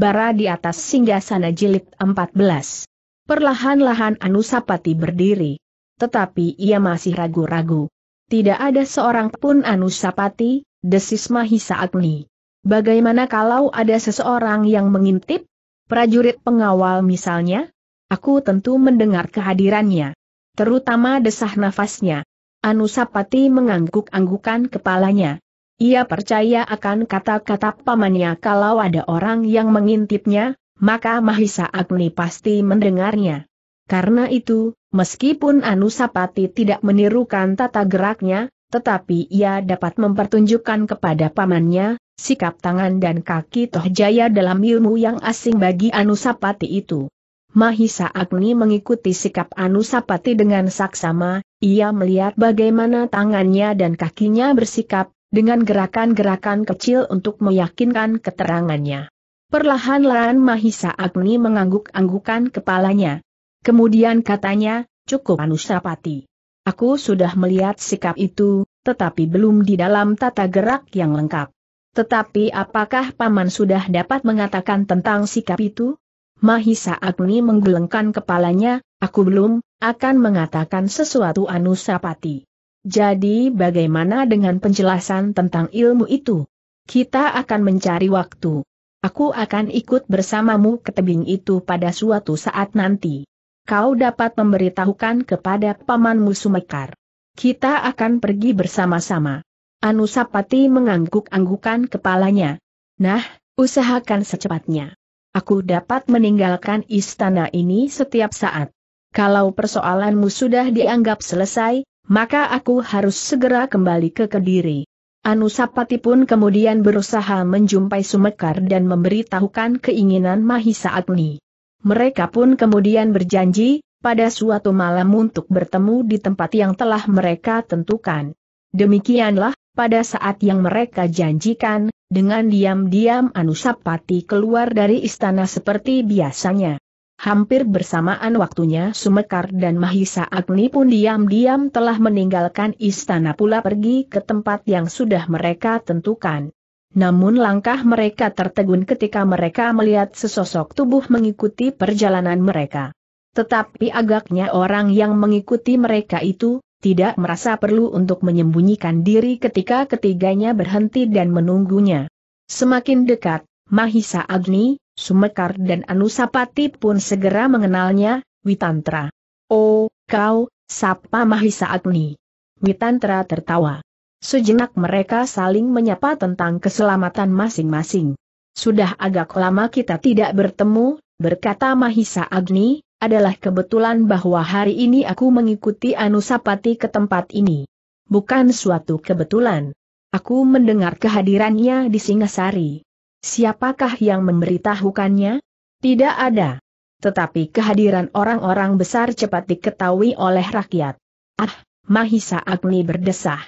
bara di atas singgah sana jilid 14. Perlahan-lahan Anusapati berdiri. Tetapi ia masih ragu-ragu. Tidak ada seorang pun Anusapati, desis Mahisa Agni. Bagaimana kalau ada seseorang yang mengintip? Prajurit pengawal misalnya? Aku tentu mendengar kehadirannya. Terutama desah nafasnya. Anusapati mengangguk-anggukan kepalanya. Ia percaya akan kata-kata pamannya kalau ada orang yang mengintipnya, maka Mahisa Agni pasti mendengarnya. Karena itu, meskipun Anusapati tidak menirukan tata geraknya, tetapi ia dapat mempertunjukkan kepada pamannya, sikap tangan dan kaki Tohjaya dalam ilmu yang asing bagi Anusapati itu. Mahisa Agni mengikuti sikap Anusapati dengan saksama, ia melihat bagaimana tangannya dan kakinya bersikap, dengan gerakan-gerakan kecil untuk meyakinkan keterangannya. Perlahan-lahan Mahisa Agni mengangguk-anggukan kepalanya. Kemudian katanya, cukup Anusapati. Aku sudah melihat sikap itu, tetapi belum di dalam tata gerak yang lengkap. Tetapi apakah Paman sudah dapat mengatakan tentang sikap itu? Mahisa Agni menggelengkan kepalanya, aku belum, akan mengatakan sesuatu Anusapati. Jadi bagaimana dengan penjelasan tentang ilmu itu? Kita akan mencari waktu. Aku akan ikut bersamamu ke tebing itu pada suatu saat nanti. Kau dapat memberitahukan kepada pamanmu Sumekar. Kita akan pergi bersama-sama. Anusapati mengangguk-anggukan kepalanya. Nah, usahakan secepatnya. Aku dapat meninggalkan istana ini setiap saat. Kalau persoalanmu sudah dianggap selesai, maka aku harus segera kembali ke Kediri. Anusapati pun kemudian berusaha menjumpai Sumekar dan memberitahukan keinginan Mahisa Agni. Mereka pun kemudian berjanji, pada suatu malam untuk bertemu di tempat yang telah mereka tentukan. Demikianlah, pada saat yang mereka janjikan, dengan diam-diam Anusapati keluar dari istana seperti biasanya. Hampir bersamaan waktunya Sumekar dan Mahisa Agni pun diam-diam telah meninggalkan istana pula pergi ke tempat yang sudah mereka tentukan. Namun langkah mereka tertegun ketika mereka melihat sesosok tubuh mengikuti perjalanan mereka. Tetapi agaknya orang yang mengikuti mereka itu, tidak merasa perlu untuk menyembunyikan diri ketika ketiganya berhenti dan menunggunya. Semakin dekat, Mahisa Agni, Sumekar dan Anusapati pun segera mengenalnya, Witantra. Oh, kau, Sapa Mahisa Agni. Witantra tertawa. Sejenak mereka saling menyapa tentang keselamatan masing-masing. Sudah agak lama kita tidak bertemu, berkata Mahisa Agni, adalah kebetulan bahwa hari ini aku mengikuti Anusapati ke tempat ini. Bukan suatu kebetulan. Aku mendengar kehadirannya di Singasari. Siapakah yang memberitahukannya? Tidak ada. Tetapi kehadiran orang-orang besar cepat diketahui oleh rakyat. Ah, Mahisa Agni berdesah.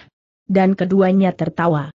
Dan keduanya tertawa.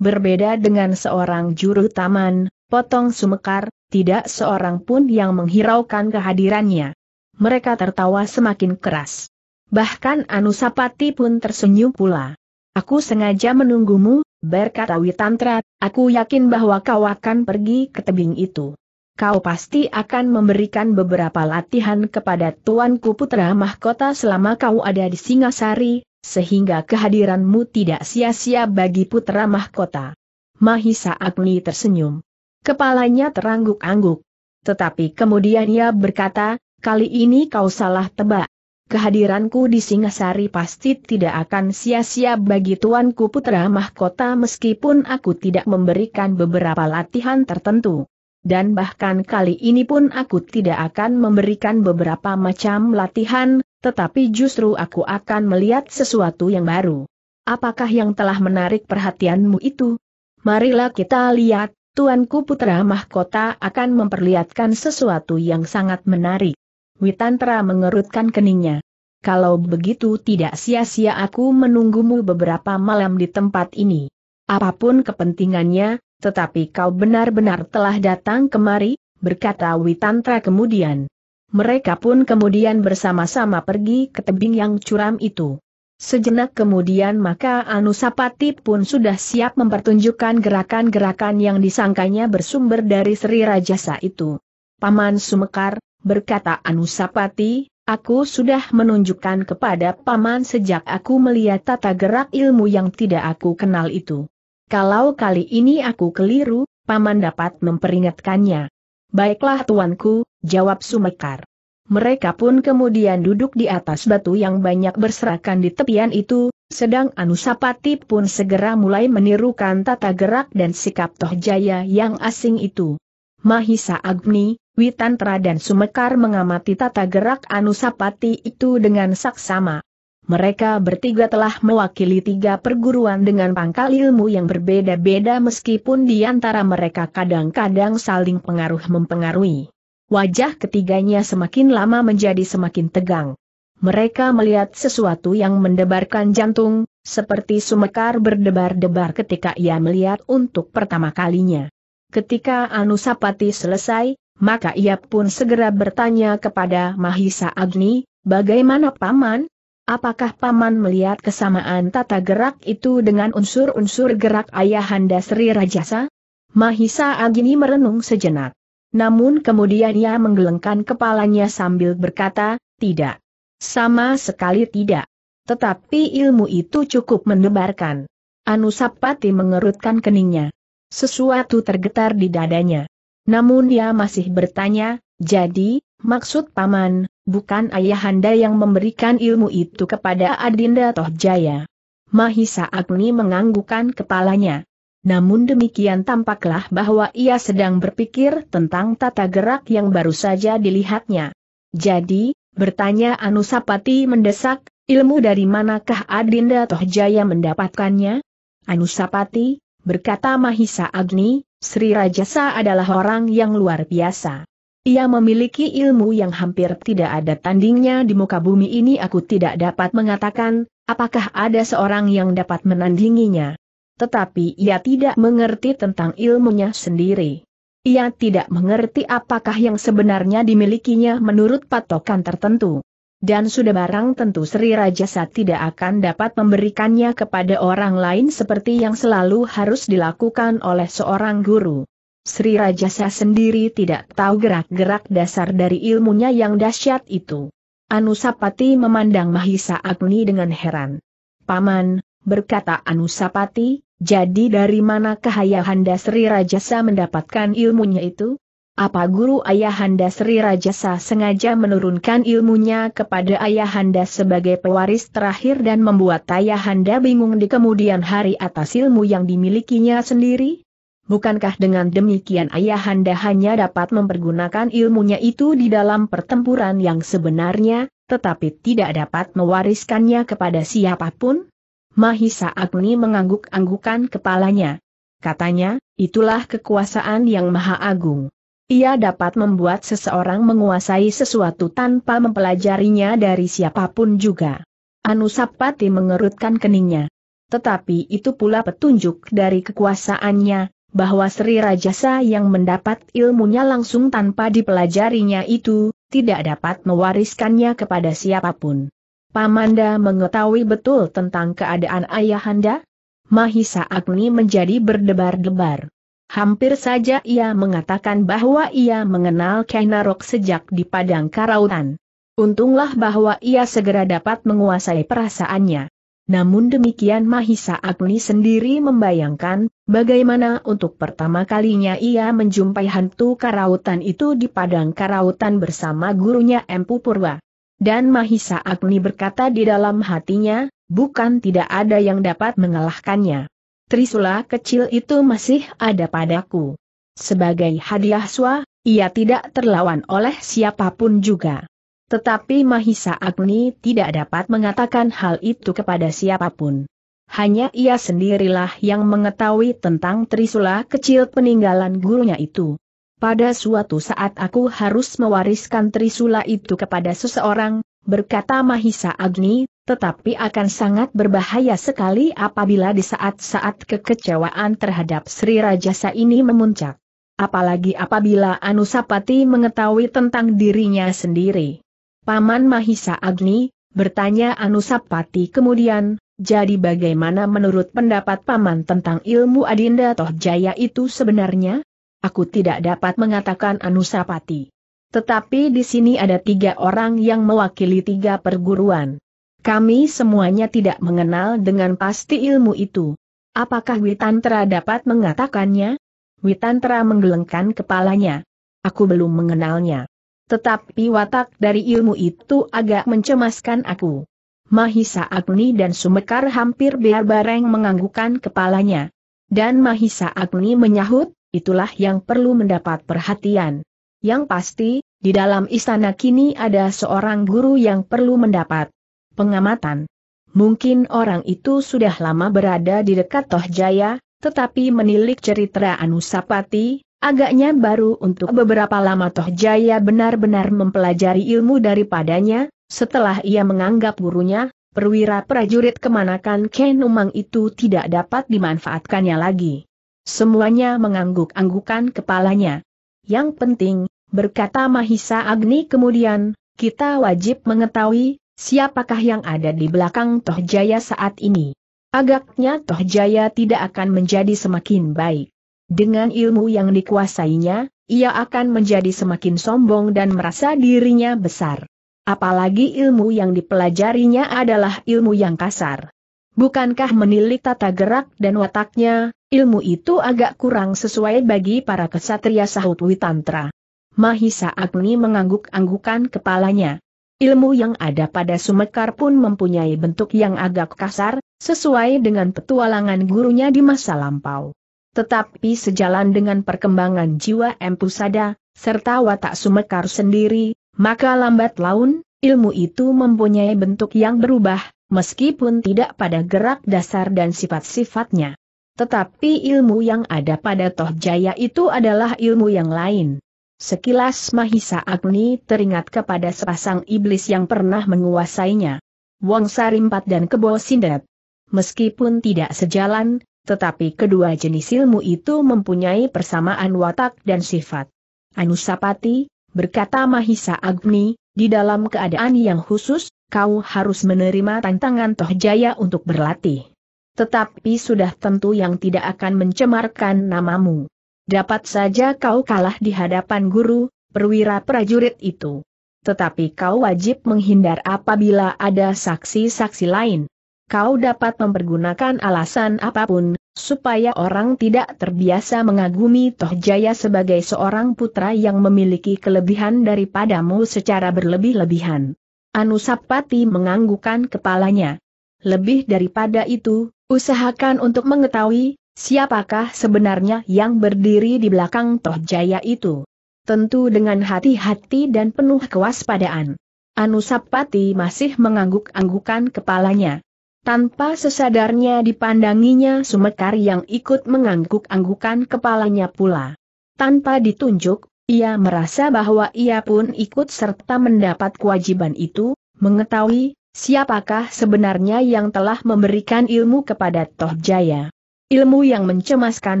Berbeda dengan seorang juru taman, potong sumekar, tidak seorang pun yang menghiraukan kehadirannya. Mereka tertawa semakin keras. Bahkan Anusapati pun tersenyum pula. Aku sengaja menunggumu, berkata Witantra, aku yakin bahwa kau akan pergi ke tebing itu. Kau pasti akan memberikan beberapa latihan kepada tuanku putra mahkota selama kau ada di Singasari, sehingga kehadiranmu tidak sia-sia bagi putra mahkota. Mahisa Agni tersenyum. Kepalanya terangguk-angguk. Tetapi kemudian ia berkata, kali ini kau salah tebak kehadiranku di Singasari pasti tidak akan sia-sia bagi tuanku putra mahkota meskipun aku tidak memberikan beberapa latihan tertentu. Dan bahkan kali ini pun aku tidak akan memberikan beberapa macam latihan, tetapi justru aku akan melihat sesuatu yang baru. Apakah yang telah menarik perhatianmu itu? Marilah kita lihat, Tuanku Putra Mahkota akan memperlihatkan sesuatu yang sangat menarik. Witantra mengerutkan keningnya. Kalau begitu tidak sia-sia aku menunggumu beberapa malam di tempat ini. Apapun kepentingannya, tetapi kau benar-benar telah datang kemari, berkata Witantra kemudian. Mereka pun kemudian bersama-sama pergi ke tebing yang curam itu. Sejenak kemudian maka Anusapati pun sudah siap mempertunjukkan gerakan-gerakan yang disangkanya bersumber dari Sri Rajasa itu. Paman Sumekar, berkata Anusapati, Aku sudah menunjukkan kepada paman sejak aku melihat tata gerak ilmu yang tidak aku kenal itu. Kalau kali ini aku keliru, paman dapat memperingatkannya. Baiklah tuanku, jawab Sumekar. Mereka pun kemudian duduk di atas batu yang banyak berserakan di tepian itu, sedang Anusapati pun segera mulai menirukan tata gerak dan sikap Tohjaya yang asing itu. Mahisa Agni, Witantra dan Sumekar mengamati tata gerak Anusapati itu dengan saksama. Mereka bertiga telah mewakili tiga perguruan dengan pangkal ilmu yang berbeda-beda meskipun di antara mereka kadang-kadang saling pengaruh mempengaruhi. Wajah ketiganya semakin lama menjadi semakin tegang. Mereka melihat sesuatu yang mendebarkan jantung, seperti sumekar berdebar-debar ketika ia melihat untuk pertama kalinya. Ketika Anusapati selesai, maka ia pun segera bertanya kepada Mahisa Agni, bagaimana Paman? Apakah Paman melihat kesamaan tata gerak itu dengan unsur-unsur gerak Ayahanda Sri Rajasa? Mahisa Agni merenung sejenak. Namun kemudian ia menggelengkan kepalanya sambil berkata, tidak. Sama sekali tidak. Tetapi ilmu itu cukup mendebarkan. Anusapati mengerutkan keningnya. Sesuatu tergetar di dadanya. Namun dia masih bertanya, jadi, maksud paman, bukan ayahanda yang memberikan ilmu itu kepada Adinda Tohjaya. Mahisa Agni menganggukan kepalanya. Namun demikian tampaklah bahwa ia sedang berpikir tentang tata gerak yang baru saja dilihatnya. Jadi, bertanya Anusapati mendesak, ilmu dari manakah Adinda Tohjaya mendapatkannya? Anusapati, Berkata Mahisa Agni, Sri Rajasa adalah orang yang luar biasa. Ia memiliki ilmu yang hampir tidak ada tandingnya di muka bumi ini aku tidak dapat mengatakan, apakah ada seorang yang dapat menandinginya. Tetapi ia tidak mengerti tentang ilmunya sendiri. Ia tidak mengerti apakah yang sebenarnya dimilikinya menurut patokan tertentu dan sudah barang tentu Sri Rajasa tidak akan dapat memberikannya kepada orang lain seperti yang selalu harus dilakukan oleh seorang guru. Sri Rajasa sendiri tidak tahu gerak-gerak dasar dari ilmunya yang dahsyat itu. Anusapati memandang Mahisa Agni dengan heran. Paman, berkata Anusapati, jadi dari mana kehayahanda Sri Rajasa mendapatkan ilmunya itu? Apa guru Ayahanda Sri Rajasa sengaja menurunkan ilmunya kepada Ayahanda sebagai pewaris terakhir dan membuat Ayahanda bingung di kemudian hari atas ilmu yang dimilikinya sendiri? Bukankah dengan demikian Ayahanda hanya dapat mempergunakan ilmunya itu di dalam pertempuran yang sebenarnya, tetapi tidak dapat mewariskannya kepada siapapun? Mahisa Agni mengangguk-anggukan kepalanya. Katanya, itulah kekuasaan yang maha agung. Ia dapat membuat seseorang menguasai sesuatu tanpa mempelajarinya dari siapapun juga. Anusapati mengerutkan keningnya. Tetapi itu pula petunjuk dari kekuasaannya, bahwa Sri Rajasa yang mendapat ilmunya langsung tanpa dipelajarinya itu, tidak dapat mewariskannya kepada siapapun. Pamanda mengetahui betul tentang keadaan ayahanda? Mahisa Agni menjadi berdebar-debar. Hampir saja ia mengatakan bahwa ia mengenal Kainarok sejak di Padang Karautan. Untunglah bahwa ia segera dapat menguasai perasaannya. Namun demikian Mahisa Agni sendiri membayangkan, bagaimana untuk pertama kalinya ia menjumpai hantu karautan itu di Padang Karautan bersama gurunya Empu Purwa. Dan Mahisa Agni berkata di dalam hatinya, bukan tidak ada yang dapat mengalahkannya. Trisula kecil itu masih ada padaku. Sebagai hadiah swa, ia tidak terlawan oleh siapapun juga. Tetapi Mahisa Agni tidak dapat mengatakan hal itu kepada siapapun. Hanya ia sendirilah yang mengetahui tentang Trisula kecil peninggalan gurunya itu. Pada suatu saat aku harus mewariskan Trisula itu kepada seseorang, berkata Mahisa Agni, tetapi akan sangat berbahaya sekali apabila di saat-saat kekecewaan terhadap Sri Rajasa ini memuncak. Apalagi apabila Anusapati mengetahui tentang dirinya sendiri. Paman Mahisa Agni, bertanya Anusapati kemudian, jadi bagaimana menurut pendapat Paman tentang ilmu Adinda Tohjaya itu sebenarnya? Aku tidak dapat mengatakan Anusapati. Tetapi di sini ada tiga orang yang mewakili tiga perguruan. Kami semuanya tidak mengenal dengan pasti ilmu itu. Apakah Witantra dapat mengatakannya? Witantra menggelengkan kepalanya. Aku belum mengenalnya. Tetapi watak dari ilmu itu agak mencemaskan aku. Mahisa Agni dan Sumekar hampir bareng menganggukkan kepalanya. Dan Mahisa Agni menyahut, itulah yang perlu mendapat perhatian. Yang pasti, di dalam istana kini ada seorang guru yang perlu mendapat pengamatan. Mungkin orang itu sudah lama berada di dekat Toh Jaya, tetapi menilik cerita Anusapati, agaknya baru untuk beberapa lama Toh Jaya benar-benar mempelajari ilmu daripadanya, setelah ia menganggap gurunya, perwira prajurit kemanakan Ken Umang itu tidak dapat dimanfaatkannya lagi. Semuanya mengangguk-anggukan kepalanya. Yang penting, berkata Mahisa Agni kemudian, kita wajib mengetahui siapakah yang ada di belakang Toh Jaya saat ini. Agaknya Toh Jaya tidak akan menjadi semakin baik. Dengan ilmu yang dikuasainya, ia akan menjadi semakin sombong dan merasa dirinya besar. Apalagi ilmu yang dipelajarinya adalah ilmu yang kasar. Bukankah menilik tata gerak dan wataknya, ilmu itu agak kurang sesuai bagi para kesatria sahut Witantra. Mahisa Agni mengangguk-anggukan kepalanya. Ilmu yang ada pada Sumekar pun mempunyai bentuk yang agak kasar, sesuai dengan petualangan gurunya di masa lampau. Tetapi sejalan dengan perkembangan jiwa Empusada, serta watak Sumekar sendiri, maka lambat laun, ilmu itu mempunyai bentuk yang berubah, meskipun tidak pada gerak dasar dan sifat-sifatnya. Tetapi ilmu yang ada pada Toh Jaya itu adalah ilmu yang lain. Sekilas Mahisa Agni teringat kepada sepasang iblis yang pernah menguasainya. Wong Sarimpat dan Kebo Sindet. Meskipun tidak sejalan, tetapi kedua jenis ilmu itu mempunyai persamaan watak dan sifat. Anusapati, berkata Mahisa Agni, di dalam keadaan yang khusus, kau harus menerima tantangan Tohjaya untuk berlatih. Tetapi sudah tentu yang tidak akan mencemarkan namamu. Dapat saja kau kalah di hadapan guru, perwira prajurit itu. Tetapi kau wajib menghindar apabila ada saksi-saksi lain. Kau dapat mempergunakan alasan apapun, supaya orang tidak terbiasa mengagumi Toh Jaya sebagai seorang putra yang memiliki kelebihan daripadamu secara berlebih-lebihan. Anusapati menganggukkan kepalanya. Lebih daripada itu, usahakan untuk mengetahui Siapakah sebenarnya yang berdiri di belakang Toh Jaya itu? Tentu dengan hati-hati dan penuh kewaspadaan. Anusapati masih mengangguk-anggukan kepalanya. Tanpa sesadarnya dipandanginya Sumekar yang ikut mengangguk-anggukan kepalanya pula. Tanpa ditunjuk, ia merasa bahwa ia pun ikut serta mendapat kewajiban itu, mengetahui siapakah sebenarnya yang telah memberikan ilmu kepada Toh Jaya. Ilmu yang mencemaskan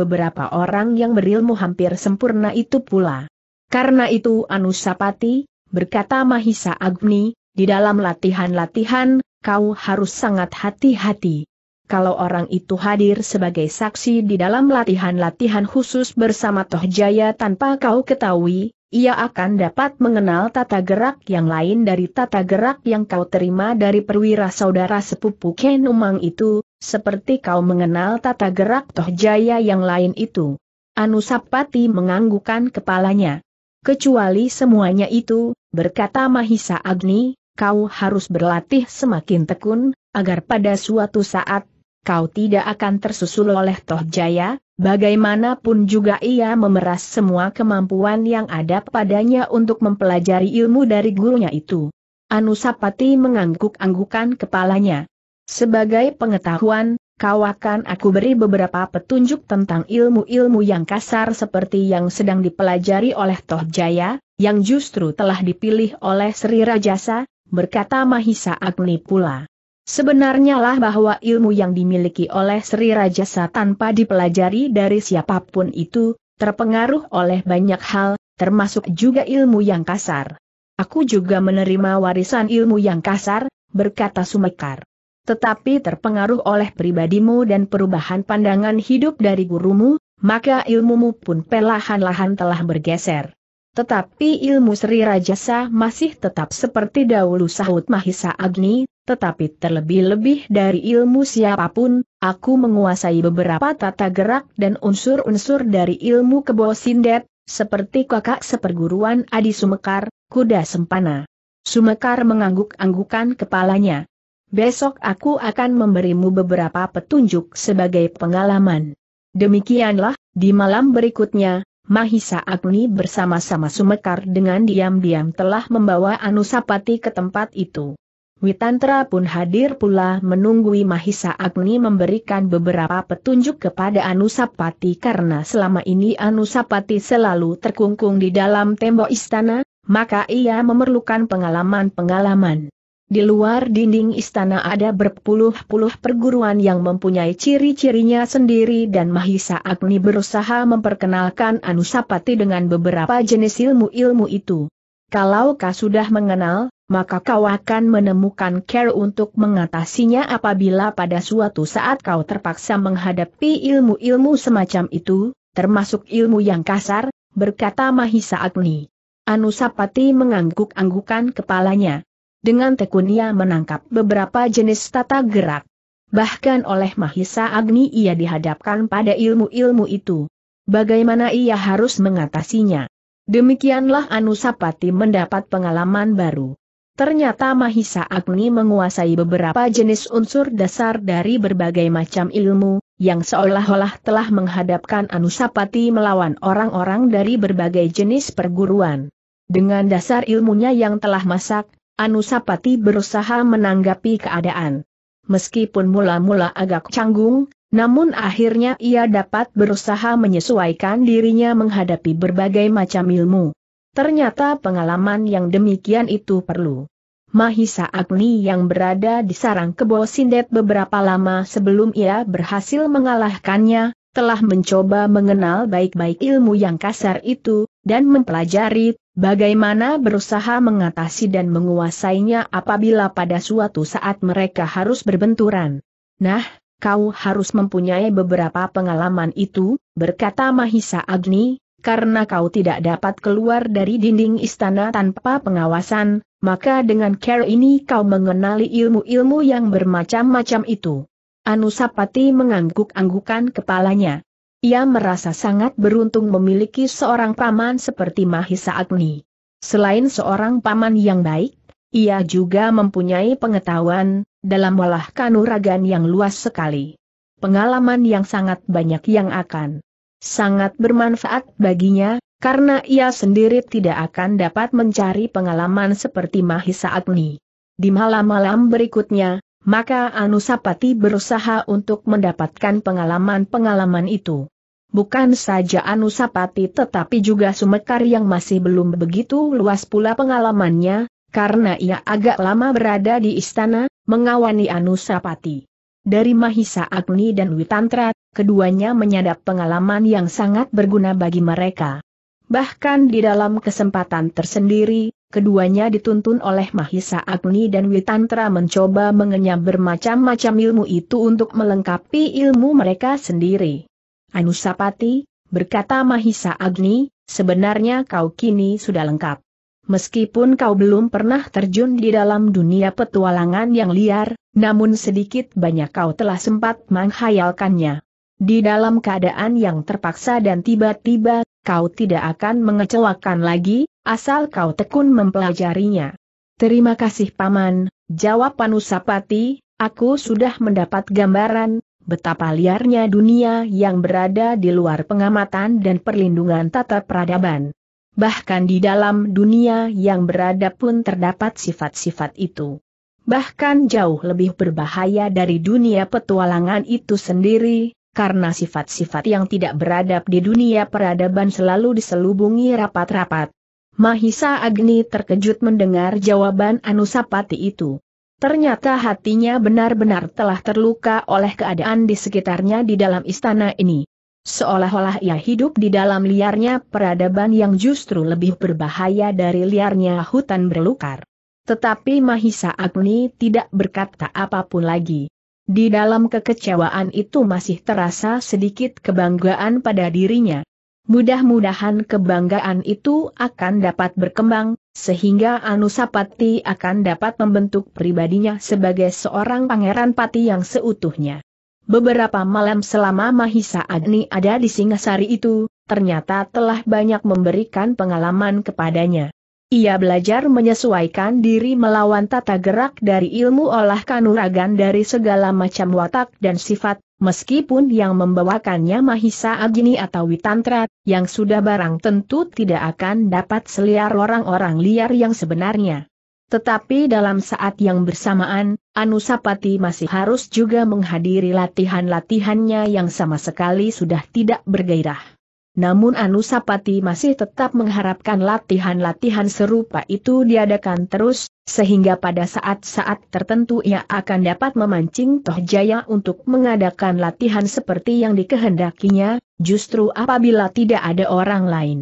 beberapa orang yang berilmu hampir sempurna itu pula. Karena itu Anusapati, berkata Mahisa Agni, di dalam latihan-latihan, kau harus sangat hati-hati. Kalau orang itu hadir sebagai saksi di dalam latihan-latihan khusus bersama Toh Jaya tanpa kau ketahui, ia akan dapat mengenal tata gerak yang lain dari tata gerak yang kau terima dari perwira saudara sepupu Ken Umang itu, seperti kau mengenal tata gerak Toh Jaya yang lain itu. Anusapati menganggukan kepalanya. Kecuali semuanya itu, berkata Mahisa Agni, kau harus berlatih semakin tekun, agar pada suatu saat, kau tidak akan tersusul oleh Toh Jaya, bagaimanapun juga ia memeras semua kemampuan yang ada padanya untuk mempelajari ilmu dari gurunya itu. Anusapati mengangguk-anggukan kepalanya. Sebagai pengetahuan, kau akan aku beri beberapa petunjuk tentang ilmu-ilmu yang kasar seperti yang sedang dipelajari oleh Toh Jaya, yang justru telah dipilih oleh Sri Rajasa, berkata Mahisa Agni pula. Sebenarnya lah bahwa ilmu yang dimiliki oleh Sri Rajasa tanpa dipelajari dari siapapun itu, terpengaruh oleh banyak hal, termasuk juga ilmu yang kasar. Aku juga menerima warisan ilmu yang kasar, berkata Sumekar tetapi terpengaruh oleh pribadimu dan perubahan pandangan hidup dari gurumu, maka ilmumu pun pelahan lahan telah bergeser. Tetapi ilmu Sri Rajasa masih tetap seperti dahulu sahut Mahisa Agni, tetapi terlebih-lebih dari ilmu siapapun, aku menguasai beberapa tata gerak dan unsur-unsur dari ilmu kebo sindet, seperti kakak seperguruan Adi Sumekar, kuda sempana. Sumekar mengangguk-anggukan kepalanya besok aku akan memberimu beberapa petunjuk sebagai pengalaman. Demikianlah, di malam berikutnya, Mahisa Agni bersama-sama Sumekar dengan diam-diam telah membawa Anusapati ke tempat itu. Witantra pun hadir pula menunggui Mahisa Agni memberikan beberapa petunjuk kepada Anusapati karena selama ini Anusapati selalu terkungkung di dalam tembok istana, maka ia memerlukan pengalaman-pengalaman. Di luar dinding istana ada berpuluh-puluh perguruan yang mempunyai ciri-cirinya sendiri dan Mahisa Agni berusaha memperkenalkan Anusapati dengan beberapa jenis ilmu-ilmu itu. Kalau kau sudah mengenal, maka kau akan menemukan care untuk mengatasinya apabila pada suatu saat kau terpaksa menghadapi ilmu-ilmu semacam itu, termasuk ilmu yang kasar, berkata Mahisa Agni. Anusapati mengangguk-anggukan kepalanya. Dengan tekun ia menangkap beberapa jenis tata gerak. Bahkan oleh Mahisa Agni ia dihadapkan pada ilmu-ilmu itu. Bagaimana ia harus mengatasinya? Demikianlah Anusapati mendapat pengalaman baru. Ternyata Mahisa Agni menguasai beberapa jenis unsur dasar dari berbagai macam ilmu, yang seolah-olah telah menghadapkan Anusapati melawan orang-orang dari berbagai jenis perguruan. Dengan dasar ilmunya yang telah masak, Anusapati berusaha menanggapi keadaan. Meskipun mula-mula agak canggung, namun akhirnya ia dapat berusaha menyesuaikan dirinya menghadapi berbagai macam ilmu. Ternyata pengalaman yang demikian itu perlu. Mahisa Agni yang berada di sarang kebo sindet beberapa lama sebelum ia berhasil mengalahkannya, telah mencoba mengenal baik-baik ilmu yang kasar itu, dan mempelajari bagaimana berusaha mengatasi dan menguasainya apabila pada suatu saat mereka harus berbenturan. Nah, kau harus mempunyai beberapa pengalaman itu, berkata Mahisa Agni, karena kau tidak dapat keluar dari dinding istana tanpa pengawasan, maka dengan care ini kau mengenali ilmu-ilmu yang bermacam-macam itu. Anusapati mengangguk-anggukan kepalanya. Ia merasa sangat beruntung memiliki seorang paman seperti Mahisa Agni. Selain seorang paman yang baik, ia juga mempunyai pengetahuan dalam olah kanuragan yang luas sekali. Pengalaman yang sangat banyak yang akan sangat bermanfaat baginya, karena ia sendiri tidak akan dapat mencari pengalaman seperti Mahisa Agni. Di malam-malam berikutnya, maka Anusapati berusaha untuk mendapatkan pengalaman-pengalaman itu. Bukan saja Anusapati tetapi juga Sumekar yang masih belum begitu luas pula pengalamannya, karena ia agak lama berada di istana, mengawani Anusapati. Dari Mahisa Agni dan Witantra, keduanya menyadap pengalaman yang sangat berguna bagi mereka. Bahkan di dalam kesempatan tersendiri, keduanya dituntun oleh Mahisa Agni dan Witantra mencoba mengenyam bermacam-macam ilmu itu untuk melengkapi ilmu mereka sendiri. Anusapati, berkata Mahisa Agni, sebenarnya kau kini sudah lengkap. Meskipun kau belum pernah terjun di dalam dunia petualangan yang liar, namun sedikit banyak kau telah sempat menghayalkannya. Di dalam keadaan yang terpaksa dan tiba-tiba kau tidak akan mengecewakan lagi, asal kau tekun mempelajarinya. Terima kasih Paman, jawab Panusapati, aku sudah mendapat gambaran, betapa liarnya dunia yang berada di luar pengamatan dan perlindungan tata peradaban. Bahkan di dalam dunia yang berada pun terdapat sifat-sifat itu. Bahkan jauh lebih berbahaya dari dunia petualangan itu sendiri, karena sifat-sifat yang tidak beradab di dunia peradaban selalu diselubungi rapat-rapat. Mahisa Agni terkejut mendengar jawaban Anusapati itu. Ternyata hatinya benar-benar telah terluka oleh keadaan di sekitarnya di dalam istana ini. Seolah-olah ia hidup di dalam liarnya peradaban yang justru lebih berbahaya dari liarnya hutan berlukar. Tetapi Mahisa Agni tidak berkata apapun lagi. Di dalam kekecewaan itu masih terasa sedikit kebanggaan pada dirinya. Mudah-mudahan kebanggaan itu akan dapat berkembang, sehingga Anusapati akan dapat membentuk pribadinya sebagai seorang pangeran pati yang seutuhnya. Beberapa malam selama Mahisa Agni ada di Singasari itu, ternyata telah banyak memberikan pengalaman kepadanya. Ia belajar menyesuaikan diri melawan tata gerak dari ilmu olah kanuragan dari segala macam watak dan sifat, meskipun yang membawakannya Mahisa Agni atau Witantra, yang sudah barang tentu tidak akan dapat seliar orang-orang liar yang sebenarnya. Tetapi dalam saat yang bersamaan, Anusapati masih harus juga menghadiri latihan-latihannya yang sama sekali sudah tidak bergairah. Namun Anusapati masih tetap mengharapkan latihan-latihan serupa itu diadakan terus, sehingga pada saat-saat tertentu ia akan dapat memancing Tohjaya untuk mengadakan latihan seperti yang dikehendakinya, justru apabila tidak ada orang lain.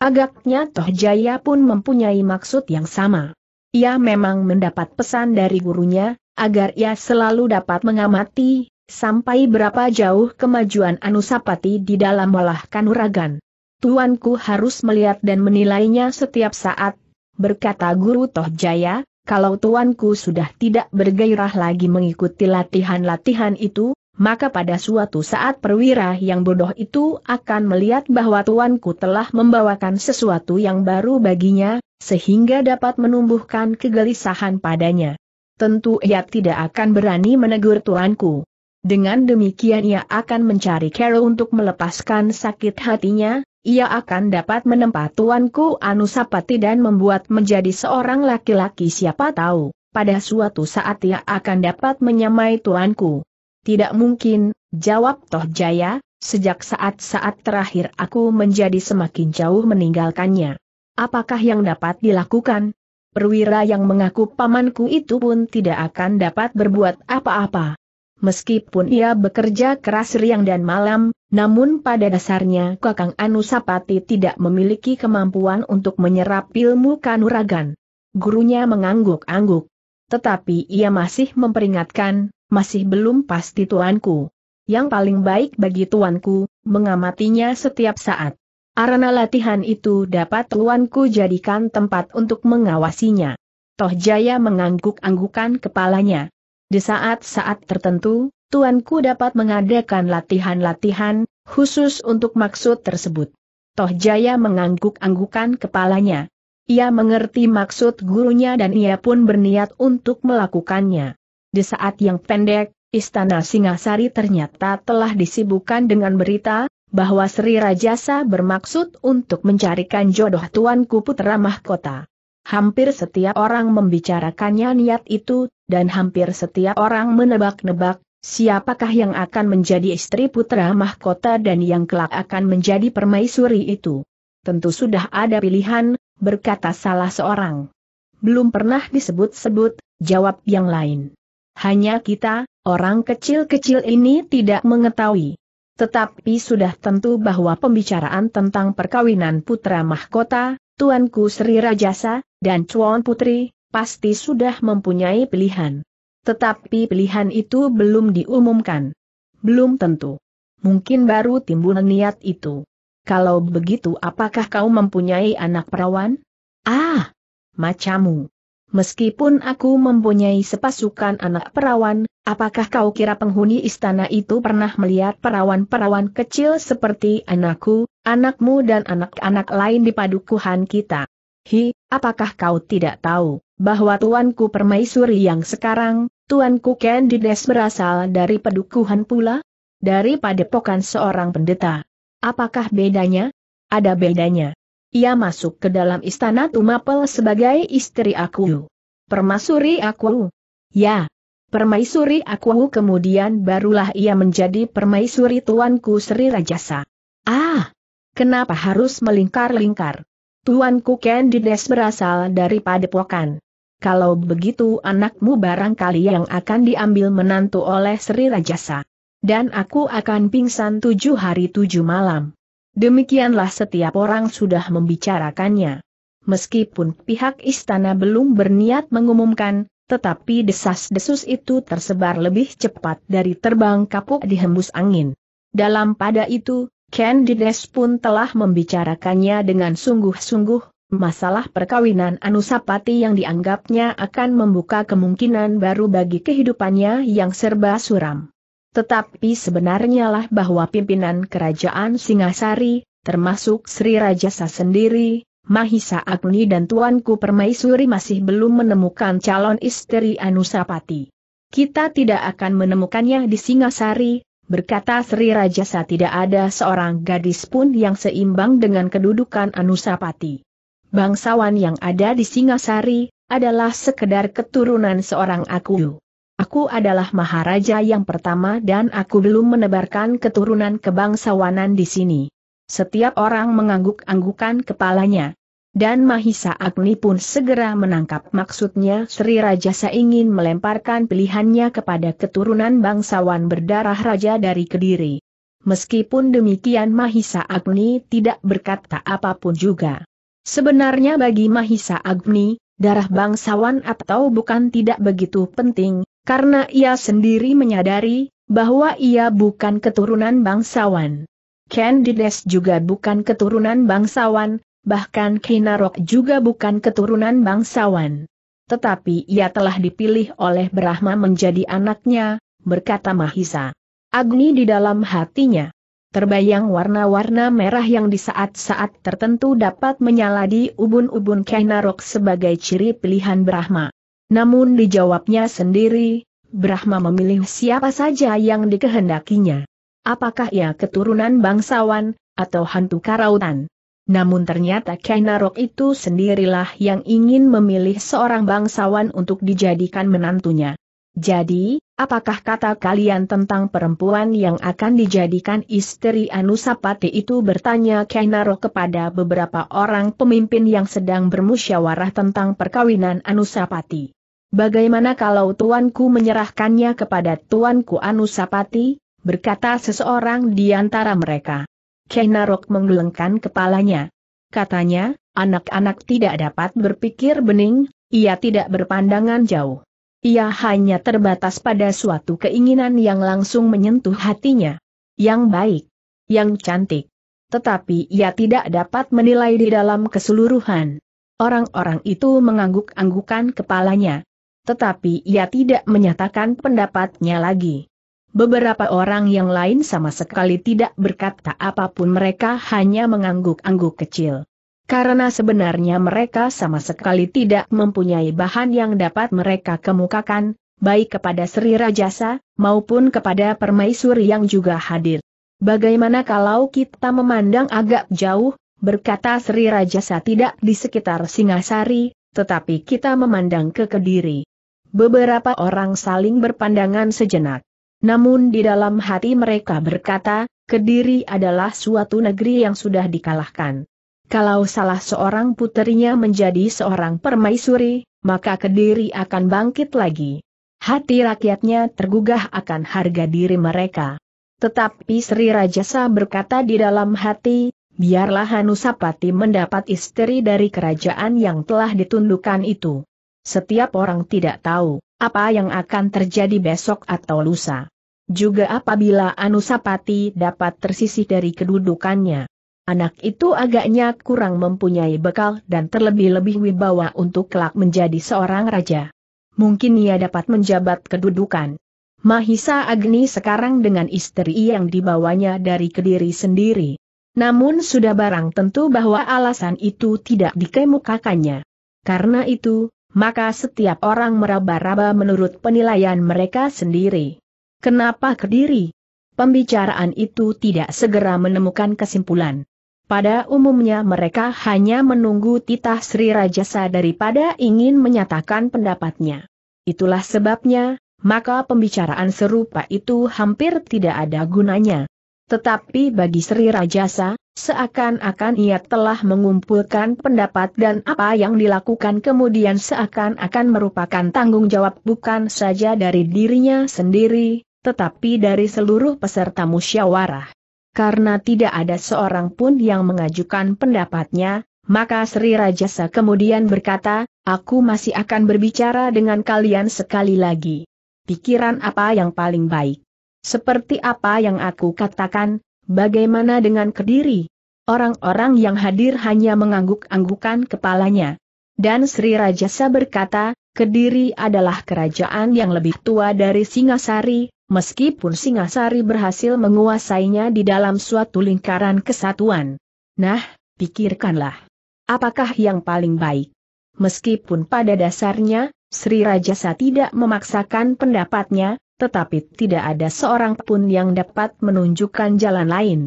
Agaknya Tohjaya pun mempunyai maksud yang sama. Ia memang mendapat pesan dari gurunya, agar ia selalu dapat mengamati, sampai berapa jauh kemajuan Anusapati di dalam olah kanuragan. Tuanku harus melihat dan menilainya setiap saat, berkata Guru Tohjaya, kalau tuanku sudah tidak bergairah lagi mengikuti latihan-latihan itu, maka pada suatu saat perwira yang bodoh itu akan melihat bahwa tuanku telah membawakan sesuatu yang baru baginya, sehingga dapat menumbuhkan kegelisahan padanya. Tentu ia tidak akan berani menegur tuanku. Dengan demikian ia akan mencari Carol untuk melepaskan sakit hatinya, ia akan dapat menempat tuanku Anusapati dan membuat menjadi seorang laki-laki siapa tahu, pada suatu saat ia akan dapat menyamai tuanku. Tidak mungkin, jawab Toh Jaya, sejak saat-saat terakhir aku menjadi semakin jauh meninggalkannya. Apakah yang dapat dilakukan? Perwira yang mengaku pamanku itu pun tidak akan dapat berbuat apa-apa. Meskipun ia bekerja keras riang dan malam, namun pada dasarnya Kakang Anusapati tidak memiliki kemampuan untuk menyerap ilmu kanuragan. Gurunya mengangguk-angguk. Tetapi ia masih memperingatkan, masih belum pasti tuanku. Yang paling baik bagi tuanku, mengamatinya setiap saat. Arena latihan itu dapat tuanku jadikan tempat untuk mengawasinya. Toh Jaya mengangguk-anggukan kepalanya. Di saat-saat tertentu, tuanku dapat mengadakan latihan-latihan, khusus untuk maksud tersebut. Toh Jaya mengangguk-anggukan kepalanya. Ia mengerti maksud gurunya dan ia pun berniat untuk melakukannya. Di saat yang pendek, Istana Singasari ternyata telah disibukkan dengan berita, bahwa Sri Rajasa bermaksud untuk mencarikan jodoh Tuanku Putra Mahkota. Hampir setiap orang membicarakannya niat itu, dan hampir setiap orang menebak-nebak, siapakah yang akan menjadi istri putra mahkota dan yang kelak akan menjadi permaisuri itu. Tentu sudah ada pilihan, berkata salah seorang. Belum pernah disebut-sebut, jawab yang lain. Hanya kita, orang kecil-kecil ini tidak mengetahui. Tetapi sudah tentu bahwa pembicaraan tentang perkawinan putra mahkota, Tuanku Sri Rajasa, dan Cuan Putri, pasti sudah mempunyai pilihan. Tetapi pilihan itu belum diumumkan. Belum tentu. Mungkin baru timbul niat itu. Kalau begitu apakah kau mempunyai anak perawan? Ah! Macamu. Meskipun aku mempunyai sepasukan anak perawan, apakah kau kira penghuni istana itu pernah melihat perawan-perawan kecil seperti anakku, anakmu dan anak-anak lain di padukuhan kita? Hi, apakah kau tidak tahu? bahwa tuanku permaisuri yang sekarang, tuanku Candides berasal dari pedukuhan pula? Dari padepokan seorang pendeta. Apakah bedanya? Ada bedanya. Ia masuk ke dalam istana Tumapel sebagai istri aku. Permaisuri aku. Ya. Permaisuri aku kemudian barulah ia menjadi permaisuri tuanku Sri Rajasa. Ah! Kenapa harus melingkar-lingkar? Tuanku Candides berasal dari padepokan kalau begitu anakmu barangkali yang akan diambil menantu oleh Sri Rajasa. Dan aku akan pingsan tujuh hari tujuh malam. Demikianlah setiap orang sudah membicarakannya. Meskipun pihak istana belum berniat mengumumkan, tetapi desas-desus itu tersebar lebih cepat dari terbang kapuk dihembus angin. Dalam pada itu, Candides pun telah membicarakannya dengan sungguh-sungguh, masalah perkawinan Anusapati yang dianggapnya akan membuka kemungkinan baru bagi kehidupannya yang serba suram. Tetapi sebenarnya lah bahwa pimpinan kerajaan Singasari, termasuk Sri Rajasa sendiri, Mahisa Agni dan Tuanku Permaisuri masih belum menemukan calon istri Anusapati. Kita tidak akan menemukannya di Singasari, berkata Sri Rajasa tidak ada seorang gadis pun yang seimbang dengan kedudukan Anusapati bangsawan yang ada di Singasari, adalah sekedar keturunan seorang aku. Aku adalah maharaja yang pertama dan aku belum menebarkan keturunan kebangsawanan di sini. Setiap orang mengangguk-anggukan kepalanya. Dan Mahisa Agni pun segera menangkap maksudnya Sri Rajasa ingin melemparkan pilihannya kepada keturunan bangsawan berdarah raja dari Kediri. Meskipun demikian Mahisa Agni tidak berkata apapun juga. Sebenarnya bagi Mahisa Agni, darah bangsawan atau bukan tidak begitu penting, karena ia sendiri menyadari bahwa ia bukan keturunan bangsawan. Candides juga bukan keturunan bangsawan, bahkan Kinarok juga bukan keturunan bangsawan. Tetapi ia telah dipilih oleh Brahma menjadi anaknya, berkata Mahisa. Agni di dalam hatinya terbayang warna-warna merah yang di saat-saat tertentu dapat menyala di ubun-ubun Kainarok sebagai ciri pilihan Brahma. Namun dijawabnya sendiri, Brahma memilih siapa saja yang dikehendakinya. Apakah ia keturunan bangsawan, atau hantu karautan? Namun ternyata Kainarok itu sendirilah yang ingin memilih seorang bangsawan untuk dijadikan menantunya. Jadi, apakah kata kalian tentang perempuan yang akan dijadikan istri Anusapati itu bertanya Kainaro kepada beberapa orang pemimpin yang sedang bermusyawarah tentang perkawinan Anusapati. Bagaimana kalau tuanku menyerahkannya kepada tuanku Anusapati? berkata seseorang di antara mereka. Kainarok menggelengkan kepalanya. Katanya, anak-anak tidak dapat berpikir bening, ia tidak berpandangan jauh. Ia hanya terbatas pada suatu keinginan yang langsung menyentuh hatinya. Yang baik. Yang cantik. Tetapi ia tidak dapat menilai di dalam keseluruhan. Orang-orang itu mengangguk-anggukan kepalanya. Tetapi ia tidak menyatakan pendapatnya lagi. Beberapa orang yang lain sama sekali tidak berkata apapun mereka hanya mengangguk-angguk kecil. Karena sebenarnya mereka sama sekali tidak mempunyai bahan yang dapat mereka kemukakan, baik kepada Sri Rajasa, maupun kepada permaisuri yang juga hadir. Bagaimana kalau kita memandang agak jauh, berkata Sri Rajasa tidak di sekitar Singasari, tetapi kita memandang ke Kediri. Beberapa orang saling berpandangan sejenak. Namun di dalam hati mereka berkata, Kediri adalah suatu negeri yang sudah dikalahkan. Kalau salah seorang puterinya menjadi seorang permaisuri, maka Kediri akan bangkit lagi. Hati rakyatnya tergugah akan harga diri mereka. Tetapi Sri Rajasa berkata di dalam hati, biarlah Hanusapati mendapat istri dari kerajaan yang telah ditundukkan itu. Setiap orang tidak tahu apa yang akan terjadi besok atau lusa. Juga apabila Anusapati dapat tersisih dari kedudukannya anak itu agaknya kurang mempunyai bekal dan terlebih-lebih wibawa untuk kelak menjadi seorang raja. Mungkin ia dapat menjabat kedudukan. Mahisa Agni sekarang dengan istri yang dibawanya dari Kediri sendiri. Namun sudah barang tentu bahwa alasan itu tidak dikemukakannya. Karena itu, maka setiap orang meraba-raba menurut penilaian mereka sendiri. Kenapa Kediri? Pembicaraan itu tidak segera menemukan kesimpulan. Pada umumnya mereka hanya menunggu titah Sri Rajasa daripada ingin menyatakan pendapatnya. Itulah sebabnya, maka pembicaraan serupa itu hampir tidak ada gunanya. Tetapi bagi Sri Rajasa, seakan-akan ia telah mengumpulkan pendapat dan apa yang dilakukan kemudian seakan-akan merupakan tanggung jawab bukan saja dari dirinya sendiri, tetapi dari seluruh peserta musyawarah karena tidak ada seorang pun yang mengajukan pendapatnya, maka Sri Rajasa kemudian berkata, aku masih akan berbicara dengan kalian sekali lagi. Pikiran apa yang paling baik? Seperti apa yang aku katakan, bagaimana dengan Kediri? Orang-orang yang hadir hanya mengangguk-anggukan kepalanya. Dan Sri Rajasa berkata, Kediri adalah kerajaan yang lebih tua dari Singasari, meskipun Singasari berhasil menguasainya di dalam suatu lingkaran kesatuan. Nah, pikirkanlah. Apakah yang paling baik? Meskipun pada dasarnya, Sri Rajasa tidak memaksakan pendapatnya, tetapi tidak ada seorang pun yang dapat menunjukkan jalan lain.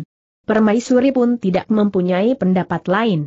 Permaisuri pun tidak mempunyai pendapat lain.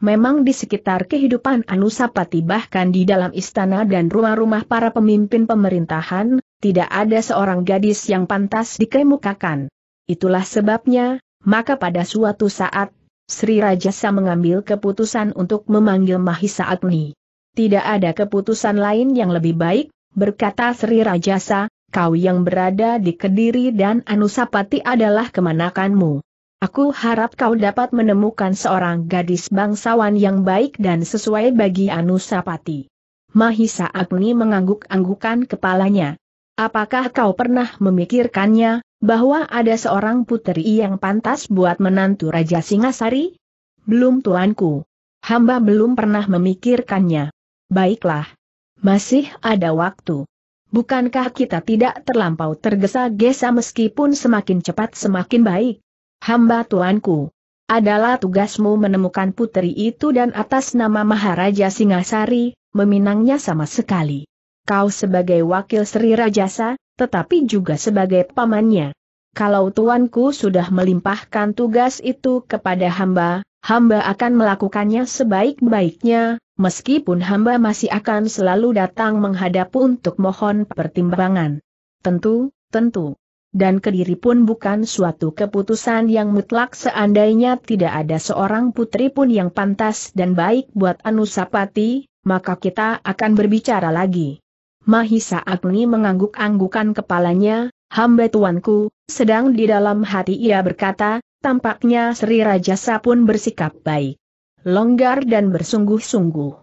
Memang di sekitar kehidupan Anusapati bahkan di dalam istana dan rumah-rumah para pemimpin pemerintahan, tidak ada seorang gadis yang pantas dikemukakan. Itulah sebabnya, maka pada suatu saat, Sri Rajasa mengambil keputusan untuk memanggil Mahisa Agni. Tidak ada keputusan lain yang lebih baik, berkata Sri Rajasa, kau yang berada di Kediri dan Anusapati adalah kemanakanmu. Aku harap kau dapat menemukan seorang gadis bangsawan yang baik dan sesuai bagi Anusapati. Mahisa Agni mengangguk-anggukan kepalanya. Apakah kau pernah memikirkannya, bahwa ada seorang putri yang pantas buat menantu Raja Singasari? Belum tuanku. Hamba belum pernah memikirkannya. Baiklah. Masih ada waktu. Bukankah kita tidak terlampau tergesa-gesa meskipun semakin cepat semakin baik? Hamba tuanku. Adalah tugasmu menemukan putri itu dan atas nama Maharaja Singasari, meminangnya sama sekali. Kau sebagai wakil Sri Rajasa, tetapi juga sebagai pamannya. Kalau tuanku sudah melimpahkan tugas itu kepada hamba, hamba akan melakukannya sebaik-baiknya, meskipun hamba masih akan selalu datang menghadap untuk mohon pertimbangan. Tentu, tentu dan Kediri pun bukan suatu keputusan yang mutlak seandainya tidak ada seorang putri pun yang pantas dan baik buat Anusapati, maka kita akan berbicara lagi. Mahisa Agni mengangguk-anggukan kepalanya, hamba tuanku, sedang di dalam hati ia berkata, tampaknya Sri Rajasa pun bersikap baik. Longgar dan bersungguh-sungguh.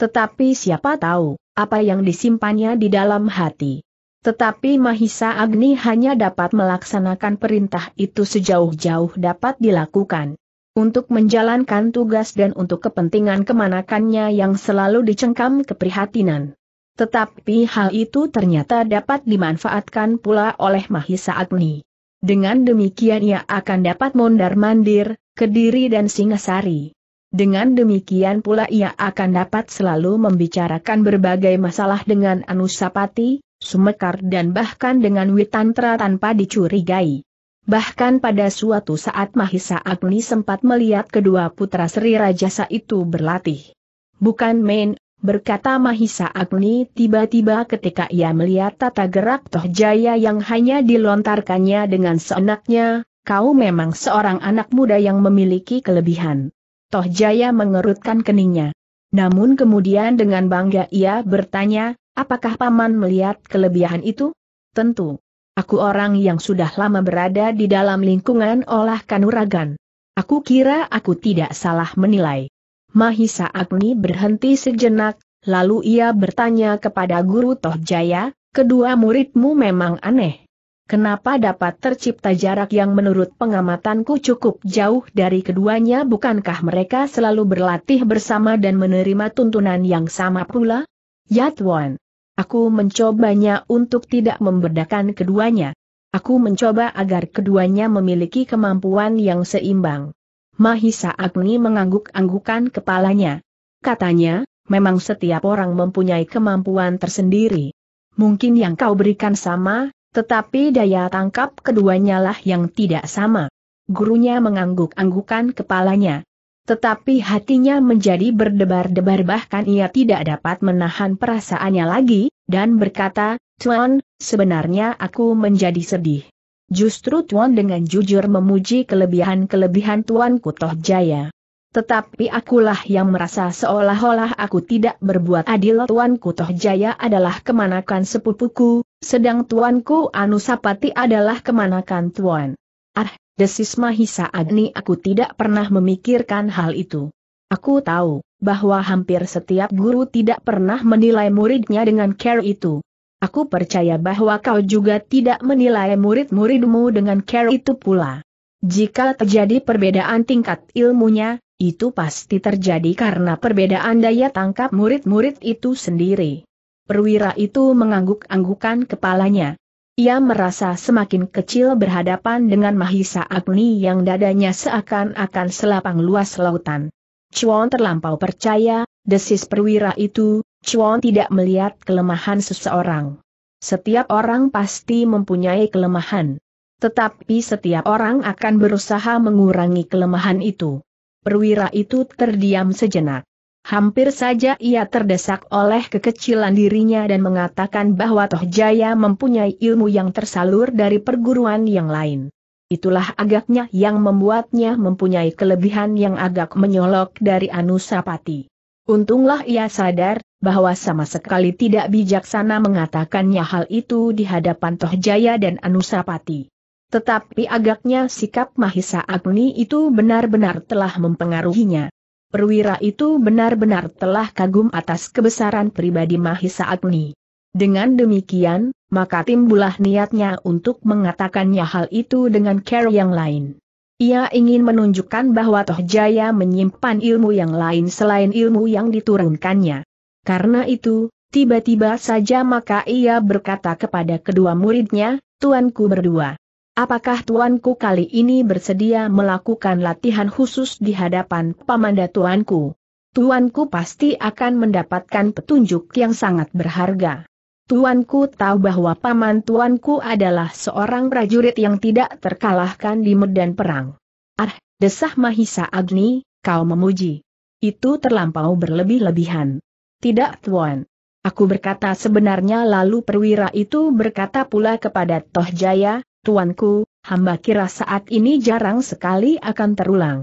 Tetapi siapa tahu, apa yang disimpannya di dalam hati. Tetapi Mahisa Agni hanya dapat melaksanakan perintah itu sejauh-jauh dapat dilakukan. Untuk menjalankan tugas dan untuk kepentingan kemanakannya yang selalu dicengkam keprihatinan. Tetapi hal itu ternyata dapat dimanfaatkan pula oleh Mahisa Agni. Dengan demikian ia akan dapat mondar-mandir, kediri dan singasari. Dengan demikian pula ia akan dapat selalu membicarakan berbagai masalah dengan Anusapati, sumekar dan bahkan dengan witantra tanpa dicurigai. Bahkan pada suatu saat Mahisa Agni sempat melihat kedua putra Sri Rajasa itu berlatih. Bukan main, berkata Mahisa Agni tiba-tiba ketika ia melihat tata gerak Toh Jaya yang hanya dilontarkannya dengan seenaknya, kau memang seorang anak muda yang memiliki kelebihan. Toh Jaya mengerutkan keningnya. Namun kemudian dengan bangga ia bertanya, Apakah Paman melihat kelebihan itu? Tentu. Aku orang yang sudah lama berada di dalam lingkungan olah kanuragan. Aku kira aku tidak salah menilai. Mahisa Agni berhenti sejenak, lalu ia bertanya kepada Guru Tohjaya, kedua muridmu memang aneh. Kenapa dapat tercipta jarak yang menurut pengamatanku cukup jauh dari keduanya bukankah mereka selalu berlatih bersama dan menerima tuntunan yang sama pula? Yatwan, Aku mencobanya untuk tidak membedakan keduanya. Aku mencoba agar keduanya memiliki kemampuan yang seimbang. Mahisa Agni mengangguk-anggukan kepalanya. Katanya, memang setiap orang mempunyai kemampuan tersendiri. Mungkin yang kau berikan sama, tetapi daya tangkap keduanya lah yang tidak sama. Gurunya mengangguk-anggukan kepalanya. Tetapi hatinya menjadi berdebar-debar bahkan ia tidak dapat menahan perasaannya lagi, dan berkata, Tuan, sebenarnya aku menjadi sedih. Justru Tuan dengan jujur memuji kelebihan-kelebihan Tuan Kutoh Jaya. Tetapi akulah yang merasa seolah-olah aku tidak berbuat adil Tuan Kutoh Jaya adalah kemanakan sepupuku, sedang Tuanku Anusapati adalah kemanakan Tuan. Ah, desis Mahisa Agni aku tidak pernah memikirkan hal itu. Aku tahu, bahwa hampir setiap guru tidak pernah menilai muridnya dengan care itu. Aku percaya bahwa kau juga tidak menilai murid-muridmu dengan care itu pula. Jika terjadi perbedaan tingkat ilmunya, itu pasti terjadi karena perbedaan daya tangkap murid-murid itu sendiri. Perwira itu mengangguk-anggukan kepalanya. Ia merasa semakin kecil berhadapan dengan Mahisa Agni yang dadanya seakan-akan selapang luas lautan. Chuan terlampau percaya, desis perwira itu, Chuan tidak melihat kelemahan seseorang. Setiap orang pasti mempunyai kelemahan. Tetapi setiap orang akan berusaha mengurangi kelemahan itu. Perwira itu terdiam sejenak. Hampir saja ia terdesak oleh kekecilan dirinya dan mengatakan bahwa Toh Jaya mempunyai ilmu yang tersalur dari perguruan yang lain. Itulah agaknya yang membuatnya mempunyai kelebihan yang agak menyolok dari Anusapati. Untunglah ia sadar, bahwa sama sekali tidak bijaksana mengatakannya hal itu di hadapan Toh Jaya dan Anusapati. Tetapi agaknya sikap Mahisa Agni itu benar-benar telah mempengaruhinya perwira itu benar-benar telah kagum atas kebesaran pribadi Mahisa Agni. Dengan demikian, maka timbulah niatnya untuk mengatakannya hal itu dengan cara yang lain. Ia ingin menunjukkan bahwa Toh Jaya menyimpan ilmu yang lain selain ilmu yang diturunkannya. Karena itu, tiba-tiba saja maka ia berkata kepada kedua muridnya, Tuanku berdua. Apakah tuanku kali ini bersedia melakukan latihan khusus di hadapan pamanda tuanku? Tuanku pasti akan mendapatkan petunjuk yang sangat berharga. Tuanku tahu bahwa paman tuanku adalah seorang prajurit yang tidak terkalahkan di medan perang. Ah, desah Mahisa Agni, kau memuji. Itu terlampau berlebih-lebihan. Tidak tuan. Aku berkata sebenarnya lalu perwira itu berkata pula kepada Tohjaya. Tuanku, hamba kira saat ini jarang sekali akan terulang.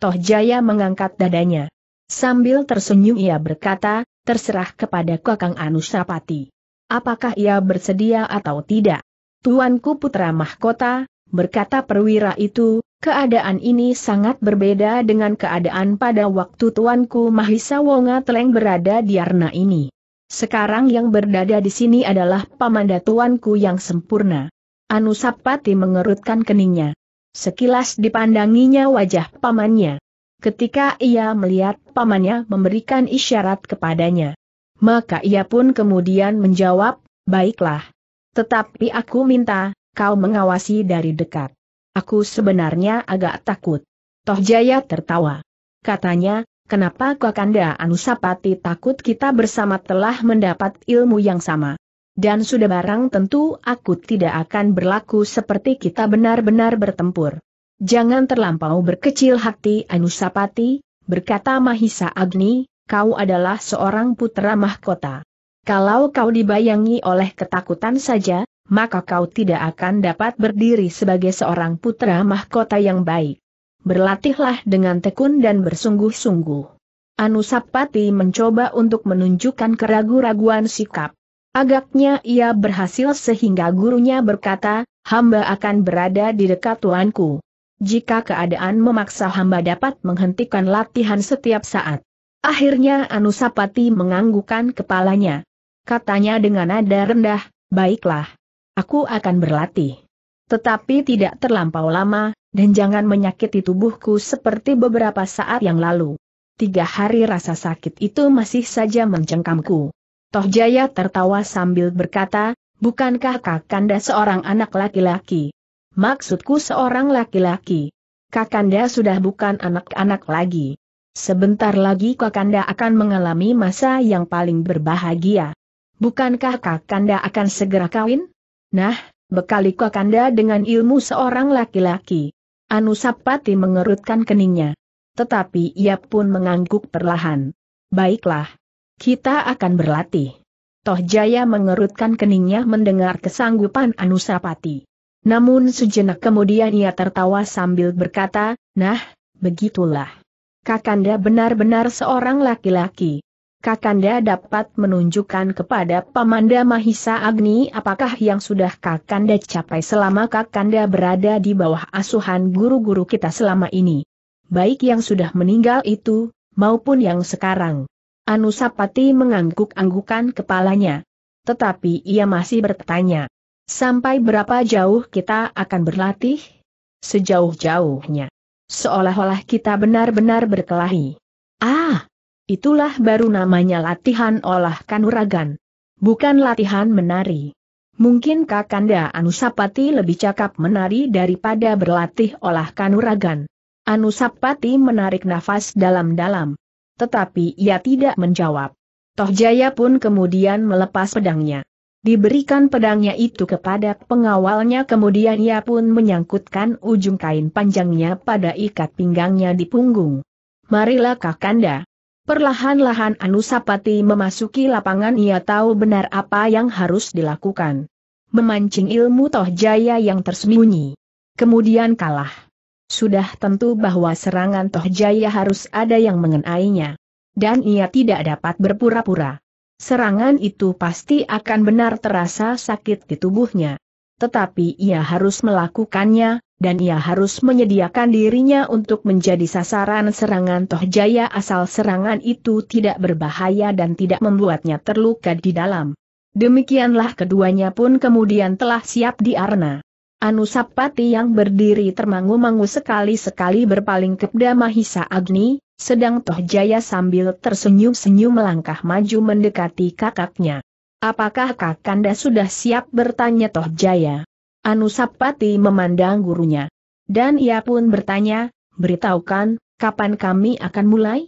Toh Jaya mengangkat dadanya. Sambil tersenyum ia berkata, terserah kepada Kakang Anusapati. Apakah ia bersedia atau tidak? Tuanku putra mahkota, berkata perwira itu, keadaan ini sangat berbeda dengan keadaan pada waktu tuanku Mahisa Wonga Teleng berada di Arna ini. Sekarang yang berdada di sini adalah pamanda tuanku yang sempurna. Anusapati mengerutkan keningnya. Sekilas dipandanginya wajah pamannya. Ketika ia melihat pamannya memberikan isyarat kepadanya. Maka ia pun kemudian menjawab, baiklah. Tetapi aku minta, kau mengawasi dari dekat. Aku sebenarnya agak takut. Toh Jaya tertawa. Katanya, kenapa Kakanda Anusapati takut kita bersama telah mendapat ilmu yang sama. Dan sudah barang tentu aku tidak akan berlaku seperti kita benar-benar bertempur. Jangan terlampau berkecil hati Anusapati, berkata Mahisa Agni, kau adalah seorang putra mahkota. Kalau kau dibayangi oleh ketakutan saja, maka kau tidak akan dapat berdiri sebagai seorang putra mahkota yang baik. Berlatihlah dengan tekun dan bersungguh-sungguh. Anusapati mencoba untuk menunjukkan keraguan raguan sikap. Agaknya ia berhasil sehingga gurunya berkata, hamba akan berada di dekat tuanku. Jika keadaan memaksa hamba dapat menghentikan latihan setiap saat. Akhirnya Anusapati menganggukkan kepalanya. Katanya dengan nada rendah, baiklah. Aku akan berlatih. Tetapi tidak terlampau lama, dan jangan menyakiti tubuhku seperti beberapa saat yang lalu. Tiga hari rasa sakit itu masih saja mencengkamku. Toh Jaya tertawa sambil berkata, bukankah Kakanda seorang anak laki-laki? Maksudku seorang laki-laki. Kakanda sudah bukan anak-anak lagi. Sebentar lagi Kakanda akan mengalami masa yang paling berbahagia. Bukankah Kakanda akan segera kawin? Nah, bekali Kakanda dengan ilmu seorang laki-laki. Anusapati mengerutkan keningnya. Tetapi ia pun mengangguk perlahan. Baiklah. Kita akan berlatih. Toh Jaya mengerutkan keningnya mendengar kesanggupan Anusapati. Namun sejenak kemudian ia tertawa sambil berkata, nah, begitulah. Kakanda benar-benar seorang laki-laki. Kakanda dapat menunjukkan kepada Pamanda Mahisa Agni apakah yang sudah Kakanda capai selama Kakanda berada di bawah asuhan guru-guru kita selama ini. Baik yang sudah meninggal itu, maupun yang sekarang. Anusapati mengangguk-anggukan kepalanya. Tetapi ia masih bertanya. Sampai berapa jauh kita akan berlatih? Sejauh-jauhnya. Seolah-olah kita benar-benar berkelahi. Ah! Itulah baru namanya latihan olah kanuragan. Bukan latihan menari. Mungkin Kakanda Anusapati lebih cakap menari daripada berlatih olah kanuragan. Anusapati menarik nafas dalam-dalam tetapi ia tidak menjawab. Toh Jaya pun kemudian melepas pedangnya. Diberikan pedangnya itu kepada pengawalnya kemudian ia pun menyangkutkan ujung kain panjangnya pada ikat pinggangnya di punggung. Marilah Kakanda. Perlahan-lahan Anusapati memasuki lapangan ia tahu benar apa yang harus dilakukan. Memancing ilmu Toh Jaya yang tersembunyi. Kemudian kalah. Sudah tentu bahwa serangan Toh Jaya harus ada yang mengenainya. Dan ia tidak dapat berpura-pura. Serangan itu pasti akan benar terasa sakit di tubuhnya. Tetapi ia harus melakukannya, dan ia harus menyediakan dirinya untuk menjadi sasaran serangan Toh Jaya asal serangan itu tidak berbahaya dan tidak membuatnya terluka di dalam. Demikianlah keduanya pun kemudian telah siap di arena. Anusapati yang berdiri termangu-mangu sekali-sekali berpaling ke Mahisa Agni, sedang Toh Jaya sambil tersenyum-senyum melangkah maju mendekati kakaknya. Apakah Kakanda sudah siap bertanya Toh Jaya? Anusapati memandang gurunya. Dan ia pun bertanya, beritahukan, kapan kami akan mulai?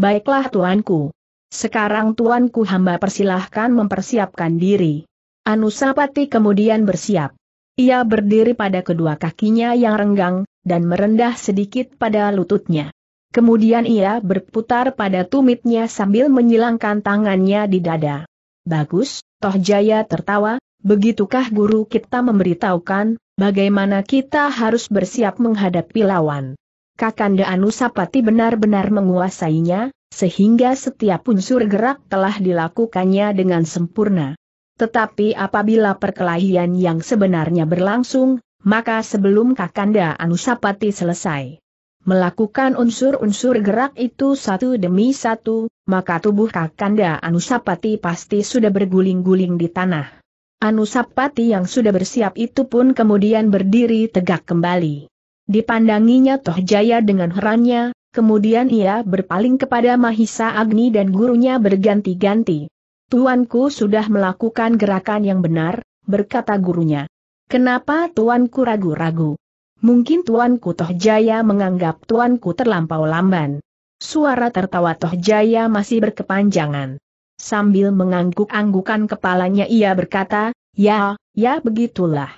Baiklah tuanku. Sekarang tuanku hamba persilahkan mempersiapkan diri. Anusapati kemudian bersiap. Ia berdiri pada kedua kakinya yang renggang, dan merendah sedikit pada lututnya. Kemudian ia berputar pada tumitnya sambil menyilangkan tangannya di dada. Bagus, Toh Jaya tertawa, begitukah guru kita memberitahukan, bagaimana kita harus bersiap menghadapi lawan. Kakanda Anusapati benar-benar menguasainya, sehingga setiap unsur gerak telah dilakukannya dengan sempurna. Tetapi apabila perkelahian yang sebenarnya berlangsung, maka sebelum Kakanda Anusapati selesai melakukan unsur-unsur gerak itu satu demi satu, maka tubuh Kakanda Anusapati pasti sudah berguling-guling di tanah. Anusapati yang sudah bersiap itu pun kemudian berdiri tegak kembali. Dipandanginya Toh Jaya dengan herannya, kemudian ia berpaling kepada Mahisa Agni dan gurunya berganti-ganti. Tuanku sudah melakukan gerakan yang benar, berkata gurunya. Kenapa tuanku ragu-ragu? Mungkin tuanku Toh Jaya menganggap tuanku terlampau lamban. Suara tertawa Toh Jaya masih berkepanjangan. Sambil mengangguk-anggukan kepalanya ia berkata, ya, ya begitulah.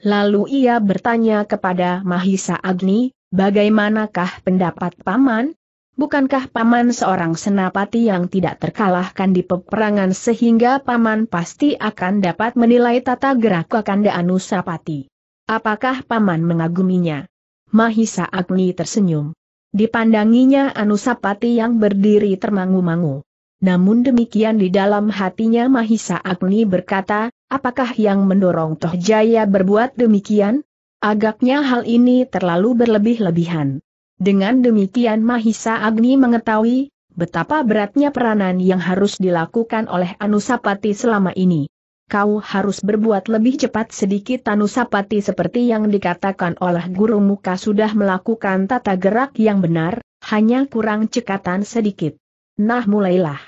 Lalu ia bertanya kepada Mahisa Agni, bagaimanakah pendapat Paman? Bukankah paman seorang senapati yang tidak terkalahkan di peperangan sehingga paman pasti akan dapat menilai tata gerak Kakanda Anusapati? Apakah paman mengaguminya? Mahisa Agni tersenyum. Dipandanginya Anusapati yang berdiri termangu-mangu. Namun demikian di dalam hatinya Mahisa Agni berkata, apakah yang mendorong Tohjaya berbuat demikian? Agaknya hal ini terlalu berlebih-lebihan. Dengan demikian Mahisa Agni mengetahui betapa beratnya peranan yang harus dilakukan oleh Anusapati selama ini. Kau harus berbuat lebih cepat sedikit Anusapati seperti yang dikatakan oleh guru muka sudah melakukan tata gerak yang benar, hanya kurang cekatan sedikit. Nah mulailah.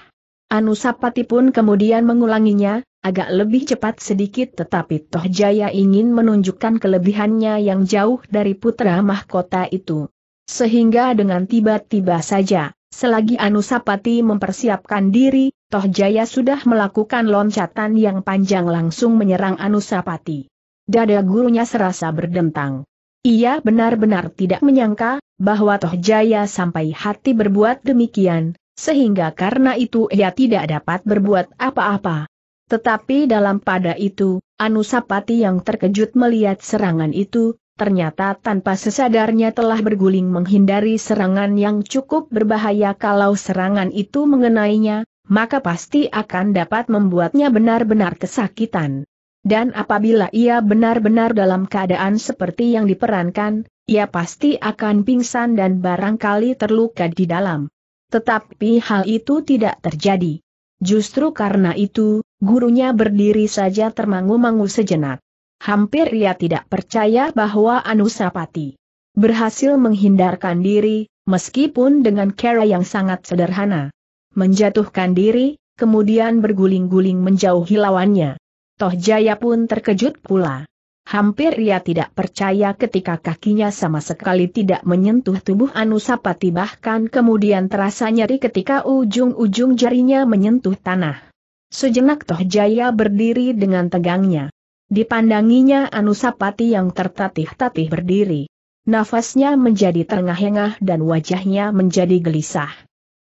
Anusapati pun kemudian mengulanginya, agak lebih cepat sedikit tetapi Tohjaya ingin menunjukkan kelebihannya yang jauh dari putra mahkota itu. Sehingga dengan tiba-tiba saja, selagi Anusapati mempersiapkan diri, Toh Jaya sudah melakukan loncatan yang panjang langsung menyerang Anusapati. Dada gurunya serasa berdentang. Ia benar-benar tidak menyangka, bahwa Toh Jaya sampai hati berbuat demikian, sehingga karena itu ia tidak dapat berbuat apa-apa. Tetapi dalam pada itu, Anusapati yang terkejut melihat serangan itu, ternyata tanpa sesadarnya telah berguling menghindari serangan yang cukup berbahaya kalau serangan itu mengenainya, maka pasti akan dapat membuatnya benar-benar kesakitan. Dan apabila ia benar-benar dalam keadaan seperti yang diperankan, ia pasti akan pingsan dan barangkali terluka di dalam. Tetapi hal itu tidak terjadi. Justru karena itu, gurunya berdiri saja termangu-mangu sejenak. Hampir ia tidak percaya bahwa Anusapati berhasil menghindarkan diri, meskipun dengan cara yang sangat sederhana. Menjatuhkan diri, kemudian berguling-guling menjauhi lawannya. Toh Jaya pun terkejut pula. Hampir ia tidak percaya ketika kakinya sama sekali tidak menyentuh tubuh Anusapati bahkan kemudian terasa nyeri ketika ujung-ujung jarinya menyentuh tanah. Sejenak Toh Jaya berdiri dengan tegangnya. Dipandanginya Anusapati yang tertatih-tatih berdiri. Nafasnya menjadi terengah-engah dan wajahnya menjadi gelisah.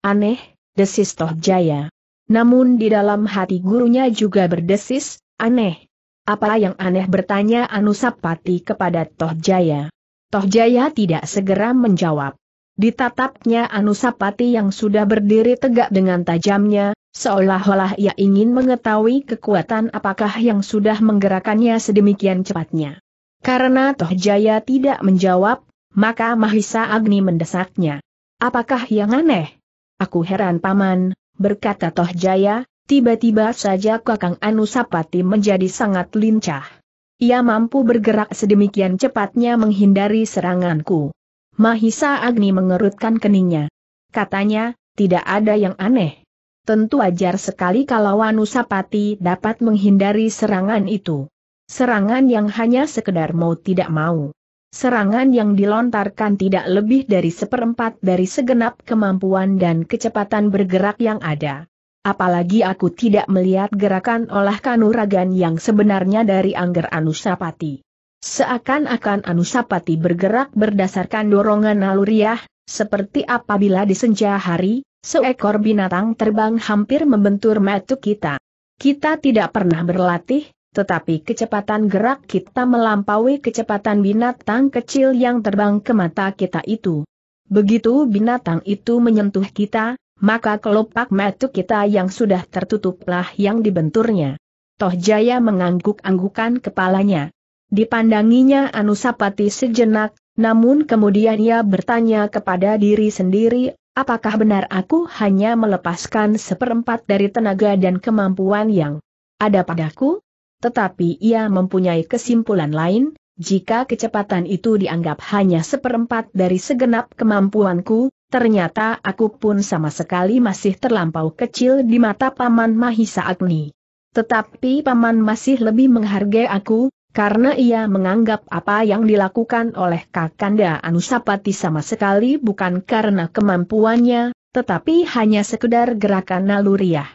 Aneh, desis Toh Jaya. Namun di dalam hati gurunya juga berdesis, aneh. Apa yang aneh bertanya Anusapati kepada Toh Jaya. Toh Jaya tidak segera menjawab. Ditatapnya Anusapati yang sudah berdiri tegak dengan tajamnya, Seolah-olah ia ingin mengetahui kekuatan apakah yang sudah menggerakannya sedemikian cepatnya. Karena Tohjaya tidak menjawab, maka Mahisa Agni mendesaknya. Apakah yang aneh? Aku heran paman, berkata Tohjaya. tiba-tiba saja Kakang Anusapati menjadi sangat lincah ia mampu bergerak sedemikian cepatnya menghindari seranganku. Mahisa Agni mengerutkan keningnya. Katanya, tidak ada yang aneh tentu ajar sekali kalau Anusapati dapat menghindari serangan itu. Serangan yang hanya sekedar mau tidak mau. Serangan yang dilontarkan tidak lebih dari seperempat dari segenap kemampuan dan kecepatan bergerak yang ada. Apalagi aku tidak melihat gerakan olah kanuragan yang sebenarnya dari Angger Anusapati. Seakan-akan Anusapati bergerak berdasarkan dorongan naluriah, seperti apabila di senja hari, Seekor binatang terbang hampir membentur metu kita. Kita tidak pernah berlatih, tetapi kecepatan gerak kita melampaui kecepatan binatang kecil yang terbang ke mata kita itu. Begitu binatang itu menyentuh kita, maka kelopak metu kita yang sudah tertutuplah yang dibenturnya. Toh Jaya mengangguk-anggukan kepalanya. Dipandanginya Anusapati sejenak, namun kemudian ia bertanya kepada diri sendiri Apakah benar aku hanya melepaskan seperempat dari tenaga dan kemampuan yang ada padaku? Tetapi ia mempunyai kesimpulan lain, jika kecepatan itu dianggap hanya seperempat dari segenap kemampuanku, ternyata aku pun sama sekali masih terlampau kecil di mata Paman Mahisa Agni. Tetapi Paman masih lebih menghargai aku, karena ia menganggap apa yang dilakukan oleh Kakanda Anusapati sama sekali bukan karena kemampuannya, tetapi hanya sekedar gerakan naluriah.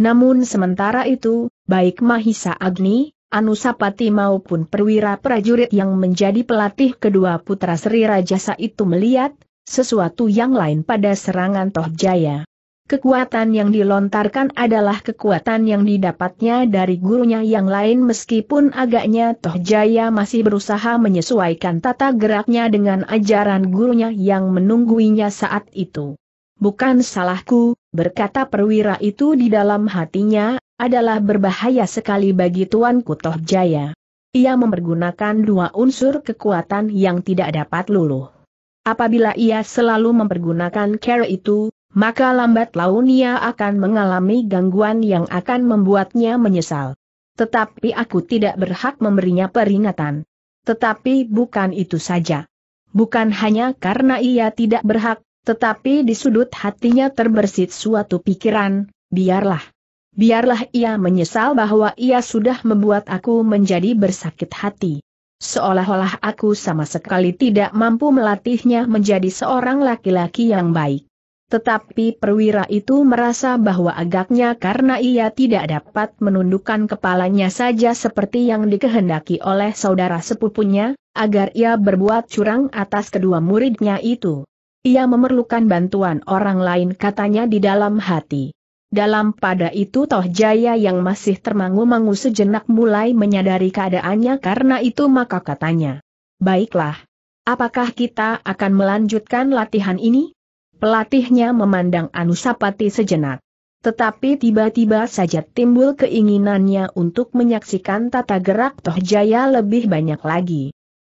Namun sementara itu, baik Mahisa Agni, Anusapati maupun perwira prajurit yang menjadi pelatih kedua putra Sri Rajasa itu melihat, sesuatu yang lain pada serangan Tohjaya. Kekuatan yang dilontarkan adalah kekuatan yang didapatnya dari gurunya yang lain meskipun agaknya Toh Jaya masih berusaha menyesuaikan tata geraknya dengan ajaran gurunya yang menungguinya saat itu. Bukan salahku, berkata perwira itu di dalam hatinya, adalah berbahaya sekali bagi Tuanku Toh Jaya. Ia mempergunakan dua unsur kekuatan yang tidak dapat luluh. Apabila ia selalu mempergunakan cara itu, maka lambat laun ia akan mengalami gangguan yang akan membuatnya menyesal. Tetapi aku tidak berhak memberinya peringatan. Tetapi bukan itu saja. Bukan hanya karena ia tidak berhak, tetapi di sudut hatinya terbersit suatu pikiran, biarlah. Biarlah ia menyesal bahwa ia sudah membuat aku menjadi bersakit hati. Seolah-olah aku sama sekali tidak mampu melatihnya menjadi seorang laki-laki yang baik. Tetapi perwira itu merasa bahwa agaknya karena ia tidak dapat menundukkan kepalanya saja seperti yang dikehendaki oleh saudara sepupunya, agar ia berbuat curang atas kedua muridnya itu. Ia memerlukan bantuan orang lain katanya di dalam hati. Dalam pada itu Toh Jaya yang masih termangu-mangu sejenak mulai menyadari keadaannya karena itu maka katanya. Baiklah. Apakah kita akan melanjutkan latihan ini? Pelatihnya memandang Anusapati sejenak. Tetapi tiba-tiba saja timbul keinginannya untuk menyaksikan tata gerak Toh Jaya lebih banyak lagi.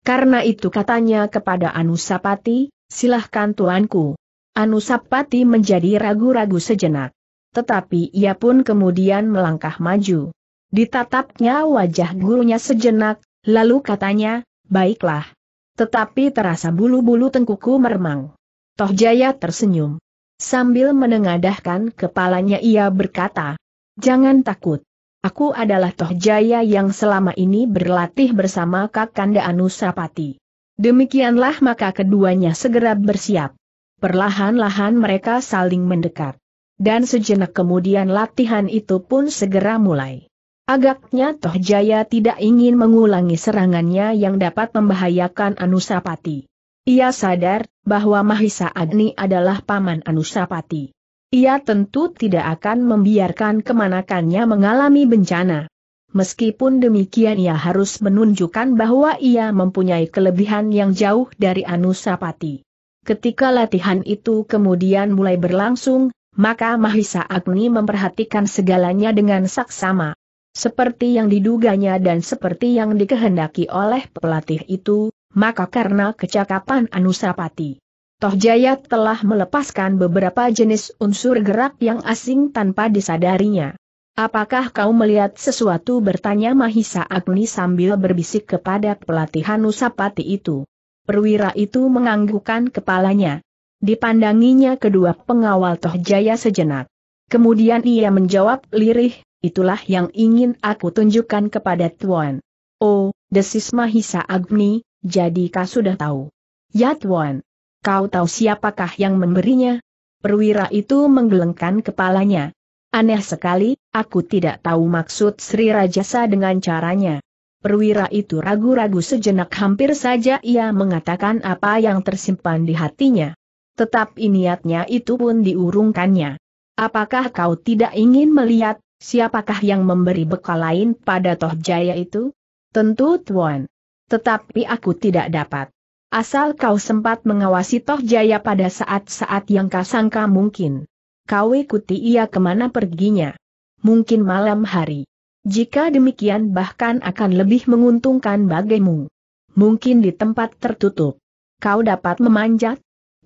Karena itu katanya kepada Anusapati, silahkan tuanku. Anusapati menjadi ragu-ragu sejenak. Tetapi ia pun kemudian melangkah maju. Ditatapnya wajah gurunya sejenak, lalu katanya, baiklah. Tetapi terasa bulu-bulu tengkuku meremang. Tohjaya tersenyum. Sambil menengadahkan kepalanya ia berkata, Jangan takut. Aku adalah Tohjaya yang selama ini berlatih bersama Kakanda Anusapati. Demikianlah maka keduanya segera bersiap. Perlahan-lahan mereka saling mendekat. Dan sejenak kemudian latihan itu pun segera mulai. Agaknya Tohjaya tidak ingin mengulangi serangannya yang dapat membahayakan Anusapati. Ia sadar bahwa Mahisa Agni adalah paman Anusapati. Ia tentu tidak akan membiarkan kemanakannya mengalami bencana. Meskipun demikian ia harus menunjukkan bahwa ia mempunyai kelebihan yang jauh dari Anusapati. Ketika latihan itu kemudian mulai berlangsung, maka Mahisa Agni memperhatikan segalanya dengan saksama. Seperti yang diduganya dan seperti yang dikehendaki oleh pelatih itu, maka karena kecakapan Anusapati. Tohjaya telah melepaskan beberapa jenis unsur gerak yang asing tanpa disadarinya. Apakah kau melihat sesuatu bertanya Mahisa Agni sambil berbisik kepada pelatih Anusapati itu. Perwira itu menganggukkan kepalanya. Dipandanginya kedua pengawal Tohjaya sejenak. Kemudian ia menjawab lirih, itulah yang ingin aku tunjukkan kepada Tuan. Oh, desis Mahisa Agni, jadi kau sudah tahu. Yatwan, kau tahu siapakah yang memberinya? Perwira itu menggelengkan kepalanya. Aneh sekali, aku tidak tahu maksud Sri Rajasa dengan caranya. Perwira itu ragu-ragu sejenak hampir saja ia mengatakan apa yang tersimpan di hatinya. Tetapi niatnya itu pun diurungkannya. Apakah kau tidak ingin melihat siapakah yang memberi bekal lain pada Toh Jaya itu? Tentu Tuan. Tetapi aku tidak dapat. Asal kau sempat mengawasi Toh Jaya pada saat-saat yang kasangka mungkin. Kau ikuti ia kemana perginya. Mungkin malam hari. Jika demikian bahkan akan lebih menguntungkan bagimu. Mungkin di tempat tertutup. Kau dapat memanjat?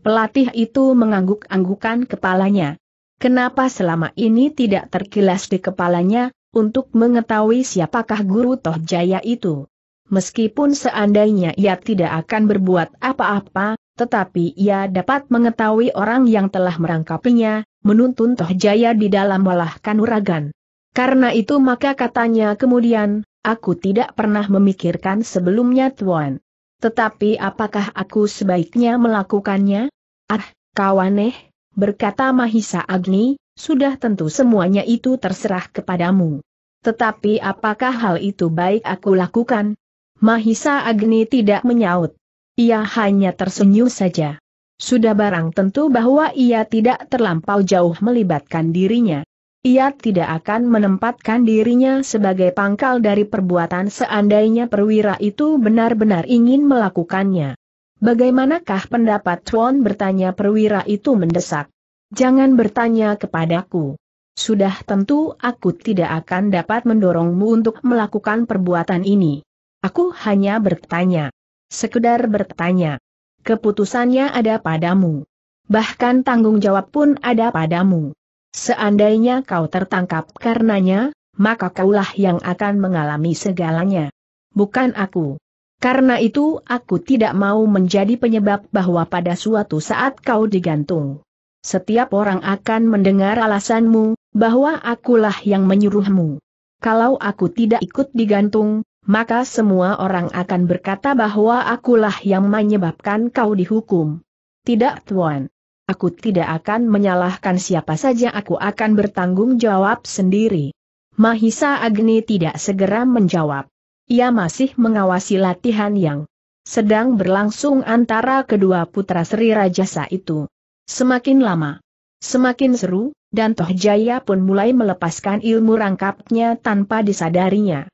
Pelatih itu mengangguk-anggukan kepalanya. Kenapa selama ini tidak terkilas di kepalanya, untuk mengetahui siapakah guru Toh Jaya itu? meskipun seandainya ia tidak akan berbuat apa-apa, tetapi ia dapat mengetahui orang yang telah merangkapinya, menuntun Toh Jaya di dalam walah kanuragan. Karena itu maka katanya kemudian, aku tidak pernah memikirkan sebelumnya Tuan. Tetapi apakah aku sebaiknya melakukannya? Ah, kawaneh, berkata Mahisa Agni, sudah tentu semuanya itu terserah kepadamu. Tetapi apakah hal itu baik aku lakukan? Mahisa Agni tidak menyaut. Ia hanya tersenyum saja. Sudah barang tentu bahwa ia tidak terlampau jauh melibatkan dirinya. Ia tidak akan menempatkan dirinya sebagai pangkal dari perbuatan seandainya perwira itu benar-benar ingin melakukannya. Bagaimanakah pendapat Tuan bertanya perwira itu mendesak? Jangan bertanya kepadaku. Sudah tentu aku tidak akan dapat mendorongmu untuk melakukan perbuatan ini. Aku hanya bertanya. Sekedar bertanya. Keputusannya ada padamu. Bahkan tanggung jawab pun ada padamu. Seandainya kau tertangkap karenanya, maka kaulah yang akan mengalami segalanya. Bukan aku. Karena itu aku tidak mau menjadi penyebab bahwa pada suatu saat kau digantung. Setiap orang akan mendengar alasanmu, bahwa akulah yang menyuruhmu. Kalau aku tidak ikut digantung, maka semua orang akan berkata bahwa akulah yang menyebabkan kau dihukum. Tidak Tuan. Aku tidak akan menyalahkan siapa saja aku akan bertanggung jawab sendiri. Mahisa Agni tidak segera menjawab. Ia masih mengawasi latihan yang sedang berlangsung antara kedua putra Sri Rajasa itu. Semakin lama, semakin seru, dan Toh Jaya pun mulai melepaskan ilmu rangkapnya tanpa disadarinya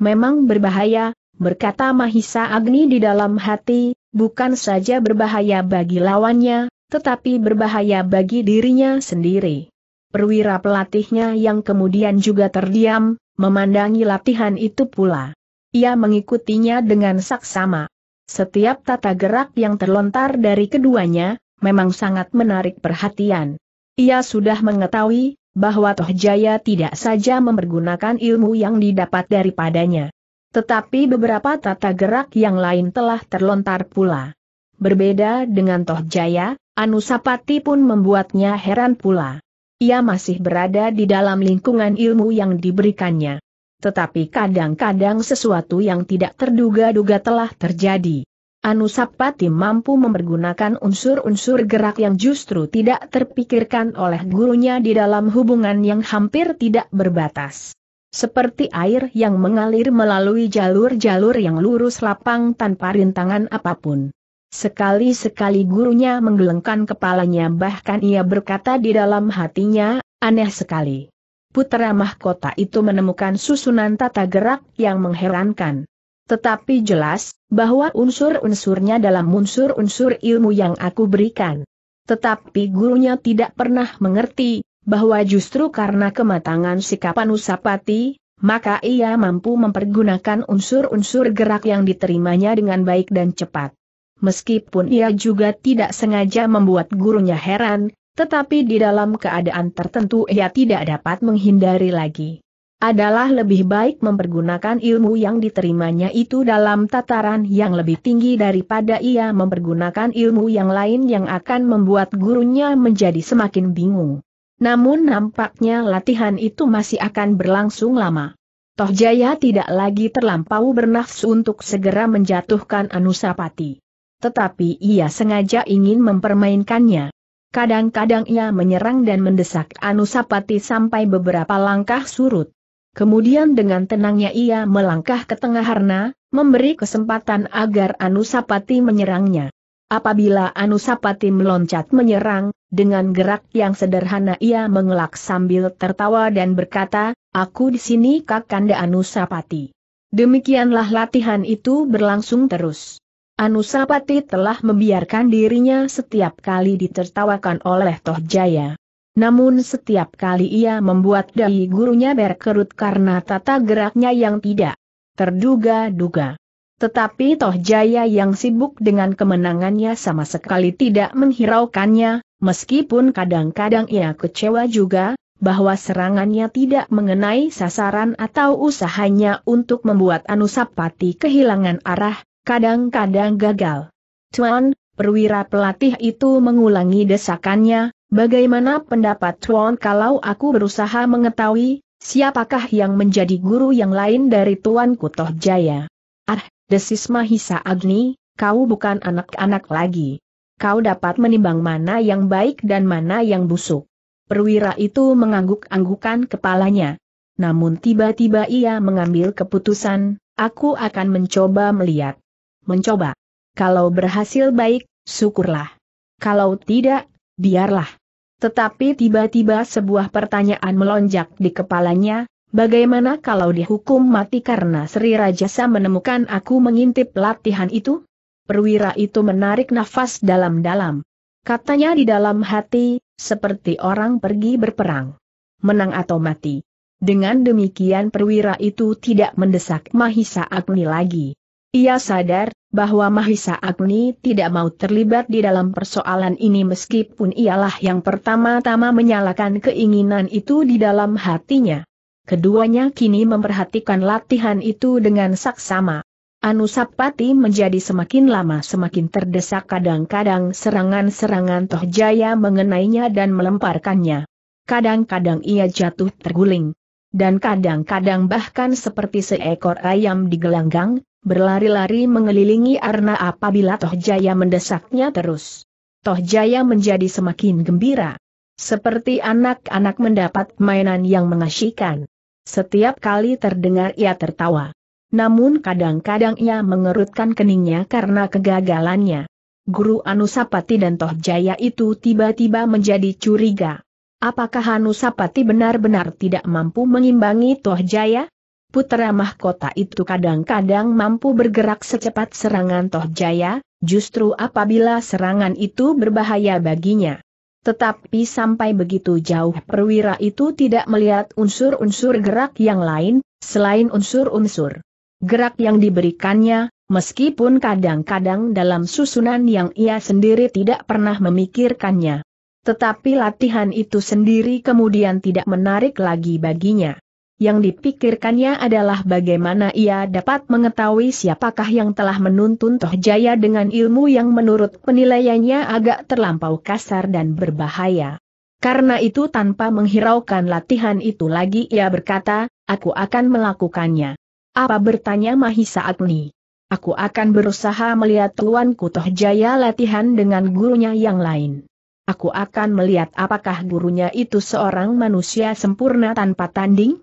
memang berbahaya, berkata Mahisa Agni di dalam hati, bukan saja berbahaya bagi lawannya, tetapi berbahaya bagi dirinya sendiri. Perwira pelatihnya yang kemudian juga terdiam, memandangi latihan itu pula. Ia mengikutinya dengan saksama. Setiap tata gerak yang terlontar dari keduanya, memang sangat menarik perhatian. Ia sudah mengetahui, bahwa Toh Jaya tidak saja mempergunakan ilmu yang didapat daripadanya. Tetapi beberapa tata gerak yang lain telah terlontar pula. Berbeda dengan Toh Jaya, Anusapati pun membuatnya heran pula. Ia masih berada di dalam lingkungan ilmu yang diberikannya. Tetapi kadang-kadang sesuatu yang tidak terduga-duga telah terjadi. Anusapati mampu mempergunakan unsur-unsur gerak yang justru tidak terpikirkan oleh gurunya di dalam hubungan yang hampir tidak berbatas. Seperti air yang mengalir melalui jalur-jalur yang lurus lapang tanpa rintangan apapun. Sekali-sekali gurunya menggelengkan kepalanya bahkan ia berkata di dalam hatinya, aneh sekali. Putra mahkota itu menemukan susunan tata gerak yang mengherankan. Tetapi jelas, bahwa unsur-unsurnya dalam unsur-unsur ilmu yang aku berikan. Tetapi gurunya tidak pernah mengerti, bahwa justru karena kematangan sikap Anusapati, maka ia mampu mempergunakan unsur-unsur gerak yang diterimanya dengan baik dan cepat. Meskipun ia juga tidak sengaja membuat gurunya heran, tetapi di dalam keadaan tertentu ia tidak dapat menghindari lagi adalah lebih baik mempergunakan ilmu yang diterimanya itu dalam tataran yang lebih tinggi daripada ia mempergunakan ilmu yang lain yang akan membuat gurunya menjadi semakin bingung. Namun nampaknya latihan itu masih akan berlangsung lama. Toh Jaya tidak lagi terlampau bernafsu untuk segera menjatuhkan Anusapati. Tetapi ia sengaja ingin mempermainkannya. Kadang-kadang ia menyerang dan mendesak Anusapati sampai beberapa langkah surut. Kemudian dengan tenangnya ia melangkah ke tengah Harna, memberi kesempatan agar Anusapati menyerangnya. Apabila Anusapati meloncat menyerang, dengan gerak yang sederhana ia mengelak sambil tertawa dan berkata, Aku di sini Kakanda Anusapati. Demikianlah latihan itu berlangsung terus. Anusapati telah membiarkan dirinya setiap kali ditertawakan oleh Tohjaya. Namun setiap kali ia membuat dai gurunya berkerut karena tata geraknya yang tidak terduga-duga. Tetapi Toh Jaya yang sibuk dengan kemenangannya sama sekali tidak menghiraukannya, meskipun kadang-kadang ia kecewa juga, bahwa serangannya tidak mengenai sasaran atau usahanya untuk membuat Anusapati kehilangan arah, kadang-kadang gagal. Tuan, perwira pelatih itu mengulangi desakannya, Bagaimana pendapat Tuan kalau aku berusaha mengetahui, siapakah yang menjadi guru yang lain dari Tuan Kutoh Jaya? Ah, desis Mahisa Agni, kau bukan anak-anak lagi. Kau dapat menimbang mana yang baik dan mana yang busuk. Perwira itu mengangguk-anggukan kepalanya. Namun tiba-tiba ia mengambil keputusan, aku akan mencoba melihat. Mencoba. Kalau berhasil baik, syukurlah. Kalau tidak, biarlah. Tetapi tiba-tiba sebuah pertanyaan melonjak di kepalanya, bagaimana kalau dihukum mati karena Sri Rajasa menemukan aku mengintip latihan itu? Perwira itu menarik nafas dalam-dalam. Katanya di dalam hati, seperti orang pergi berperang. Menang atau mati. Dengan demikian perwira itu tidak mendesak Mahisa Agni lagi. Ia sadar bahwa Mahisa Agni tidak mau terlibat di dalam persoalan ini meskipun ialah yang pertama-tama menyalakan keinginan itu di dalam hatinya. Keduanya kini memperhatikan latihan itu dengan saksama. Anusapati menjadi semakin lama semakin terdesak kadang-kadang serangan-serangan Tohjaya mengenainya dan melemparkannya. Kadang-kadang ia jatuh terguling. Dan kadang-kadang bahkan seperti seekor ayam digelanggang, berlari-lari mengelilingi Arna apabila Toh Jaya mendesaknya terus. Toh Jaya menjadi semakin gembira. Seperti anak-anak mendapat mainan yang mengasyikan. Setiap kali terdengar ia tertawa. Namun kadang-kadang ia mengerutkan keningnya karena kegagalannya. Guru Anusapati dan Toh Jaya itu tiba-tiba menjadi curiga. Apakah Anusapati benar-benar tidak mampu mengimbangi Toh Jaya? putera mahkota itu kadang-kadang mampu bergerak secepat serangan Toh Jaya, justru apabila serangan itu berbahaya baginya. Tetapi sampai begitu jauh perwira itu tidak melihat unsur-unsur gerak yang lain, selain unsur-unsur gerak yang diberikannya, meskipun kadang-kadang dalam susunan yang ia sendiri tidak pernah memikirkannya. Tetapi latihan itu sendiri kemudian tidak menarik lagi baginya yang dipikirkannya adalah bagaimana ia dapat mengetahui siapakah yang telah menuntun Tohjaya dengan ilmu yang menurut penilaiannya agak terlampau kasar dan berbahaya. Karena itu tanpa menghiraukan latihan itu lagi ia berkata, aku akan melakukannya. Apa bertanya Mahisa Agni? Aku akan berusaha melihat tuanku Toh Jaya latihan dengan gurunya yang lain. Aku akan melihat apakah gurunya itu seorang manusia sempurna tanpa tanding,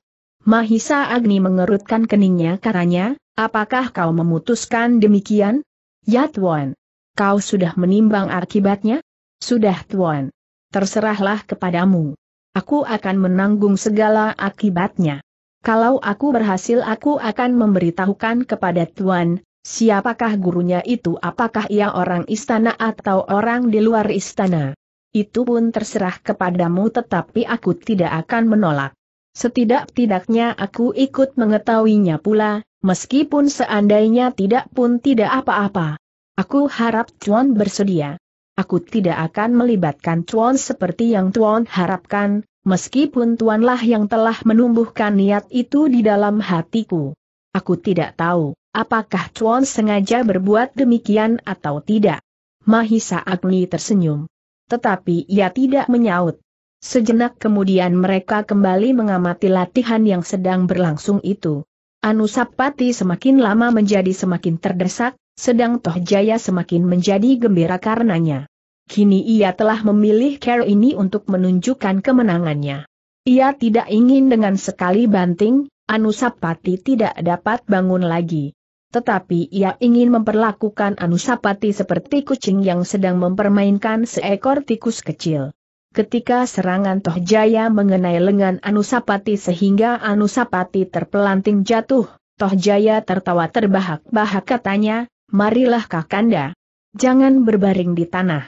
Mahisa Agni mengerutkan keningnya katanya, apakah kau memutuskan demikian? Ya Tuan. Kau sudah menimbang akibatnya? Sudah Tuan. Terserahlah kepadamu. Aku akan menanggung segala akibatnya. Kalau aku berhasil aku akan memberitahukan kepada Tuan, siapakah gurunya itu apakah ia orang istana atau orang di luar istana. Itu pun terserah kepadamu tetapi aku tidak akan menolak. Setidak-tidaknya aku ikut mengetahuinya pula, meskipun seandainya tidak pun tidak apa-apa. Aku harap Tuan bersedia. Aku tidak akan melibatkan Tuan seperti yang Tuan harapkan, meskipun Tuanlah yang telah menumbuhkan niat itu di dalam hatiku. Aku tidak tahu, apakah Tuan sengaja berbuat demikian atau tidak. Mahisa Agni tersenyum. Tetapi ia tidak menyaut. Sejenak kemudian mereka kembali mengamati latihan yang sedang berlangsung itu. Anusapati semakin lama menjadi semakin terdesak, sedang Toh Jaya semakin menjadi gembira karenanya. Kini ia telah memilih care ini untuk menunjukkan kemenangannya. Ia tidak ingin dengan sekali banting, Anusapati tidak dapat bangun lagi. Tetapi ia ingin memperlakukan Anusapati seperti kucing yang sedang mempermainkan seekor tikus kecil ketika serangan Tohjaya mengenai lengan Anusapati sehingga Anusapati terpelanting jatuh, Tohjaya tertawa terbahak-bahak katanya, marilah Kakanda. Jangan berbaring di tanah.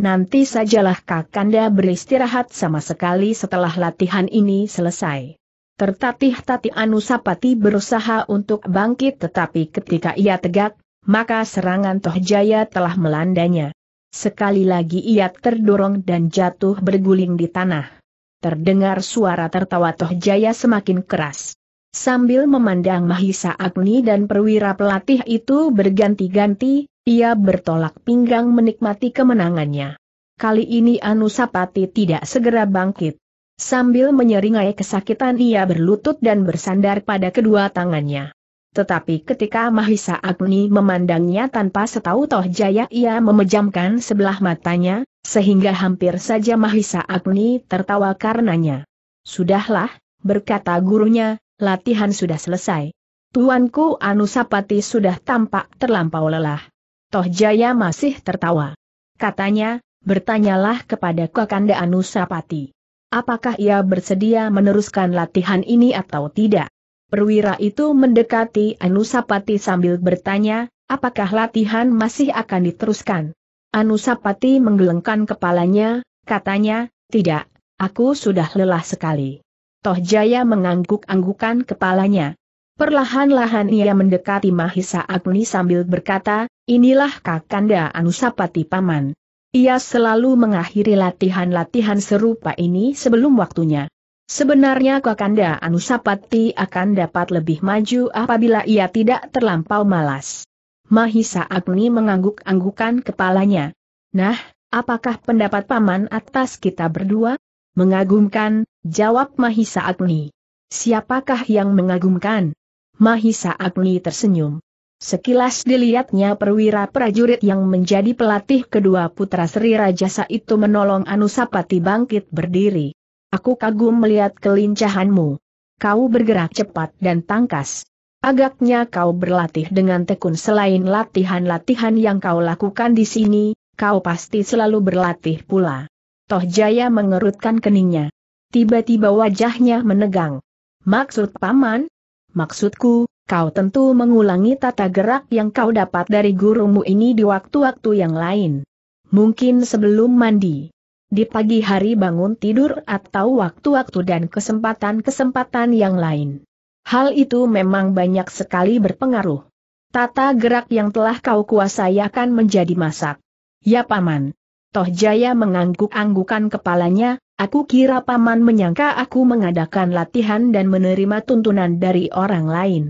Nanti sajalah Kakanda beristirahat sama sekali setelah latihan ini selesai. Tertatih-tatih Anusapati berusaha untuk bangkit tetapi ketika ia tegak, maka serangan Tohjaya telah melandanya. Sekali lagi ia terdorong dan jatuh berguling di tanah. Terdengar suara tertawa Toh Jaya semakin keras. Sambil memandang Mahisa Agni dan perwira pelatih itu berganti-ganti, ia bertolak pinggang menikmati kemenangannya. Kali ini Anusapati tidak segera bangkit. Sambil menyeringai kesakitan ia berlutut dan bersandar pada kedua tangannya. Tetapi ketika Mahisa Agni memandangnya tanpa setahu toh jaya ia memejamkan sebelah matanya, sehingga hampir saja Mahisa Agni tertawa karenanya. Sudahlah, berkata gurunya, latihan sudah selesai. Tuanku Anusapati sudah tampak terlampau lelah. Toh Jaya masih tertawa. Katanya, bertanyalah kepada Kakanda Anusapati. Apakah ia bersedia meneruskan latihan ini atau tidak? Perwira itu mendekati Anusapati sambil bertanya, apakah latihan masih akan diteruskan? Anusapati menggelengkan kepalanya, katanya, tidak, aku sudah lelah sekali. Toh Jaya mengangguk-anggukan kepalanya. Perlahan-lahan ia mendekati Mahisa Agni sambil berkata, inilah Kakanda Anusapati Paman. Ia selalu mengakhiri latihan-latihan serupa ini sebelum waktunya. Sebenarnya Kakanda Anusapati akan dapat lebih maju apabila ia tidak terlampau malas. Mahisa Agni mengangguk-anggukan kepalanya. Nah, apakah pendapat paman atas kita berdua? Mengagumkan, jawab Mahisa Agni. Siapakah yang mengagumkan? Mahisa Agni tersenyum. Sekilas dilihatnya perwira prajurit yang menjadi pelatih kedua putra Sri Rajasa itu menolong Anusapati bangkit berdiri. Aku kagum melihat kelincahanmu. Kau bergerak cepat dan tangkas. Agaknya kau berlatih dengan tekun selain latihan-latihan yang kau lakukan di sini, kau pasti selalu berlatih pula. Toh Jaya mengerutkan keningnya. Tiba-tiba wajahnya menegang. Maksud paman? Maksudku, kau tentu mengulangi tata gerak yang kau dapat dari gurumu ini di waktu-waktu yang lain. Mungkin sebelum mandi di pagi hari bangun tidur atau waktu-waktu dan kesempatan-kesempatan yang lain. Hal itu memang banyak sekali berpengaruh. Tata gerak yang telah kau kuasai akan menjadi masak. Ya Paman. Toh Jaya mengangguk-anggukan kepalanya, aku kira Paman menyangka aku mengadakan latihan dan menerima tuntunan dari orang lain.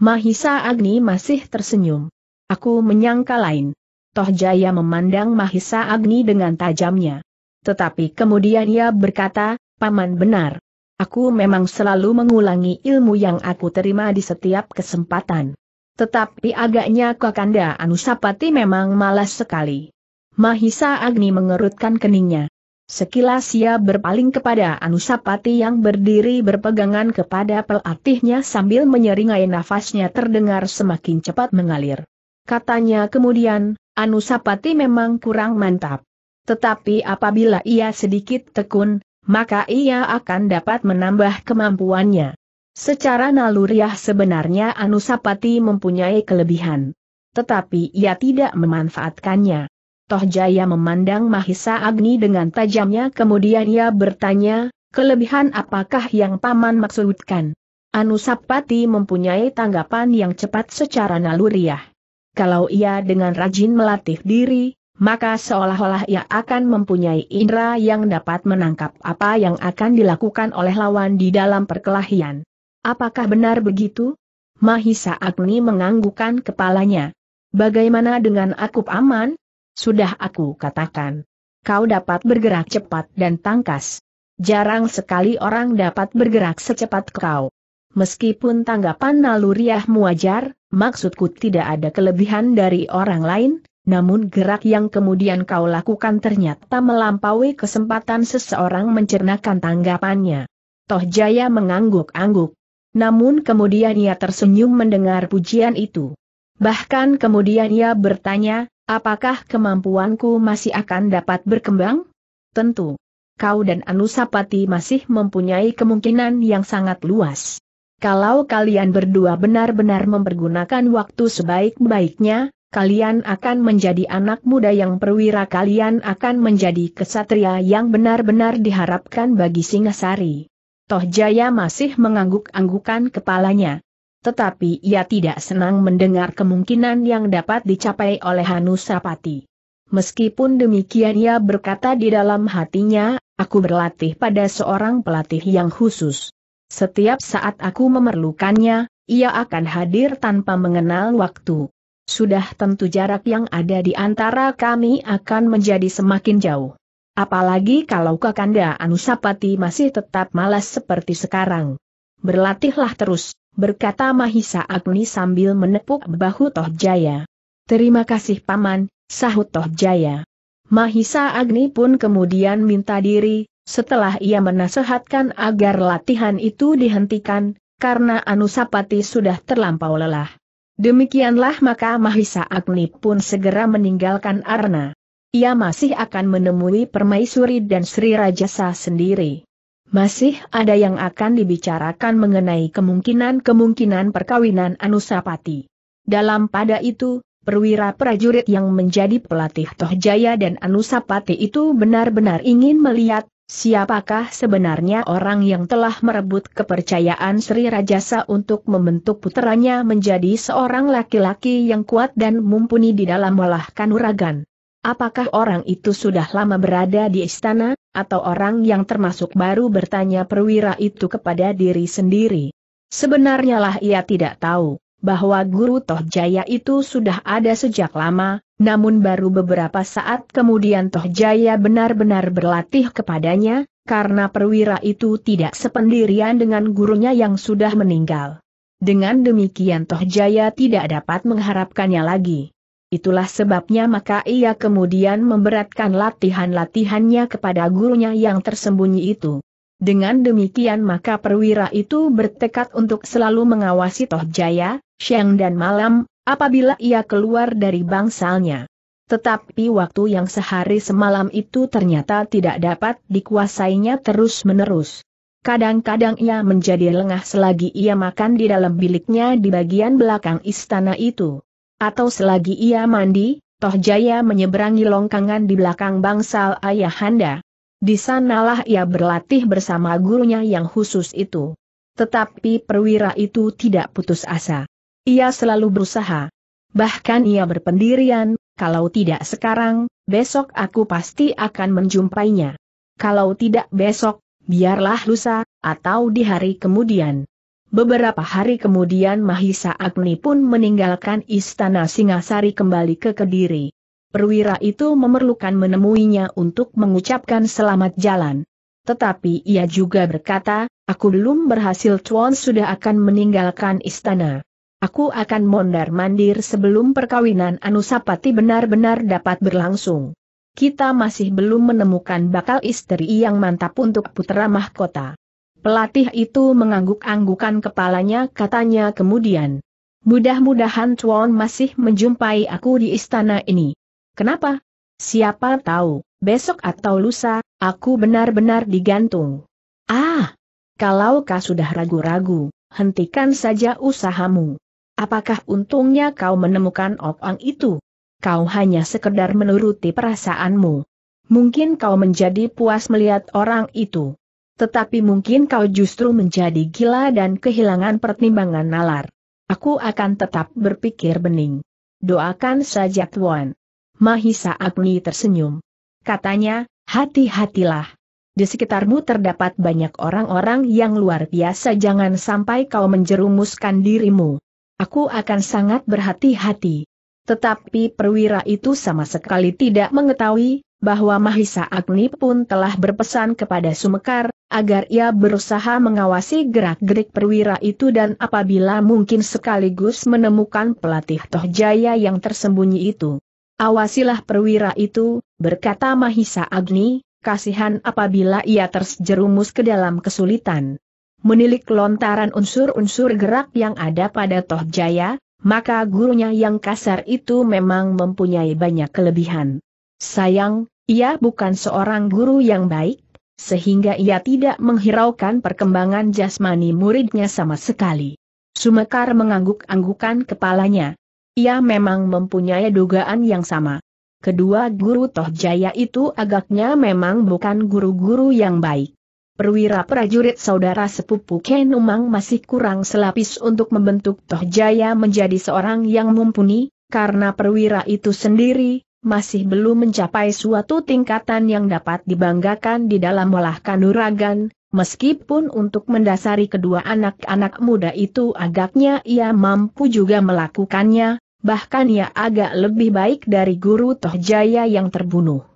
Mahisa Agni masih tersenyum. Aku menyangka lain. Toh Jaya memandang Mahisa Agni dengan tajamnya. Tetapi kemudian ia berkata, Paman benar. Aku memang selalu mengulangi ilmu yang aku terima di setiap kesempatan. Tetapi agaknya Kakanda Anusapati memang malas sekali. Mahisa Agni mengerutkan keningnya. Sekilas ia berpaling kepada Anusapati yang berdiri berpegangan kepada pelatihnya sambil menyeringai nafasnya terdengar semakin cepat mengalir. Katanya kemudian, Anusapati memang kurang mantap. Tetapi apabila ia sedikit tekun, maka ia akan dapat menambah kemampuannya. Secara naluriah sebenarnya Anusapati mempunyai kelebihan. Tetapi ia tidak memanfaatkannya. Toh Jaya memandang Mahisa Agni dengan tajamnya kemudian ia bertanya, kelebihan apakah yang Paman maksudkan? Anusapati mempunyai tanggapan yang cepat secara naluriah. Kalau ia dengan rajin melatih diri, maka seolah-olah ia akan mempunyai indera yang dapat menangkap apa yang akan dilakukan oleh lawan di dalam perkelahian. Apakah benar begitu? Mahisa Agni menganggukkan kepalanya. Bagaimana dengan aku Aman? Sudah aku katakan. Kau dapat bergerak cepat dan tangkas. Jarang sekali orang dapat bergerak secepat kau. Meskipun tanggapan naluriahmu wajar, maksudku tidak ada kelebihan dari orang lain, namun gerak yang kemudian kau lakukan ternyata melampaui kesempatan seseorang mencernakan tanggapannya. Toh Jaya mengangguk-angguk. Namun kemudian ia tersenyum mendengar pujian itu. Bahkan kemudian ia bertanya, apakah kemampuanku masih akan dapat berkembang? Tentu. Kau dan Anusapati masih mempunyai kemungkinan yang sangat luas. Kalau kalian berdua benar-benar mempergunakan waktu sebaik-baiknya, kalian akan menjadi anak muda yang perwira kalian akan menjadi kesatria yang benar-benar diharapkan bagi Singasari. Toh Jaya masih mengangguk-anggukan kepalanya. Tetapi ia tidak senang mendengar kemungkinan yang dapat dicapai oleh Hanusapati. Meskipun demikian ia berkata di dalam hatinya, aku berlatih pada seorang pelatih yang khusus. Setiap saat aku memerlukannya, ia akan hadir tanpa mengenal waktu sudah tentu jarak yang ada di antara kami akan menjadi semakin jauh. Apalagi kalau Kakanda Anusapati masih tetap malas seperti sekarang. Berlatihlah terus, berkata Mahisa Agni sambil menepuk bahu Tohjaya. Terima kasih Paman, sahut Tohjaya. Mahisa Agni pun kemudian minta diri, setelah ia menasehatkan agar latihan itu dihentikan, karena Anusapati sudah terlampau lelah. Demikianlah maka Mahisa Agni pun segera meninggalkan Arna. Ia masih akan menemui Permaisuri dan Sri Rajasa sendiri. Masih ada yang akan dibicarakan mengenai kemungkinan-kemungkinan perkawinan Anusapati. Dalam pada itu, perwira prajurit yang menjadi pelatih Tohjaya dan Anusapati itu benar-benar ingin melihat Siapakah sebenarnya orang yang telah merebut kepercayaan Sri Rajasa untuk membentuk putranya menjadi seorang laki-laki yang kuat dan mumpuni di dalam olah kanuragan? Apakah orang itu sudah lama berada di istana, atau orang yang termasuk baru bertanya perwira itu kepada diri sendiri? Sebenarnya lah ia tidak tahu, bahwa Guru Tohjaya itu sudah ada sejak lama, namun baru beberapa saat kemudian Toh Jaya benar-benar berlatih kepadanya, karena perwira itu tidak sependirian dengan gurunya yang sudah meninggal. Dengan demikian Toh Jaya tidak dapat mengharapkannya lagi. Itulah sebabnya maka ia kemudian memberatkan latihan-latihannya kepada gurunya yang tersembunyi itu. Dengan demikian maka perwira itu bertekad untuk selalu mengawasi Toh Jaya, siang dan malam, apabila ia keluar dari bangsalnya. Tetapi waktu yang sehari semalam itu ternyata tidak dapat dikuasainya terus-menerus. Kadang-kadang ia menjadi lengah selagi ia makan di dalam biliknya di bagian belakang istana itu. Atau selagi ia mandi, Toh Jaya menyeberangi longkangan di belakang bangsal ayahanda. Di sanalah ia berlatih bersama gurunya yang khusus itu. Tetapi perwira itu tidak putus asa. Ia selalu berusaha. Bahkan ia berpendirian, kalau tidak sekarang, besok aku pasti akan menjumpainya. Kalau tidak besok, biarlah lusa, atau di hari kemudian. Beberapa hari kemudian Mahisa Agni pun meninggalkan istana Singasari kembali ke Kediri. Perwira itu memerlukan menemuinya untuk mengucapkan selamat jalan. Tetapi ia juga berkata, aku belum berhasil Chuan sudah akan meninggalkan istana. Aku akan mondar-mandir sebelum perkawinan Anusapati benar-benar dapat berlangsung. Kita masih belum menemukan bakal istri yang mantap untuk putra mahkota. Pelatih itu mengangguk-anggukan kepalanya katanya kemudian. Mudah-mudahan Chuan masih menjumpai aku di istana ini. Kenapa? Siapa tahu, besok atau lusa, aku benar-benar digantung. Ah! Kalau kau sudah ragu-ragu, hentikan saja usahamu. Apakah untungnya kau menemukan opang itu? Kau hanya sekedar menuruti perasaanmu. Mungkin kau menjadi puas melihat orang itu. Tetapi mungkin kau justru menjadi gila dan kehilangan pertimbangan nalar. Aku akan tetap berpikir bening. Doakan saja Tuan. Mahisa Agni tersenyum. Katanya, hati-hatilah. Di sekitarmu terdapat banyak orang-orang yang luar biasa jangan sampai kau menjerumuskan dirimu. Aku akan sangat berhati-hati. Tetapi perwira itu sama sekali tidak mengetahui bahwa Mahisa Agni pun telah berpesan kepada Sumekar agar ia berusaha mengawasi gerak-gerik perwira itu dan apabila mungkin sekaligus menemukan pelatih Tohjaya yang tersembunyi itu. Awasilah perwira itu, berkata Mahisa Agni, kasihan apabila ia terjerumus ke dalam kesulitan menilik lontaran unsur-unsur gerak yang ada pada Toh Jaya, maka gurunya yang kasar itu memang mempunyai banyak kelebihan. Sayang, ia bukan seorang guru yang baik, sehingga ia tidak menghiraukan perkembangan jasmani muridnya sama sekali. Sumekar mengangguk-anggukan kepalanya. Ia memang mempunyai dugaan yang sama. Kedua guru Toh Jaya itu agaknya memang bukan guru-guru yang baik perwira prajurit saudara sepupu Ken Umang masih kurang selapis untuk membentuk Toh Jaya menjadi seorang yang mumpuni, karena perwira itu sendiri, masih belum mencapai suatu tingkatan yang dapat dibanggakan di dalam olah kanuragan, meskipun untuk mendasari kedua anak-anak muda itu agaknya ia mampu juga melakukannya, bahkan ia agak lebih baik dari guru Toh Jaya yang terbunuh.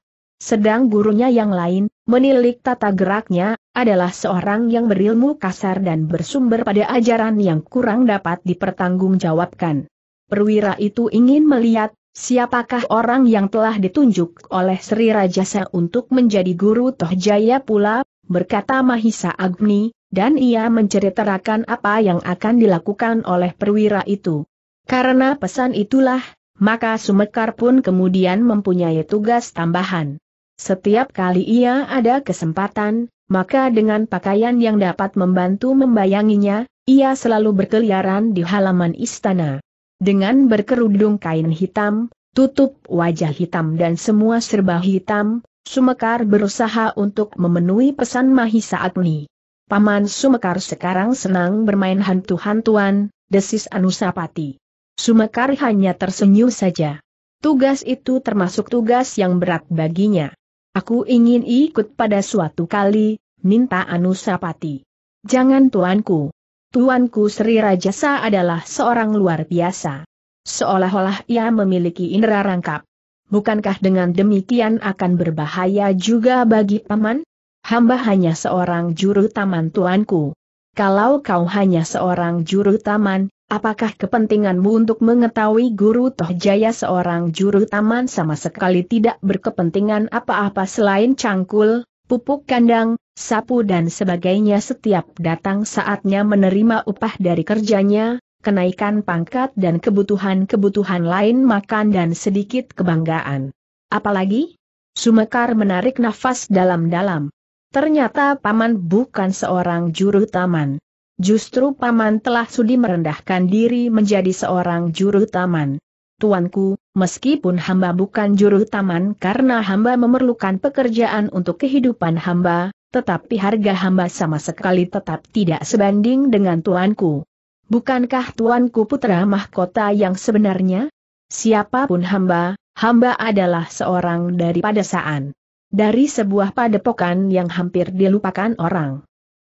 Sedang gurunya yang lain, menilik tata geraknya, adalah seorang yang berilmu kasar dan bersumber pada ajaran yang kurang dapat dipertanggungjawabkan. Perwira itu ingin melihat, siapakah orang yang telah ditunjuk oleh Sri Rajasa untuk menjadi guru Tohjaya pula, berkata Mahisa Agni, dan ia menceritakan apa yang akan dilakukan oleh perwira itu. Karena pesan itulah, maka Sumekar pun kemudian mempunyai tugas tambahan. Setiap kali ia ada kesempatan, maka dengan pakaian yang dapat membantu membayanginya, ia selalu berkeliaran di halaman istana. Dengan berkerudung kain hitam, tutup wajah hitam dan semua serba hitam, Sumekar berusaha untuk memenuhi pesan Mahisa Agni. Paman Sumekar sekarang senang bermain hantu-hantuan, desis Anusapati. Sumekar hanya tersenyum saja. Tugas itu termasuk tugas yang berat baginya. Aku ingin ikut pada suatu kali, minta Anusapati. Jangan tuanku. Tuanku Sri Rajasa adalah seorang luar biasa. Seolah-olah ia memiliki indera rangkap. Bukankah dengan demikian akan berbahaya juga bagi paman? Hamba hanya seorang juru taman tuanku. Kalau kau hanya seorang juru taman, Apakah kepentinganmu untuk mengetahui Guru Toh Jaya seorang juru taman sama sekali tidak berkepentingan apa-apa selain cangkul, pupuk kandang, sapu dan sebagainya setiap datang saatnya menerima upah dari kerjanya, kenaikan pangkat dan kebutuhan-kebutuhan lain makan dan sedikit kebanggaan. Apalagi? Sumekar menarik nafas dalam-dalam. Ternyata paman bukan seorang juru taman. Justru paman telah sudi merendahkan diri menjadi seorang juru taman. Tuanku, meskipun hamba bukan juru taman karena hamba memerlukan pekerjaan untuk kehidupan hamba, tetapi harga hamba sama sekali tetap tidak sebanding dengan tuanku. Bukankah tuanku putra mahkota yang sebenarnya? Siapapun hamba, hamba adalah seorang dari padesaan. Dari sebuah padepokan yang hampir dilupakan orang.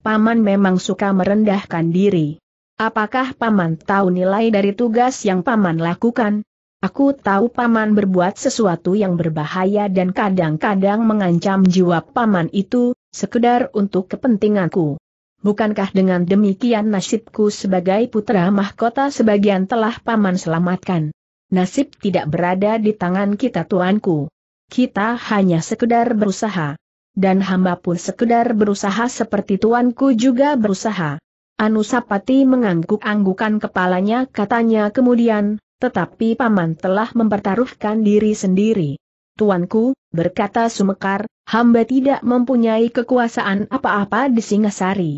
Paman memang suka merendahkan diri. Apakah Paman tahu nilai dari tugas yang Paman lakukan? Aku tahu Paman berbuat sesuatu yang berbahaya dan kadang-kadang mengancam jiwa Paman itu, sekedar untuk kepentinganku. Bukankah dengan demikian nasibku sebagai putra mahkota sebagian telah Paman selamatkan? Nasib tidak berada di tangan kita tuanku. Kita hanya sekedar berusaha dan hamba pun sekedar berusaha seperti tuanku juga berusaha. Anusapati mengangguk-anggukan kepalanya katanya kemudian, tetapi paman telah mempertaruhkan diri sendiri. Tuanku, berkata Sumekar, hamba tidak mempunyai kekuasaan apa-apa di Singasari.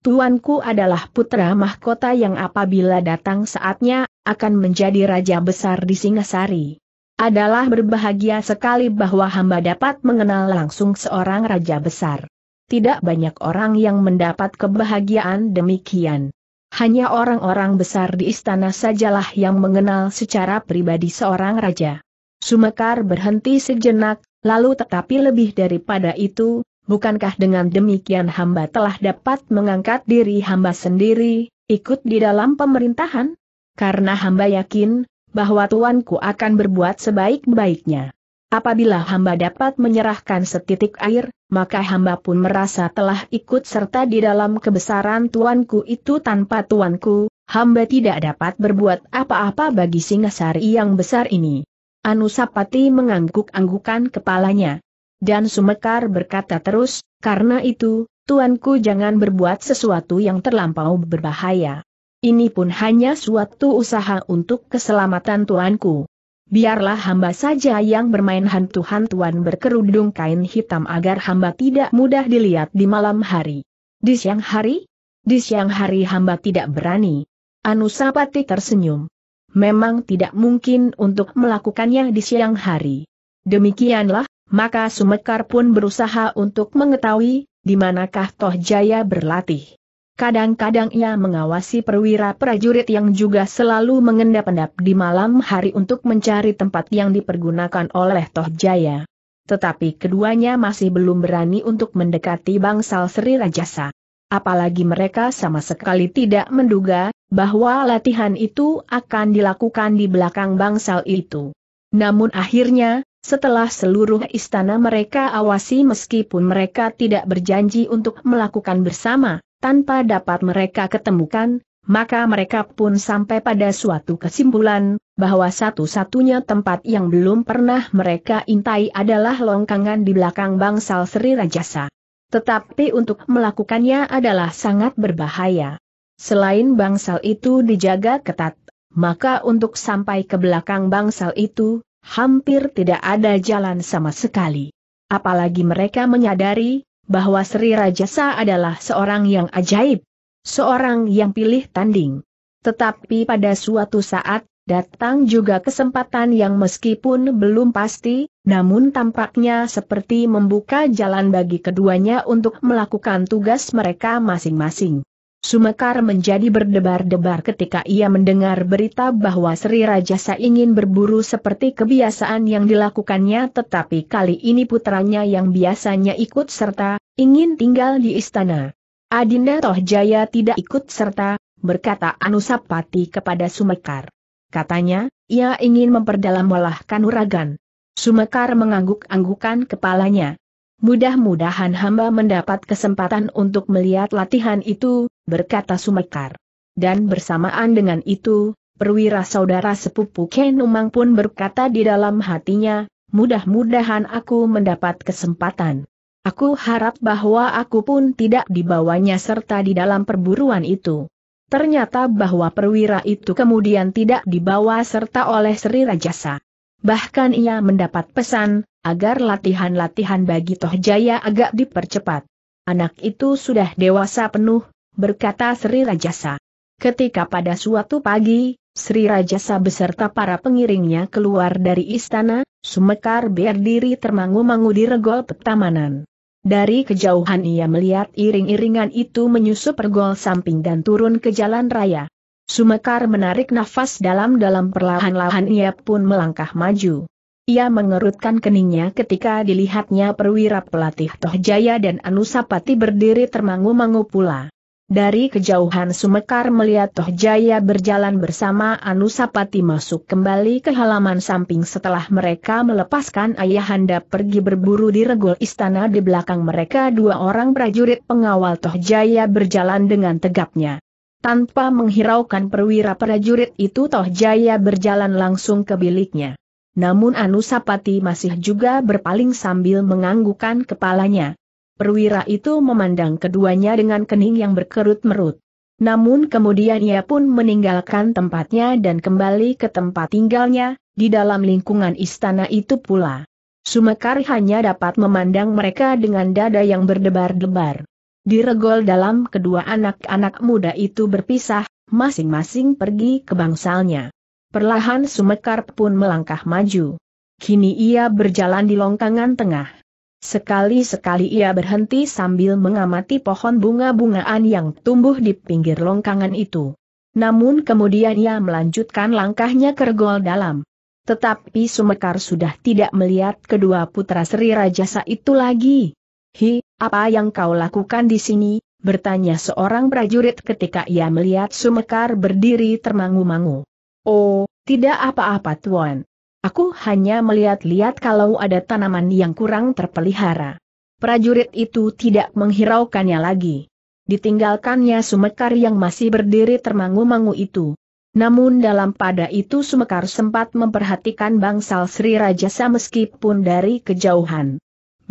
Tuanku adalah putra mahkota yang apabila datang saatnya, akan menjadi raja besar di Singasari adalah berbahagia sekali bahwa hamba dapat mengenal langsung seorang raja besar. Tidak banyak orang yang mendapat kebahagiaan demikian. Hanya orang-orang besar di istana sajalah yang mengenal secara pribadi seorang raja. Sumekar berhenti sejenak, lalu tetapi lebih daripada itu, bukankah dengan demikian hamba telah dapat mengangkat diri hamba sendiri, ikut di dalam pemerintahan? Karena hamba yakin, bahwa tuanku akan berbuat sebaik-baiknya. Apabila hamba dapat menyerahkan setitik air, maka hamba pun merasa telah ikut serta di dalam kebesaran tuanku itu tanpa tuanku, hamba tidak dapat berbuat apa-apa bagi Singasari yang besar ini. Anusapati mengangguk-anggukan kepalanya. Dan Sumekar berkata terus, karena itu, tuanku jangan berbuat sesuatu yang terlampau berbahaya. Ini pun hanya suatu usaha untuk keselamatan tuanku. Biarlah hamba saja yang bermain hantu-hantuan berkerudung kain hitam agar hamba tidak mudah dilihat di malam hari. Di siang hari? Di siang hari hamba tidak berani. Anusapati tersenyum. Memang tidak mungkin untuk melakukannya di siang hari. Demikianlah, maka Sumekar pun berusaha untuk mengetahui, di manakah Toh Jaya berlatih. Kadang-kadang ia mengawasi perwira prajurit yang juga selalu mengendap-endap di malam hari untuk mencari tempat yang dipergunakan oleh Toh Jaya. Tetapi keduanya masih belum berani untuk mendekati bangsal Sri Rajasa. Apalagi mereka sama sekali tidak menduga bahwa latihan itu akan dilakukan di belakang bangsal itu. Namun akhirnya, setelah seluruh istana mereka awasi meskipun mereka tidak berjanji untuk melakukan bersama, tanpa dapat mereka ketemukan, maka mereka pun sampai pada suatu kesimpulan, bahwa satu-satunya tempat yang belum pernah mereka intai adalah longkangan di belakang bangsal Sri Rajasa. Tetapi untuk melakukannya adalah sangat berbahaya. Selain bangsal itu dijaga ketat, maka untuk sampai ke belakang bangsal itu, hampir tidak ada jalan sama sekali. Apalagi mereka menyadari, bahwa Sri Rajasa adalah seorang yang ajaib, seorang yang pilih tanding. Tetapi pada suatu saat, datang juga kesempatan yang meskipun belum pasti, namun tampaknya seperti membuka jalan bagi keduanya untuk melakukan tugas mereka masing-masing. Sumekar menjadi berdebar-debar ketika ia mendengar berita bahwa Sri Rajasa ingin berburu seperti kebiasaan yang dilakukannya tetapi kali ini putranya yang biasanya ikut serta, ingin tinggal di istana. Adinda Tohjaya tidak ikut serta, berkata Anusapati kepada Sumekar. Katanya, ia ingin memperdalam olah kanuragan. Sumekar mengangguk-anggukan kepalanya. Mudah-mudahan hamba mendapat kesempatan untuk melihat latihan itu, berkata Sumekar. Dan bersamaan dengan itu, perwira saudara sepupu Kenumang pun berkata di dalam hatinya, mudah-mudahan aku mendapat kesempatan. Aku harap bahwa aku pun tidak dibawanya serta di dalam perburuan itu. Ternyata bahwa perwira itu kemudian tidak dibawa serta oleh Sri Rajasa. Bahkan ia mendapat pesan, agar latihan-latihan bagi Toh Jaya agak dipercepat. Anak itu sudah dewasa penuh, berkata Sri Rajasa. Ketika pada suatu pagi, Sri Rajasa beserta para pengiringnya keluar dari istana, Sumekar berdiri termangu-mangu di regol petamanan. Dari kejauhan ia melihat iring-iringan itu menyusup regol samping dan turun ke jalan raya. Sumekar menarik nafas dalam-dalam perlahan-lahan ia pun melangkah maju. Ia mengerutkan keningnya ketika dilihatnya perwira pelatih Tohjaya dan Anusapati berdiri termangu-mangu pula. Dari kejauhan Sumekar melihat Tohjaya berjalan bersama Anusapati masuk kembali ke halaman samping setelah mereka melepaskan ayahanda pergi berburu di regol istana di belakang mereka dua orang prajurit pengawal Tohjaya berjalan dengan tegapnya. Tanpa menghiraukan perwira prajurit itu Toh Jaya berjalan langsung ke biliknya. Namun Anusapati masih juga berpaling sambil menganggukkan kepalanya. Perwira itu memandang keduanya dengan kening yang berkerut merut. Namun kemudian ia pun meninggalkan tempatnya dan kembali ke tempat tinggalnya, di dalam lingkungan istana itu pula. Sumekar hanya dapat memandang mereka dengan dada yang berdebar-debar. Diregol dalam kedua anak-anak muda itu berpisah, masing-masing pergi ke bangsalnya. Perlahan Sumekar pun melangkah maju. Kini ia berjalan di longkangan tengah. Sekali-sekali ia berhenti sambil mengamati pohon bunga-bungaan yang tumbuh di pinggir longkangan itu. Namun kemudian ia melanjutkan langkahnya ke regol dalam. Tetapi Sumekar sudah tidak melihat kedua putra Sri Rajasa itu lagi. Hi, apa yang kau lakukan di sini? Bertanya seorang prajurit ketika ia melihat Sumekar berdiri termangu-mangu. Oh, tidak apa-apa tuan. Aku hanya melihat-lihat kalau ada tanaman yang kurang terpelihara. Prajurit itu tidak menghiraukannya lagi. Ditinggalkannya Sumekar yang masih berdiri termangu-mangu itu. Namun dalam pada itu Sumekar sempat memperhatikan bangsal Sri Rajasa meskipun dari kejauhan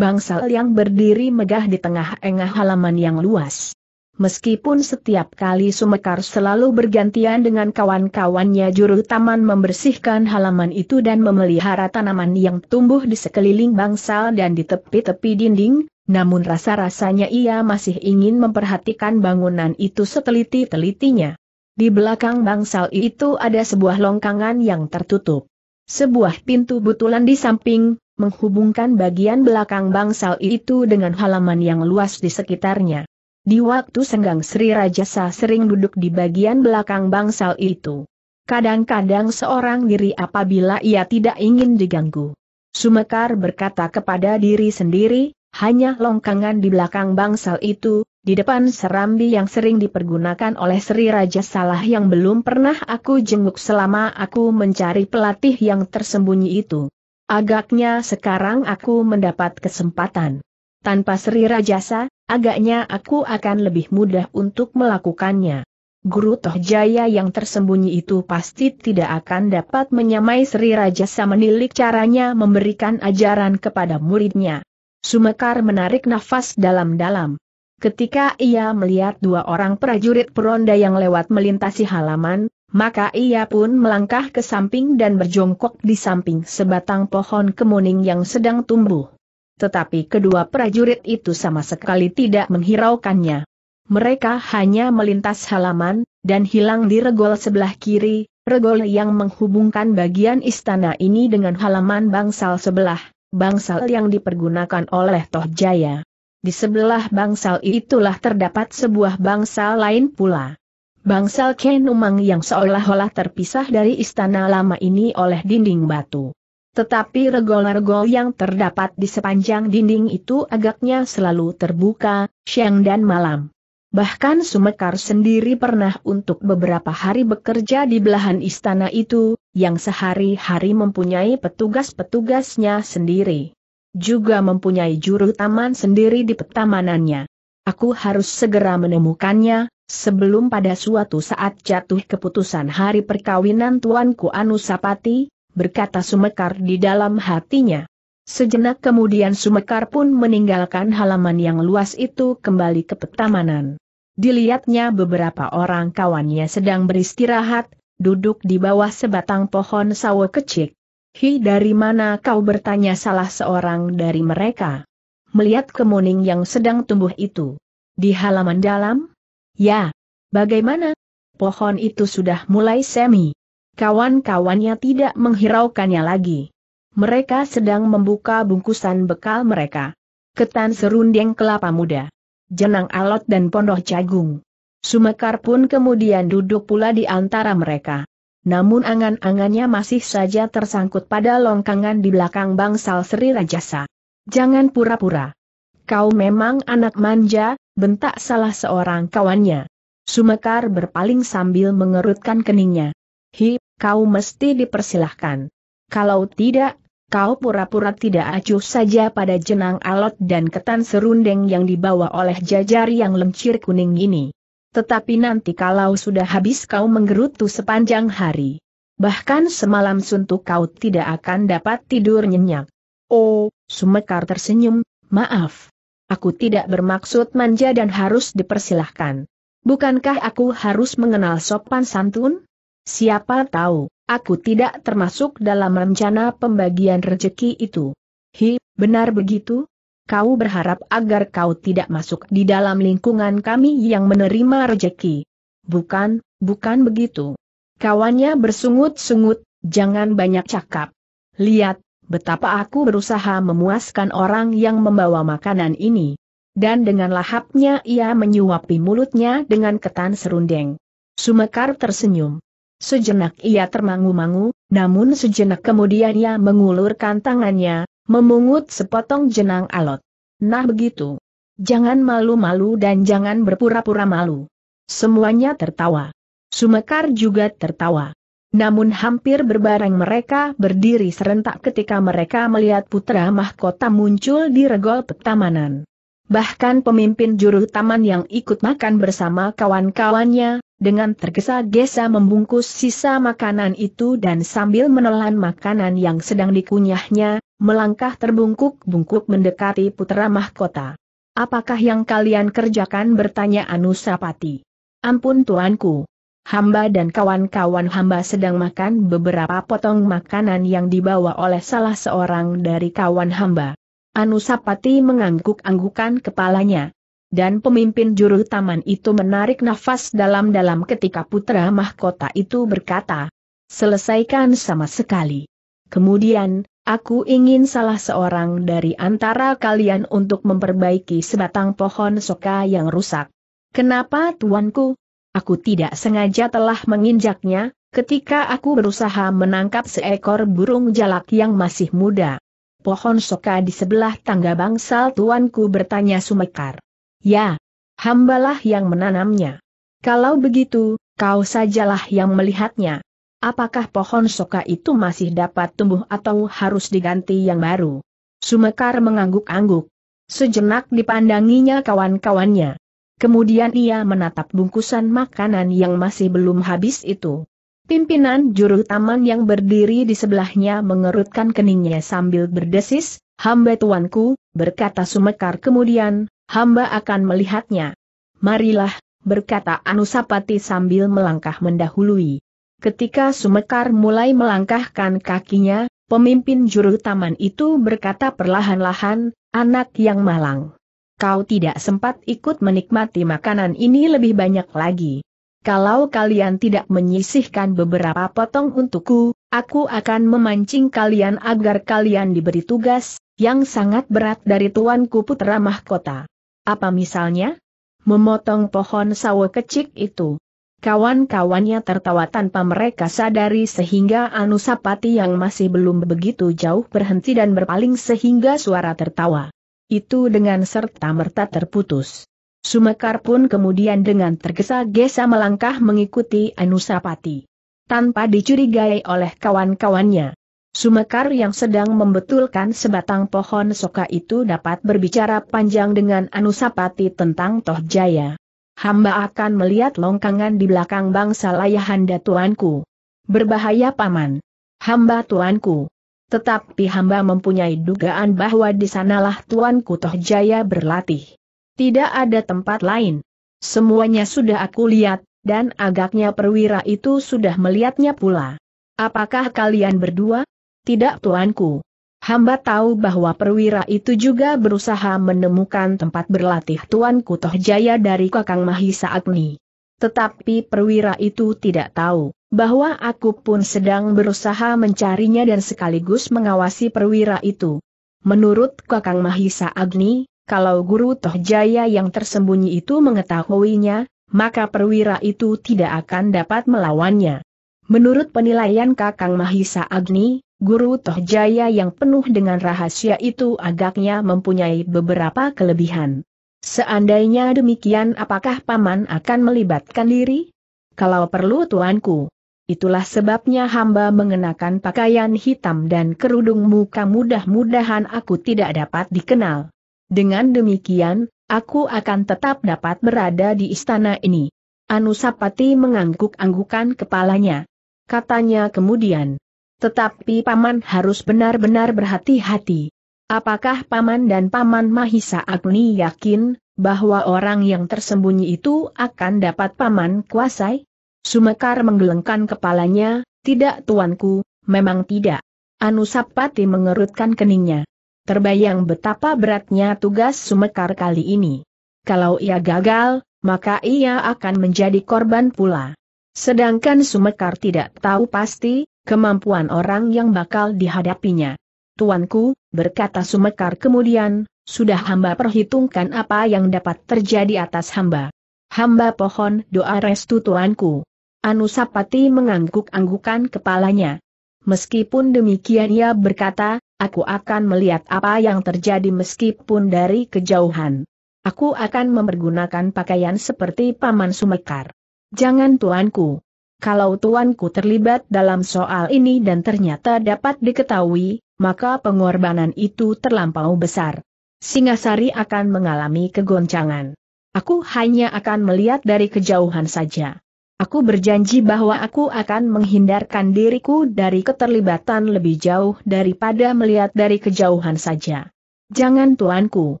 bangsal yang berdiri megah di tengah-engah halaman yang luas. Meskipun setiap kali Sumekar selalu bergantian dengan kawan-kawannya juru taman membersihkan halaman itu dan memelihara tanaman yang tumbuh di sekeliling bangsal dan di tepi-tepi dinding, namun rasa-rasanya ia masih ingin memperhatikan bangunan itu seteliti-telitinya. Di belakang bangsal itu ada sebuah longkangan yang tertutup. Sebuah pintu butulan di samping, menghubungkan bagian belakang bangsal itu dengan halaman yang luas di sekitarnya. Di waktu senggang Sri Rajasa sering duduk di bagian belakang bangsal itu. Kadang-kadang seorang diri apabila ia tidak ingin diganggu. Sumekar berkata kepada diri sendiri, hanya longkangan di belakang bangsal itu, di depan serambi yang sering dipergunakan oleh Sri Raja Salah yang belum pernah aku jenguk selama aku mencari pelatih yang tersembunyi itu. Agaknya sekarang aku mendapat kesempatan. Tanpa Sri Rajasa, agaknya aku akan lebih mudah untuk melakukannya. Guru Tohjaya yang tersembunyi itu pasti tidak akan dapat menyamai Sri Rajasa menilik caranya memberikan ajaran kepada muridnya. Sumekar menarik nafas dalam-dalam. Ketika ia melihat dua orang prajurit peronda yang lewat melintasi halaman, maka ia pun melangkah ke samping dan berjongkok di samping sebatang pohon kemuning yang sedang tumbuh. Tetapi kedua prajurit itu sama sekali tidak menghiraukannya. Mereka hanya melintas halaman, dan hilang di regol sebelah kiri, regol yang menghubungkan bagian istana ini dengan halaman bangsal sebelah, bangsal yang dipergunakan oleh Toh Jaya. Di sebelah bangsal itulah terdapat sebuah bangsal lain pula. Bangsal Kenumang yang seolah-olah terpisah dari istana lama ini oleh dinding batu. Tetapi regol-regol yang terdapat di sepanjang dinding itu agaknya selalu terbuka, siang dan malam. Bahkan Sumekar sendiri pernah untuk beberapa hari bekerja di belahan istana itu, yang sehari-hari mempunyai petugas-petugasnya sendiri. Juga mempunyai juru taman sendiri di petamanannya. Aku harus segera menemukannya, sebelum pada suatu saat jatuh keputusan hari perkawinan Tuanku Anusapati, berkata Sumekar di dalam hatinya. Sejenak kemudian Sumekar pun meninggalkan halaman yang luas itu kembali ke petamanan. Dilihatnya beberapa orang kawannya sedang beristirahat, duduk di bawah sebatang pohon sawo kecil. Hi dari mana kau bertanya salah seorang dari mereka? Melihat kemuning yang sedang tumbuh itu. Di halaman dalam? Ya. Bagaimana? Pohon itu sudah mulai semi. Kawan-kawannya tidak menghiraukannya lagi. Mereka sedang membuka bungkusan bekal mereka. Ketan serundeng kelapa muda. Jenang alot dan pondoh jagung. Sumekar pun kemudian duduk pula di antara mereka namun angan-angannya masih saja tersangkut pada longkangan di belakang bangsal Sri Rajasa. Jangan pura-pura. Kau memang anak manja, bentak salah seorang kawannya. Sumekar berpaling sambil mengerutkan keningnya. Hi, kau mesti dipersilahkan. Kalau tidak, kau pura-pura tidak acuh saja pada jenang alot dan ketan serundeng yang dibawa oleh jajar yang lemcir kuning ini. Tetapi nanti kalau sudah habis kau menggerutu sepanjang hari. Bahkan semalam suntuk kau tidak akan dapat tidur nyenyak. Oh, Sumekar tersenyum, maaf. Aku tidak bermaksud manja dan harus dipersilahkan. Bukankah aku harus mengenal sopan santun? Siapa tahu, aku tidak termasuk dalam rencana pembagian rejeki itu. Hi, benar begitu? kau berharap agar kau tidak masuk di dalam lingkungan kami yang menerima rejeki. Bukan, bukan begitu. Kawannya bersungut-sungut, jangan banyak cakap. Lihat, betapa aku berusaha memuaskan orang yang membawa makanan ini. Dan dengan lahapnya ia menyuapi mulutnya dengan ketan serundeng. Sumekar tersenyum. Sejenak ia termangu-mangu, namun sejenak kemudian ia mengulurkan tangannya, memungut sepotong jenang alot. Nah begitu. Jangan malu-malu dan jangan berpura-pura malu. Semuanya tertawa. Sumekar juga tertawa. Namun hampir berbareng mereka berdiri serentak ketika mereka melihat putra mahkota muncul di regol petamanan. Bahkan pemimpin juru taman yang ikut makan bersama kawan-kawannya, dengan tergesa-gesa membungkus sisa makanan itu dan sambil menelan makanan yang sedang dikunyahnya, melangkah terbungkuk-bungkuk mendekati putra mahkota. Apakah yang kalian kerjakan bertanya Anusapati? Ampun tuanku. Hamba dan kawan-kawan hamba sedang makan beberapa potong makanan yang dibawa oleh salah seorang dari kawan hamba. Anusapati mengangguk-anggukan kepalanya. Dan pemimpin juru taman itu menarik nafas dalam-dalam ketika putra mahkota itu berkata, Selesaikan sama sekali. Kemudian, Aku ingin salah seorang dari antara kalian untuk memperbaiki sebatang pohon soka yang rusak. Kenapa tuanku? Aku tidak sengaja telah menginjaknya, ketika aku berusaha menangkap seekor burung jalak yang masih muda. Pohon soka di sebelah tangga bangsal tuanku bertanya sumekar. Ya, hambalah yang menanamnya. Kalau begitu, kau sajalah yang melihatnya. Apakah pohon soka itu masih dapat tumbuh atau harus diganti yang baru? Sumekar mengangguk-angguk. Sejenak dipandanginya kawan-kawannya. Kemudian ia menatap bungkusan makanan yang masih belum habis itu. Pimpinan juru taman yang berdiri di sebelahnya mengerutkan keningnya sambil berdesis, hamba tuanku, berkata Sumekar kemudian, hamba akan melihatnya. Marilah, berkata Anusapati sambil melangkah mendahului. Ketika Sumekar mulai melangkahkan kakinya, pemimpin juru taman itu berkata perlahan-lahan, anak yang malang. Kau tidak sempat ikut menikmati makanan ini lebih banyak lagi. Kalau kalian tidak menyisihkan beberapa potong untukku, aku akan memancing kalian agar kalian diberi tugas, yang sangat berat dari tuanku putra mahkota. Apa misalnya? Memotong pohon sawo kecil itu. Kawan-kawannya tertawa tanpa mereka sadari sehingga Anusapati yang masih belum begitu jauh berhenti dan berpaling sehingga suara tertawa. Itu dengan serta-merta terputus. Sumekar pun kemudian dengan tergesa-gesa melangkah mengikuti Anusapati. Tanpa dicurigai oleh kawan-kawannya. Sumekar yang sedang membetulkan sebatang pohon soka itu dapat berbicara panjang dengan Anusapati tentang Toh Jaya hamba akan melihat longkangan di belakang bangsa ayahanda tuanku. Berbahaya paman. Hamba tuanku. Tetapi hamba mempunyai dugaan bahwa di sanalah tuanku toh jaya berlatih. Tidak ada tempat lain. Semuanya sudah aku lihat, dan agaknya perwira itu sudah melihatnya pula. Apakah kalian berdua? Tidak tuanku. Hamba tahu bahwa perwira itu juga berusaha menemukan tempat berlatih Tuan Kutoh Jaya dari Kakang Mahisa Agni. Tetapi perwira itu tidak tahu bahwa aku pun sedang berusaha mencarinya dan sekaligus mengawasi perwira itu. Menurut Kakang Mahisa Agni, kalau Guru Toh Jaya yang tersembunyi itu mengetahuinya, maka perwira itu tidak akan dapat melawannya. Menurut penilaian Kakang Mahisa Agni, Guru Tohjaya yang penuh dengan rahasia itu agaknya mempunyai beberapa kelebihan. Seandainya demikian apakah Paman akan melibatkan diri? Kalau perlu tuanku. Itulah sebabnya hamba mengenakan pakaian hitam dan kerudung muka mudah-mudahan aku tidak dapat dikenal. Dengan demikian, aku akan tetap dapat berada di istana ini. Anusapati mengangguk-anggukan kepalanya. Katanya kemudian, tetapi Paman harus benar-benar berhati-hati. Apakah Paman dan Paman Mahisa Agni yakin, bahwa orang yang tersembunyi itu akan dapat Paman kuasai? Sumekar menggelengkan kepalanya, tidak tuanku, memang tidak. Anusapati mengerutkan keningnya. Terbayang betapa beratnya tugas Sumekar kali ini. Kalau ia gagal, maka ia akan menjadi korban pula. Sedangkan Sumekar tidak tahu pasti, kemampuan orang yang bakal dihadapinya. Tuanku, berkata Sumekar kemudian, sudah hamba perhitungkan apa yang dapat terjadi atas hamba. Hamba pohon doa restu tuanku. Anusapati mengangguk-anggukan kepalanya. Meskipun demikian ia berkata, aku akan melihat apa yang terjadi meskipun dari kejauhan. Aku akan mempergunakan pakaian seperti Paman Sumekar. Jangan tuanku kalau tuanku terlibat dalam soal ini dan ternyata dapat diketahui, maka pengorbanan itu terlampau besar. Singasari akan mengalami kegoncangan. Aku hanya akan melihat dari kejauhan saja. Aku berjanji bahwa aku akan menghindarkan diriku dari keterlibatan lebih jauh daripada melihat dari kejauhan saja. Jangan tuanku.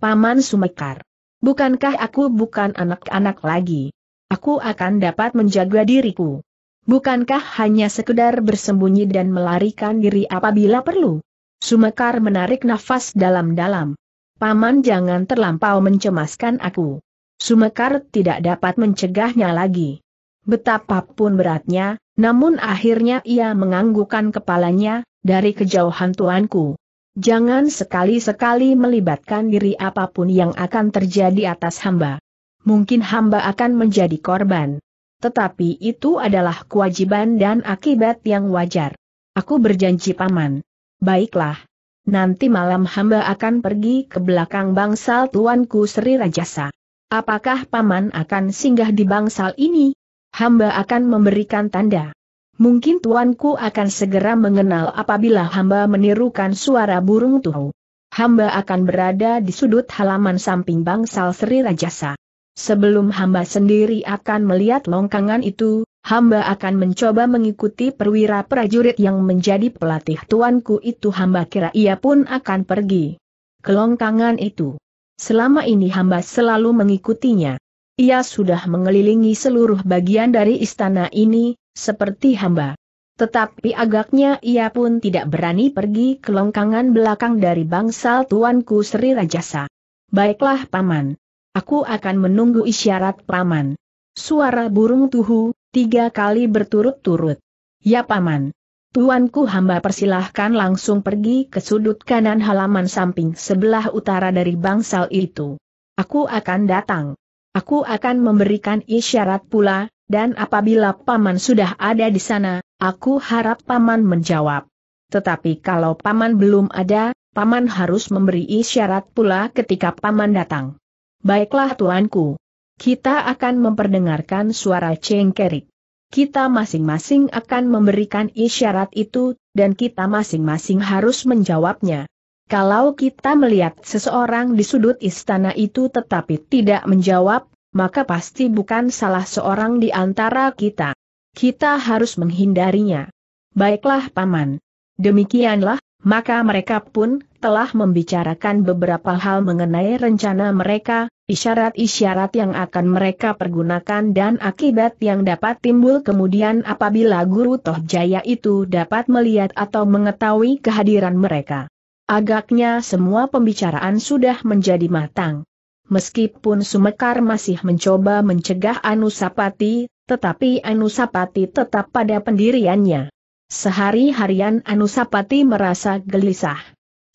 Paman Sumekar. Bukankah aku bukan anak-anak lagi? aku akan dapat menjaga diriku. Bukankah hanya sekedar bersembunyi dan melarikan diri apabila perlu? Sumekar menarik nafas dalam-dalam. Paman jangan terlampau mencemaskan aku. Sumekar tidak dapat mencegahnya lagi. Betapapun beratnya, namun akhirnya ia menganggukkan kepalanya, dari kejauhan tuanku. Jangan sekali-sekali melibatkan diri apapun yang akan terjadi atas hamba mungkin hamba akan menjadi korban. Tetapi itu adalah kewajiban dan akibat yang wajar. Aku berjanji paman. Baiklah. Nanti malam hamba akan pergi ke belakang bangsal tuanku Sri Rajasa. Apakah paman akan singgah di bangsal ini? Hamba akan memberikan tanda. Mungkin tuanku akan segera mengenal apabila hamba menirukan suara burung tuh. Hamba akan berada di sudut halaman samping bangsal Sri Rajasa. Sebelum hamba sendiri akan melihat longkangan itu, hamba akan mencoba mengikuti perwira prajurit yang menjadi pelatih tuanku itu hamba kira ia pun akan pergi. ke longkangan itu. Selama ini hamba selalu mengikutinya. Ia sudah mengelilingi seluruh bagian dari istana ini, seperti hamba. Tetapi agaknya ia pun tidak berani pergi ke longkangan belakang dari bangsal tuanku Sri Rajasa. Baiklah paman, Aku akan menunggu isyarat paman. Suara burung tuhu, tiga kali berturut-turut. Ya paman. Tuanku hamba persilahkan langsung pergi ke sudut kanan halaman samping sebelah utara dari bangsal itu. Aku akan datang. Aku akan memberikan isyarat pula, dan apabila paman sudah ada di sana, aku harap paman menjawab. Tetapi kalau paman belum ada, paman harus memberi isyarat pula ketika paman datang. Baiklah tuanku. Kita akan memperdengarkan suara cengkerik. Kita masing-masing akan memberikan isyarat itu, dan kita masing-masing harus menjawabnya. Kalau kita melihat seseorang di sudut istana itu tetapi tidak menjawab, maka pasti bukan salah seorang di antara kita. Kita harus menghindarinya. Baiklah paman. Demikianlah, maka mereka pun telah membicarakan beberapa hal mengenai rencana mereka, isyarat-isyarat yang akan mereka pergunakan dan akibat yang dapat timbul kemudian apabila Guru Toh Jaya itu dapat melihat atau mengetahui kehadiran mereka. Agaknya semua pembicaraan sudah menjadi matang. Meskipun Sumekar masih mencoba mencegah Anusapati, tetapi Anusapati tetap pada pendiriannya. Sehari-harian Anusapati merasa gelisah.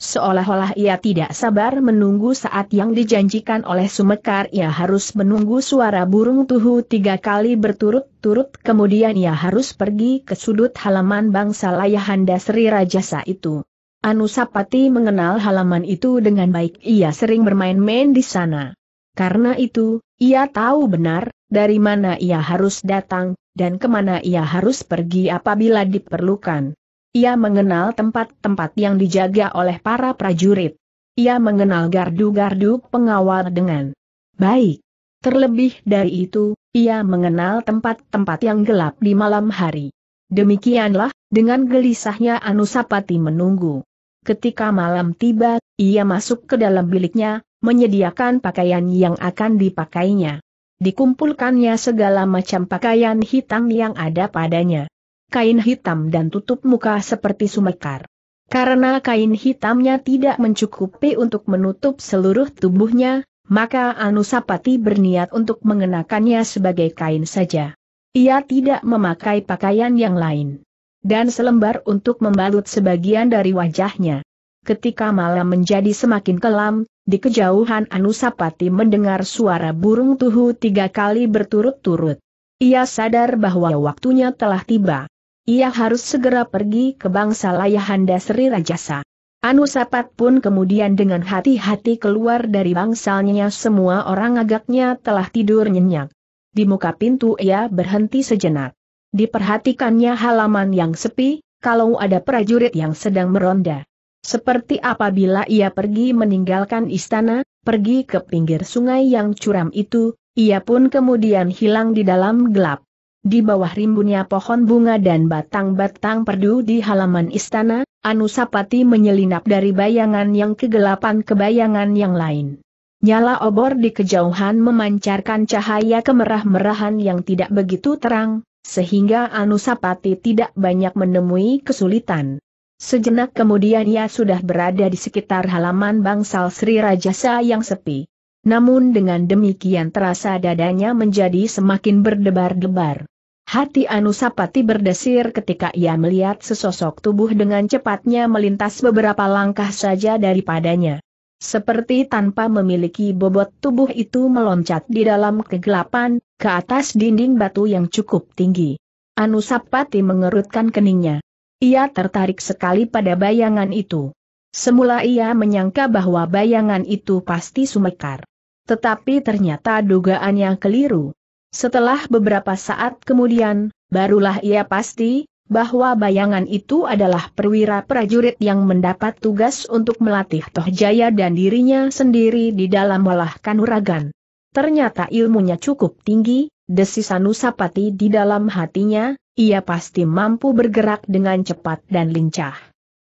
Seolah-olah ia tidak sabar menunggu saat yang dijanjikan oleh Sumekar ia harus menunggu suara burung tuhu tiga kali berturut-turut kemudian ia harus pergi ke sudut halaman bangsa Layahanda Sri Rajasa itu. Anusapati mengenal halaman itu dengan baik ia sering bermain-main di sana. Karena itu, ia tahu benar, dari mana ia harus datang, dan kemana ia harus pergi apabila diperlukan. Ia mengenal tempat-tempat yang dijaga oleh para prajurit. Ia mengenal gardu-gardu pengawal dengan baik. Terlebih dari itu, ia mengenal tempat-tempat yang gelap di malam hari. Demikianlah, dengan gelisahnya Anusapati menunggu. Ketika malam tiba, ia masuk ke dalam biliknya, menyediakan pakaian yang akan dipakainya. Dikumpulkannya segala macam pakaian hitam yang ada padanya. Kain hitam dan tutup muka seperti sumekar. Karena kain hitamnya tidak mencukupi untuk menutup seluruh tubuhnya, maka Anusapati berniat untuk mengenakannya sebagai kain saja. Ia tidak memakai pakaian yang lain. Dan selembar untuk membalut sebagian dari wajahnya. Ketika malam menjadi semakin kelam, di kejauhan Anusapati mendengar suara burung tuhu tiga kali berturut-turut. Ia sadar bahwa waktunya telah tiba. Ia harus segera pergi ke bangsa Layahanda Sri Rajasa. Anusapat pun kemudian dengan hati-hati keluar dari bangsalnya semua orang agaknya telah tidur nyenyak. Di muka pintu ia berhenti sejenak. Diperhatikannya halaman yang sepi, kalau ada prajurit yang sedang meronda. Seperti apabila ia pergi meninggalkan istana, pergi ke pinggir sungai yang curam itu, ia pun kemudian hilang di dalam gelap. Di bawah rimbunnya pohon bunga dan batang-batang perdu di halaman istana, Anusapati menyelinap dari bayangan yang kegelapan ke bayangan yang lain. Nyala obor di kejauhan memancarkan cahaya kemerah-merahan yang tidak begitu terang, sehingga Anusapati tidak banyak menemui kesulitan. Sejenak kemudian ia sudah berada di sekitar halaman bangsal Sri Rajasa yang sepi. Namun dengan demikian terasa dadanya menjadi semakin berdebar-debar. Hati Anusapati berdesir ketika ia melihat sesosok tubuh dengan cepatnya melintas beberapa langkah saja daripadanya. Seperti tanpa memiliki bobot tubuh itu meloncat di dalam kegelapan, ke atas dinding batu yang cukup tinggi. Anusapati mengerutkan keningnya. Ia tertarik sekali pada bayangan itu. Semula ia menyangka bahwa bayangan itu pasti sumekar. Tetapi ternyata dugaannya keliru. Setelah beberapa saat kemudian, barulah ia pasti, bahwa bayangan itu adalah perwira prajurit yang mendapat tugas untuk melatih Tohjaya dan dirinya sendiri di dalam olah kanuragan. Ternyata ilmunya cukup tinggi, Desisanusapati di dalam hatinya, ia pasti mampu bergerak dengan cepat dan lincah.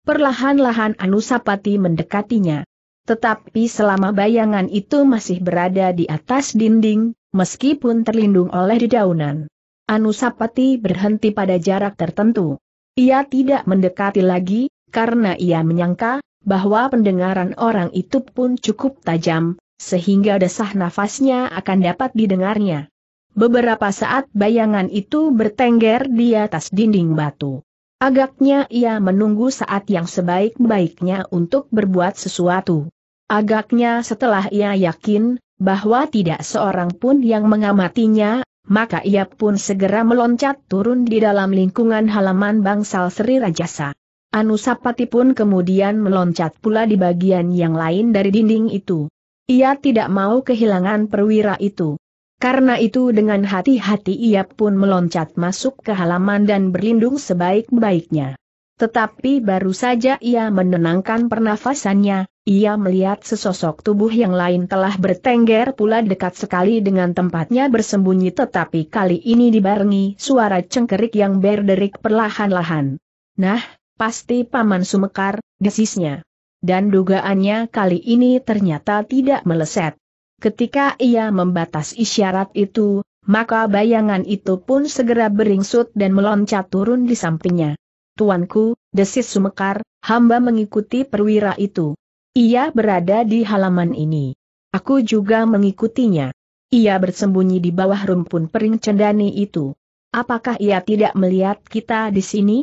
Perlahan-lahan Anusapati mendekatinya. Tetapi selama bayangan itu masih berada di atas dinding, meskipun terlindung oleh dedaunan. Anusapati berhenti pada jarak tertentu. Ia tidak mendekati lagi, karena ia menyangka, bahwa pendengaran orang itu pun cukup tajam, sehingga desah nafasnya akan dapat didengarnya. Beberapa saat bayangan itu bertengger di atas dinding batu. Agaknya ia menunggu saat yang sebaik-baiknya untuk berbuat sesuatu. Agaknya setelah ia yakin bahwa tidak seorang pun yang mengamatinya, maka ia pun segera meloncat turun di dalam lingkungan halaman bangsal Sri Rajasa. Anusapati pun kemudian meloncat pula di bagian yang lain dari dinding itu. Ia tidak mau kehilangan perwira itu. Karena itu dengan hati-hati ia pun meloncat masuk ke halaman dan berlindung sebaik-baiknya. Tetapi baru saja ia menenangkan pernafasannya, ia melihat sesosok tubuh yang lain telah bertengger pula dekat sekali dengan tempatnya bersembunyi tetapi kali ini dibarengi suara cengkerik yang berderik perlahan-lahan. Nah, pasti Paman Sumekar, desisnya. Dan dugaannya kali ini ternyata tidak meleset. Ketika ia membatas isyarat itu, maka bayangan itu pun segera beringsut dan meloncat turun di sampingnya. Tuanku, desis sumekar, hamba mengikuti perwira itu. Ia berada di halaman ini. Aku juga mengikutinya. Ia bersembunyi di bawah rumpun pering cendani itu. Apakah ia tidak melihat kita di sini?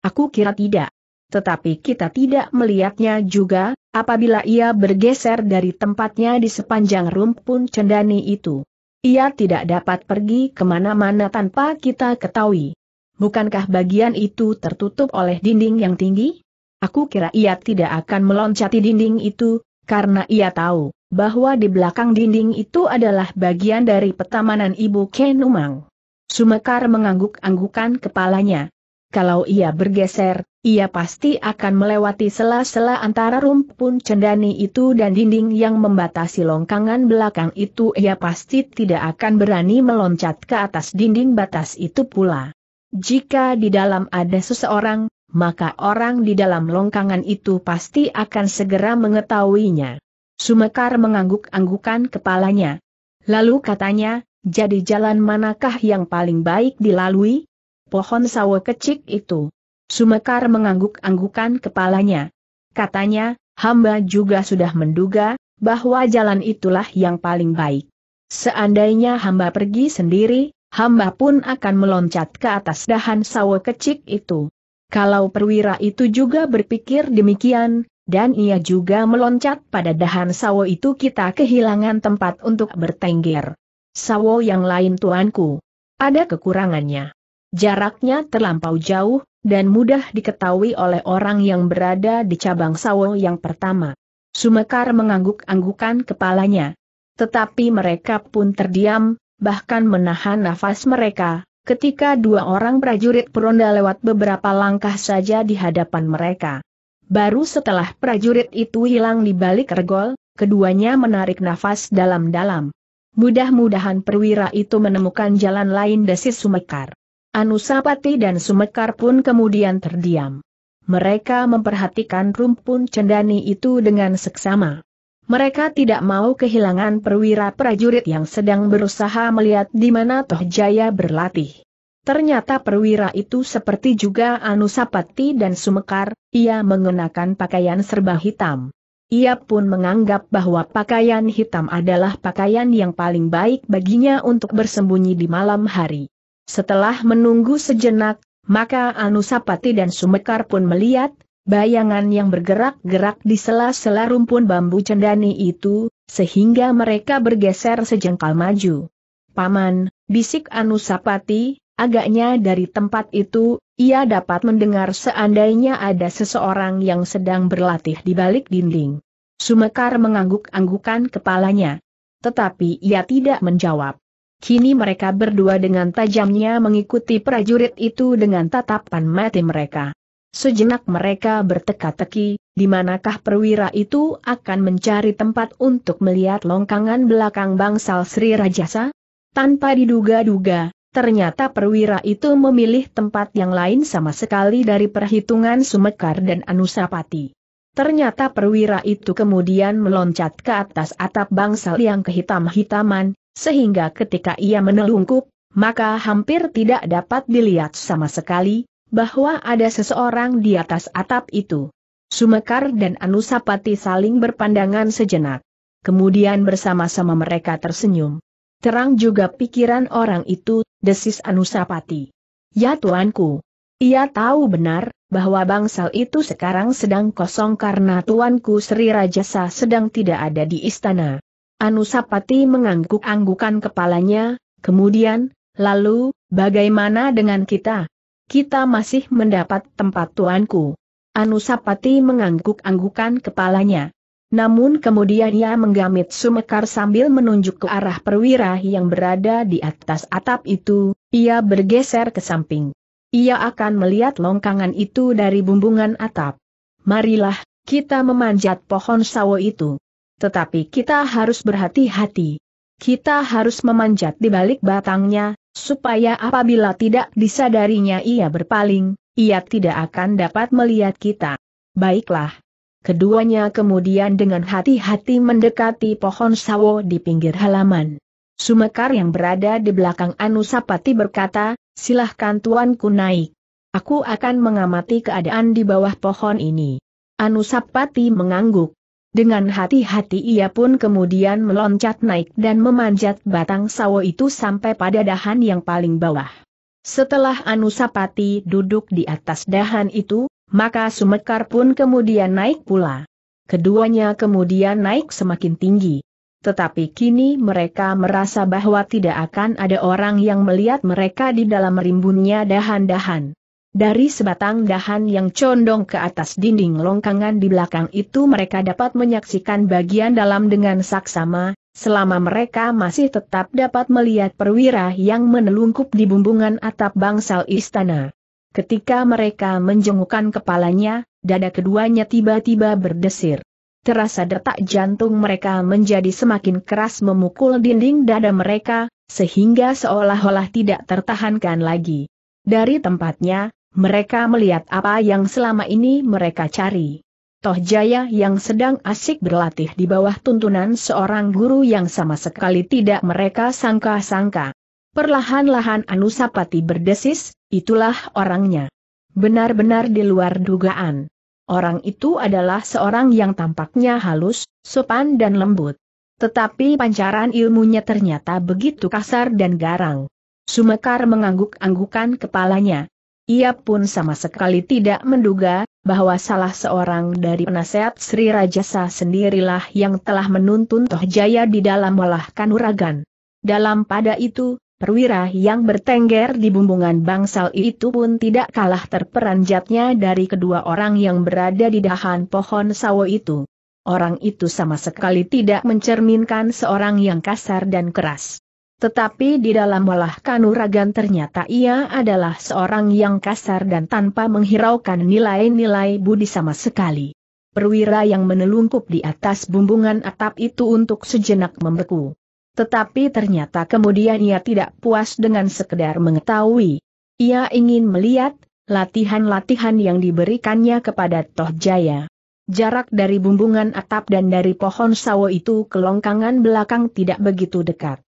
Aku kira tidak tetapi kita tidak melihatnya juga, apabila ia bergeser dari tempatnya di sepanjang rumpun cendani itu. Ia tidak dapat pergi kemana-mana tanpa kita ketahui. Bukankah bagian itu tertutup oleh dinding yang tinggi? Aku kira ia tidak akan meloncati dinding itu, karena ia tahu bahwa di belakang dinding itu adalah bagian dari petamanan Ibu Kenumang. Sumekar mengangguk-anggukan kepalanya. Kalau ia bergeser, ia pasti akan melewati sela-sela antara rumpun cendani itu dan dinding yang membatasi longkangan belakang itu ia pasti tidak akan berani meloncat ke atas dinding batas itu pula. Jika di dalam ada seseorang, maka orang di dalam longkangan itu pasti akan segera mengetahuinya. Sumekar mengangguk-anggukan kepalanya. Lalu katanya, jadi jalan manakah yang paling baik dilalui? Pohon sawo kecil itu. Sumekar mengangguk-anggukan kepalanya. Katanya, hamba juga sudah menduga, bahwa jalan itulah yang paling baik. Seandainya hamba pergi sendiri, hamba pun akan meloncat ke atas dahan sawo kecil itu. Kalau perwira itu juga berpikir demikian, dan ia juga meloncat pada dahan sawo itu kita kehilangan tempat untuk bertengger. Sawo yang lain tuanku. Ada kekurangannya. Jaraknya terlampau jauh, dan mudah diketahui oleh orang yang berada di cabang sawo yang pertama. Sumekar mengangguk-anggukan kepalanya. Tetapi mereka pun terdiam, bahkan menahan nafas mereka, ketika dua orang prajurit peronda lewat beberapa langkah saja di hadapan mereka. Baru setelah prajurit itu hilang di balik regol, keduanya menarik nafas dalam-dalam. Mudah-mudahan perwira itu menemukan jalan lain desis Sumekar. Anusapati dan Sumekar pun kemudian terdiam. Mereka memperhatikan rumpun cendani itu dengan seksama. Mereka tidak mau kehilangan perwira prajurit yang sedang berusaha melihat di mana Tohjaya berlatih. Ternyata perwira itu seperti juga Anusapati dan Sumekar, ia mengenakan pakaian serba hitam. Ia pun menganggap bahwa pakaian hitam adalah pakaian yang paling baik baginya untuk bersembunyi di malam hari. Setelah menunggu sejenak, maka Anusapati dan Sumekar pun melihat, bayangan yang bergerak-gerak di sela-sela rumpun bambu cendani itu, sehingga mereka bergeser sejengkal maju. Paman, bisik Anusapati, agaknya dari tempat itu, ia dapat mendengar seandainya ada seseorang yang sedang berlatih di balik dinding. Sumekar mengangguk-anggukan kepalanya. Tetapi ia tidak menjawab. Kini mereka berdua dengan tajamnya mengikuti prajurit itu dengan tatapan mati mereka. Sejenak mereka berteka-teki, di manakah perwira itu akan mencari tempat untuk melihat longkangan belakang bangsal Sri Rajasa? Tanpa diduga-duga, ternyata perwira itu memilih tempat yang lain sama sekali dari perhitungan Sumekar dan Anusapati. Ternyata perwira itu kemudian meloncat ke atas atap bangsal yang kehitam-hitaman, sehingga ketika ia menelungkup, maka hampir tidak dapat dilihat sama sekali, bahwa ada seseorang di atas atap itu. Sumekar dan Anusapati saling berpandangan sejenak. Kemudian bersama-sama mereka tersenyum. Terang juga pikiran orang itu, desis Anusapati. Ya tuanku. Ia tahu benar, bahwa bangsal itu sekarang sedang kosong karena tuanku Sri Rajasa sedang tidak ada di istana. Anusapati mengangguk-anggukan kepalanya, kemudian, lalu, bagaimana dengan kita? Kita masih mendapat tempat tuanku. Anusapati mengangguk-anggukan kepalanya. Namun kemudian ia menggamit sumekar sambil menunjuk ke arah perwira yang berada di atas atap itu, ia bergeser ke samping. Ia akan melihat longkangan itu dari bumbungan atap. Marilah, kita memanjat pohon sawo itu tetapi kita harus berhati-hati. Kita harus memanjat di balik batangnya, supaya apabila tidak disadarinya ia berpaling, ia tidak akan dapat melihat kita. Baiklah. Keduanya kemudian dengan hati-hati mendekati pohon sawo di pinggir halaman. Sumekar yang berada di belakang Anusapati berkata, silahkan tuanku naik. Aku akan mengamati keadaan di bawah pohon ini. Anusapati mengangguk. Dengan hati-hati ia pun kemudian meloncat naik dan memanjat batang sawo itu sampai pada dahan yang paling bawah. Setelah Anusapati duduk di atas dahan itu, maka Sumekar pun kemudian naik pula. Keduanya kemudian naik semakin tinggi. Tetapi kini mereka merasa bahwa tidak akan ada orang yang melihat mereka di dalam rimbunnya dahan-dahan. Dari sebatang dahan yang condong ke atas dinding longkangan di belakang itu mereka dapat menyaksikan bagian dalam dengan saksama, selama mereka masih tetap dapat melihat perwira yang menelungkup di bumbungan atap bangsal istana. Ketika mereka menjengukkan kepalanya, dada keduanya tiba-tiba berdesir. Terasa detak jantung mereka menjadi semakin keras memukul dinding dada mereka, sehingga seolah-olah tidak tertahankan lagi. Dari tempatnya, mereka melihat apa yang selama ini mereka cari. Toh Jaya yang sedang asik berlatih di bawah tuntunan seorang guru yang sama sekali tidak mereka sangka-sangka. Perlahan-lahan Anusapati berdesis, itulah orangnya. Benar-benar di luar dugaan. Orang itu adalah seorang yang tampaknya halus, sopan dan lembut. Tetapi pancaran ilmunya ternyata begitu kasar dan garang. Sumekar mengangguk-anggukan kepalanya. Ia pun sama sekali tidak menduga, bahwa salah seorang dari penasehat Sri Rajasa sendirilah yang telah menuntun Tohjaya di dalam olah kanuragan. Dalam pada itu, perwira yang bertengger di bumbungan bangsal itu pun tidak kalah terperanjatnya dari kedua orang yang berada di dahan pohon sawo itu. Orang itu sama sekali tidak mencerminkan seorang yang kasar dan keras. Tetapi di dalam olah kanuragan ternyata ia adalah seorang yang kasar dan tanpa menghiraukan nilai-nilai budi sama sekali. Perwira yang menelungkup di atas bumbungan atap itu untuk sejenak membeku. Tetapi ternyata kemudian ia tidak puas dengan sekedar mengetahui. Ia ingin melihat latihan-latihan yang diberikannya kepada Toh Jaya. Jarak dari bumbungan atap dan dari pohon sawo itu kelongkangan belakang tidak begitu dekat.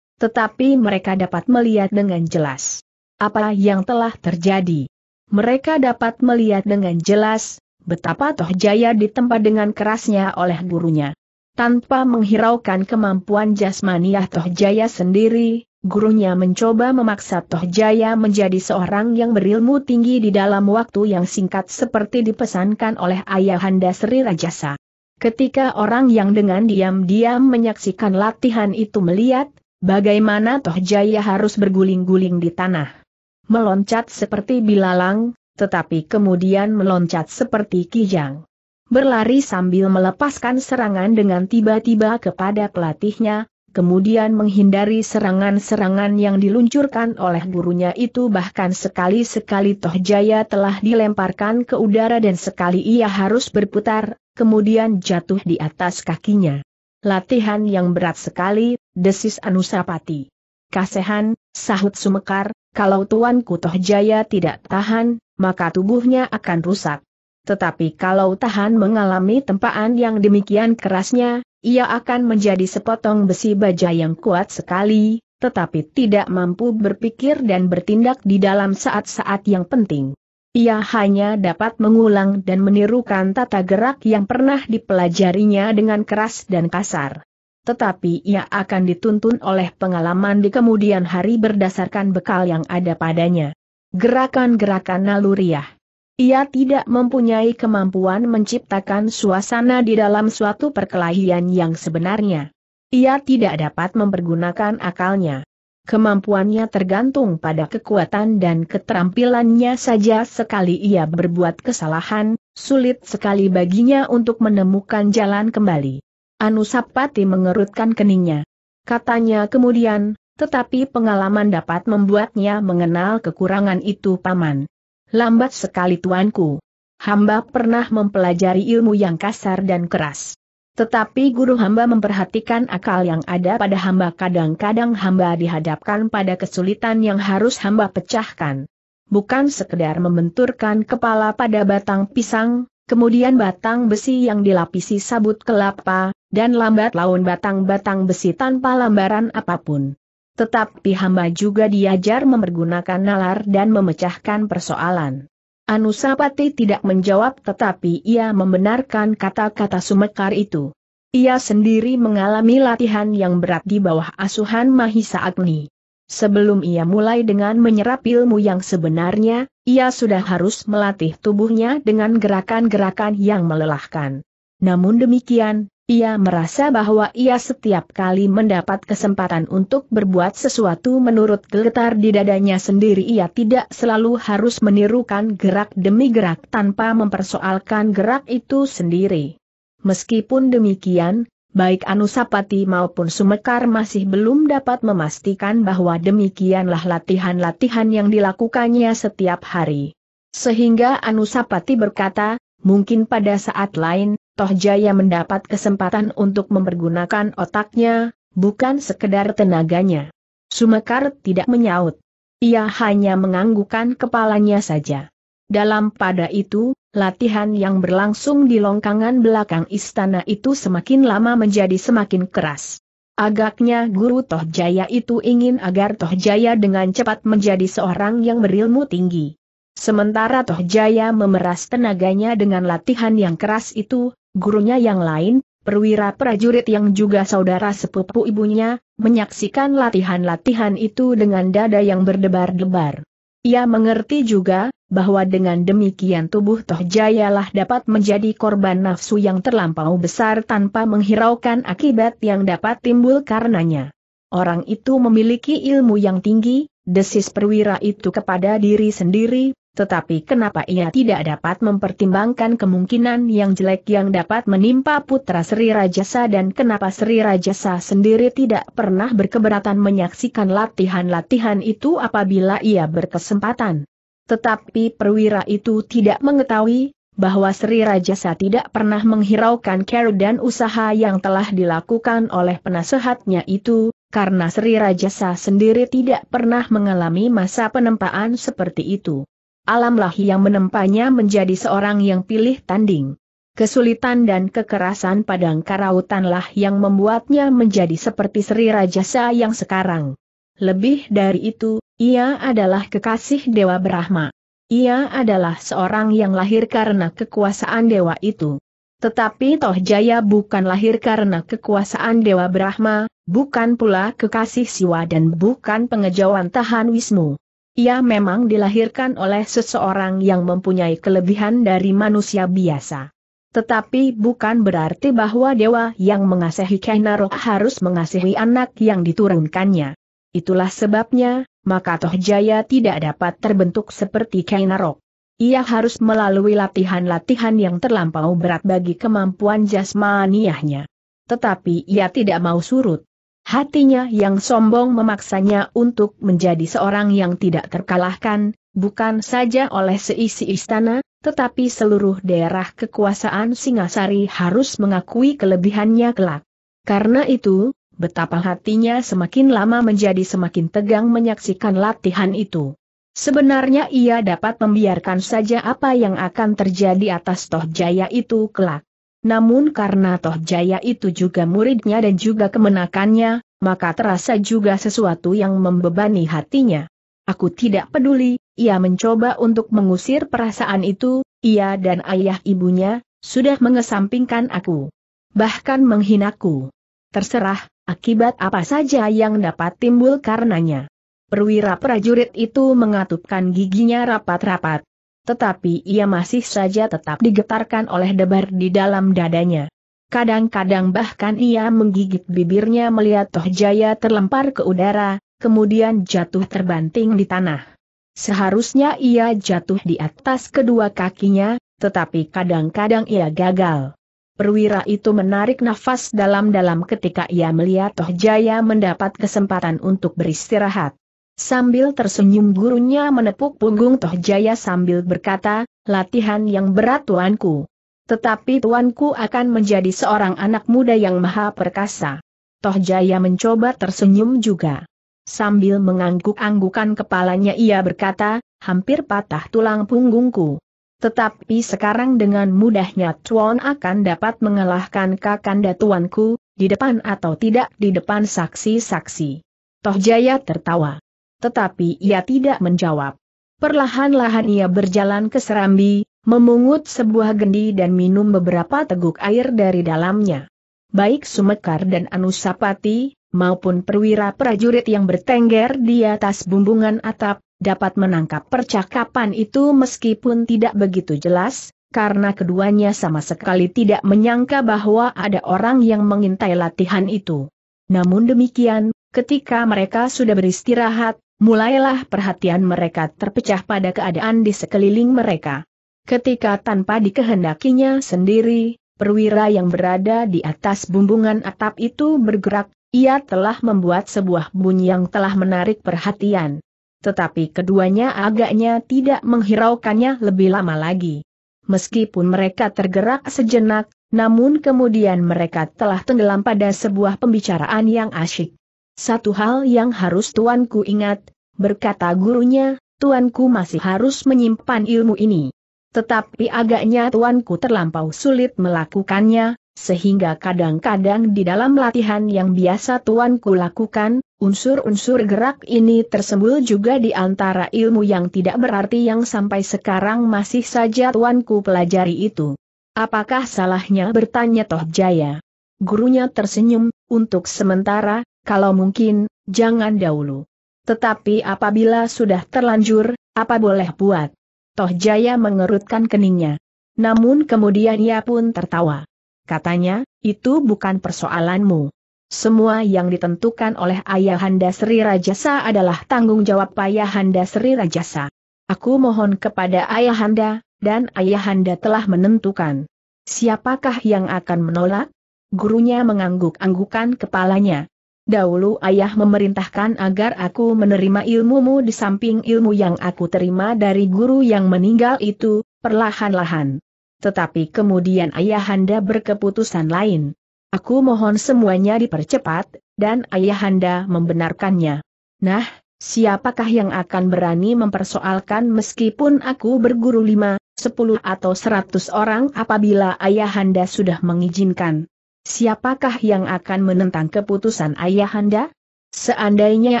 Tetapi mereka dapat melihat dengan jelas apa yang telah terjadi. Mereka dapat melihat dengan jelas betapa Toh Jaya ditempa dengan kerasnya oleh gurunya. Tanpa menghiraukan kemampuan jasmaniah Toh Jaya sendiri, gurunya mencoba memaksa Toh Jaya menjadi seorang yang berilmu tinggi di dalam waktu yang singkat seperti dipesankan oleh Ayahanda Sri Rajasa. Ketika orang yang dengan diam-diam menyaksikan latihan itu melihat, Bagaimana Toh Jaya harus berguling-guling di tanah? Meloncat seperti bilalang, tetapi kemudian meloncat seperti kijang. Berlari sambil melepaskan serangan dengan tiba-tiba kepada pelatihnya, kemudian menghindari serangan-serangan yang diluncurkan oleh gurunya itu bahkan sekali-sekali Toh Jaya telah dilemparkan ke udara dan sekali ia harus berputar, kemudian jatuh di atas kakinya. Latihan yang berat sekali, desis Anusapati. Kasehan, sahut Sumekar, kalau tuan Kutoh Jaya tidak tahan, maka tubuhnya akan rusak. Tetapi kalau tahan mengalami tempaan yang demikian kerasnya, ia akan menjadi sepotong besi baja yang kuat sekali, tetapi tidak mampu berpikir dan bertindak di dalam saat-saat yang penting. Ia hanya dapat mengulang dan menirukan tata gerak yang pernah dipelajarinya dengan keras dan kasar tetapi ia akan dituntun oleh pengalaman di kemudian hari berdasarkan bekal yang ada padanya. Gerakan-gerakan naluriah. Ia tidak mempunyai kemampuan menciptakan suasana di dalam suatu perkelahian yang sebenarnya. Ia tidak dapat mempergunakan akalnya. Kemampuannya tergantung pada kekuatan dan keterampilannya saja sekali ia berbuat kesalahan, sulit sekali baginya untuk menemukan jalan kembali. Anusapati mengerutkan keningnya. Katanya kemudian, tetapi pengalaman dapat membuatnya mengenal kekurangan itu paman. Lambat sekali tuanku. Hamba pernah mempelajari ilmu yang kasar dan keras. Tetapi guru hamba memperhatikan akal yang ada pada hamba kadang-kadang hamba dihadapkan pada kesulitan yang harus hamba pecahkan. Bukan sekedar membenturkan kepala pada batang pisang, kemudian batang besi yang dilapisi sabut kelapa, dan lambat laun batang-batang besi tanpa lambaran apapun. Tetapi hamba juga diajar mempergunakan nalar dan memecahkan persoalan. Anusapati tidak menjawab tetapi ia membenarkan kata-kata Sumekar itu. Ia sendiri mengalami latihan yang berat di bawah asuhan Mahisa Agni. Sebelum ia mulai dengan menyerap ilmu yang sebenarnya, ia sudah harus melatih tubuhnya dengan gerakan-gerakan yang melelahkan. Namun demikian, ia merasa bahwa ia setiap kali mendapat kesempatan untuk berbuat sesuatu menurut geletar di dadanya sendiri ia tidak selalu harus menirukan gerak demi gerak tanpa mempersoalkan gerak itu sendiri. Meskipun demikian, baik Anusapati maupun Sumekar masih belum dapat memastikan bahwa demikianlah latihan-latihan yang dilakukannya setiap hari. Sehingga Anusapati berkata, mungkin pada saat lain, Toh Jaya mendapat kesempatan untuk mempergunakan otaknya, bukan sekedar tenaganya. Sumekar tidak menyaut. Ia hanya menganggukkan kepalanya saja. Dalam pada itu, Latihan yang berlangsung di longkangan belakang istana itu semakin lama menjadi semakin keras. Agaknya guru Toh Jaya itu ingin agar Toh Jaya dengan cepat menjadi seorang yang berilmu tinggi. Sementara Toh Jaya memeras tenaganya dengan latihan yang keras itu, gurunya yang lain, perwira prajurit yang juga saudara sepupu ibunya, menyaksikan latihan-latihan itu dengan dada yang berdebar-debar. Ia mengerti juga, bahwa dengan demikian tubuh Toh Jayalah dapat menjadi korban nafsu yang terlampau besar tanpa menghiraukan akibat yang dapat timbul karenanya. Orang itu memiliki ilmu yang tinggi, desis perwira itu kepada diri sendiri, tetapi kenapa ia tidak dapat mempertimbangkan kemungkinan yang jelek yang dapat menimpa putra Sri Rajasa dan kenapa Sri Rajasa sendiri tidak pernah berkeberatan menyaksikan latihan-latihan itu apabila ia berkesempatan. Tetapi perwira itu tidak mengetahui bahwa Sri Rajasa tidak pernah menghiraukan care dan usaha yang telah dilakukan oleh penasehatnya itu, karena Sri Rajasa sendiri tidak pernah mengalami masa penempaan seperti itu. Alamlah yang menempanya menjadi seorang yang pilih tanding. Kesulitan dan kekerasan padang karautanlah yang membuatnya menjadi seperti Sri Rajasa yang sekarang. Lebih dari itu, ia adalah kekasih Dewa Brahma. Ia adalah seorang yang lahir karena kekuasaan Dewa itu. Tetapi Toh Jaya bukan lahir karena kekuasaan Dewa Brahma, bukan pula kekasih Siwa dan bukan pengejauhan Tahan Wisnu. Ia memang dilahirkan oleh seseorang yang mempunyai kelebihan dari manusia biasa. Tetapi bukan berarti bahwa dewa yang mengasihi Kainaro harus mengasihi anak yang diturunkannya. Itulah sebabnya, maka Toh Jaya tidak dapat terbentuk seperti Kainarok. Ia harus melalui latihan-latihan yang terlampau berat bagi kemampuan jasmaniahnya. Tetapi ia tidak mau surut. Hatinya yang sombong memaksanya untuk menjadi seorang yang tidak terkalahkan, bukan saja oleh seisi istana, tetapi seluruh daerah kekuasaan Singasari harus mengakui kelebihannya kelak. Karena itu, betapa hatinya semakin lama menjadi semakin tegang menyaksikan latihan itu. Sebenarnya ia dapat membiarkan saja apa yang akan terjadi atas Toh Jaya itu kelak. Namun karena Toh Jaya itu juga muridnya dan juga kemenakannya, maka terasa juga sesuatu yang membebani hatinya. Aku tidak peduli, ia mencoba untuk mengusir perasaan itu, ia dan ayah ibunya, sudah mengesampingkan aku. Bahkan menghinaku. Terserah, akibat apa saja yang dapat timbul karenanya. Perwira prajurit itu mengatupkan giginya rapat-rapat. Tetapi ia masih saja tetap digetarkan oleh debar di dalam dadanya. Kadang-kadang bahkan ia menggigit bibirnya melihat Toh Jaya terlempar ke udara, kemudian jatuh terbanting di tanah. Seharusnya ia jatuh di atas kedua kakinya, tetapi kadang-kadang ia gagal. Perwira itu menarik nafas dalam-dalam ketika ia melihat Toh Jaya mendapat kesempatan untuk beristirahat. Sambil tersenyum gurunya menepuk punggung Toh Jaya sambil berkata, latihan yang berat tuanku. Tetapi tuanku akan menjadi seorang anak muda yang maha perkasa. Toh Jaya mencoba tersenyum juga. Sambil mengangguk-anggukan kepalanya ia berkata, hampir patah tulang punggungku. Tetapi sekarang dengan mudahnya Tuan akan dapat mengalahkan Kakanda Tuanku, di depan atau tidak di depan saksi-saksi. Toh Jaya tertawa. Tetapi ia tidak menjawab. Perlahan-lahan ia berjalan ke Serambi, memungut sebuah gendi dan minum beberapa teguk air dari dalamnya. Baik Sumekar dan Anusapati, maupun perwira prajurit yang bertengger di atas bumbungan atap, dapat menangkap percakapan itu meskipun tidak begitu jelas, karena keduanya sama sekali tidak menyangka bahwa ada orang yang mengintai latihan itu. Namun demikian, ketika mereka sudah beristirahat, mulailah perhatian mereka terpecah pada keadaan di sekeliling mereka. Ketika tanpa dikehendakinya sendiri, perwira yang berada di atas bumbungan atap itu bergerak, ia telah membuat sebuah bunyi yang telah menarik perhatian tetapi keduanya agaknya tidak menghiraukannya lebih lama lagi. Meskipun mereka tergerak sejenak, namun kemudian mereka telah tenggelam pada sebuah pembicaraan yang asyik. Satu hal yang harus tuanku ingat, berkata gurunya, tuanku masih harus menyimpan ilmu ini. Tetapi agaknya tuanku terlampau sulit melakukannya, sehingga kadang-kadang di dalam latihan yang biasa tuanku lakukan, Unsur-unsur gerak ini tersembul juga di antara ilmu yang tidak berarti yang sampai sekarang masih saja tuanku pelajari itu. Apakah salahnya bertanya Toh Jaya? Gurunya tersenyum, untuk sementara, kalau mungkin, jangan dahulu. Tetapi apabila sudah terlanjur, apa boleh buat? Toh Jaya mengerutkan keningnya. Namun kemudian ia pun tertawa. Katanya, itu bukan persoalanmu. Semua yang ditentukan oleh Ayahanda Sri Rajasa adalah tanggung jawab Ayahanda Sri Rajasa. Aku mohon kepada Ayahanda, dan Ayahanda telah menentukan. Siapakah yang akan menolak? Gurunya mengangguk-anggukan kepalanya. Dahulu ayah memerintahkan agar aku menerima ilmumu di samping ilmu yang aku terima dari guru yang meninggal itu, perlahan-lahan. Tetapi kemudian ayahanda berkeputusan lain. Aku mohon semuanya dipercepat, dan ayahanda membenarkannya. Nah, siapakah yang akan berani mempersoalkan meskipun aku berguru lima, sepuluh atau seratus orang apabila ayahanda sudah mengizinkan? Siapakah yang akan menentang keputusan ayahanda? Seandainya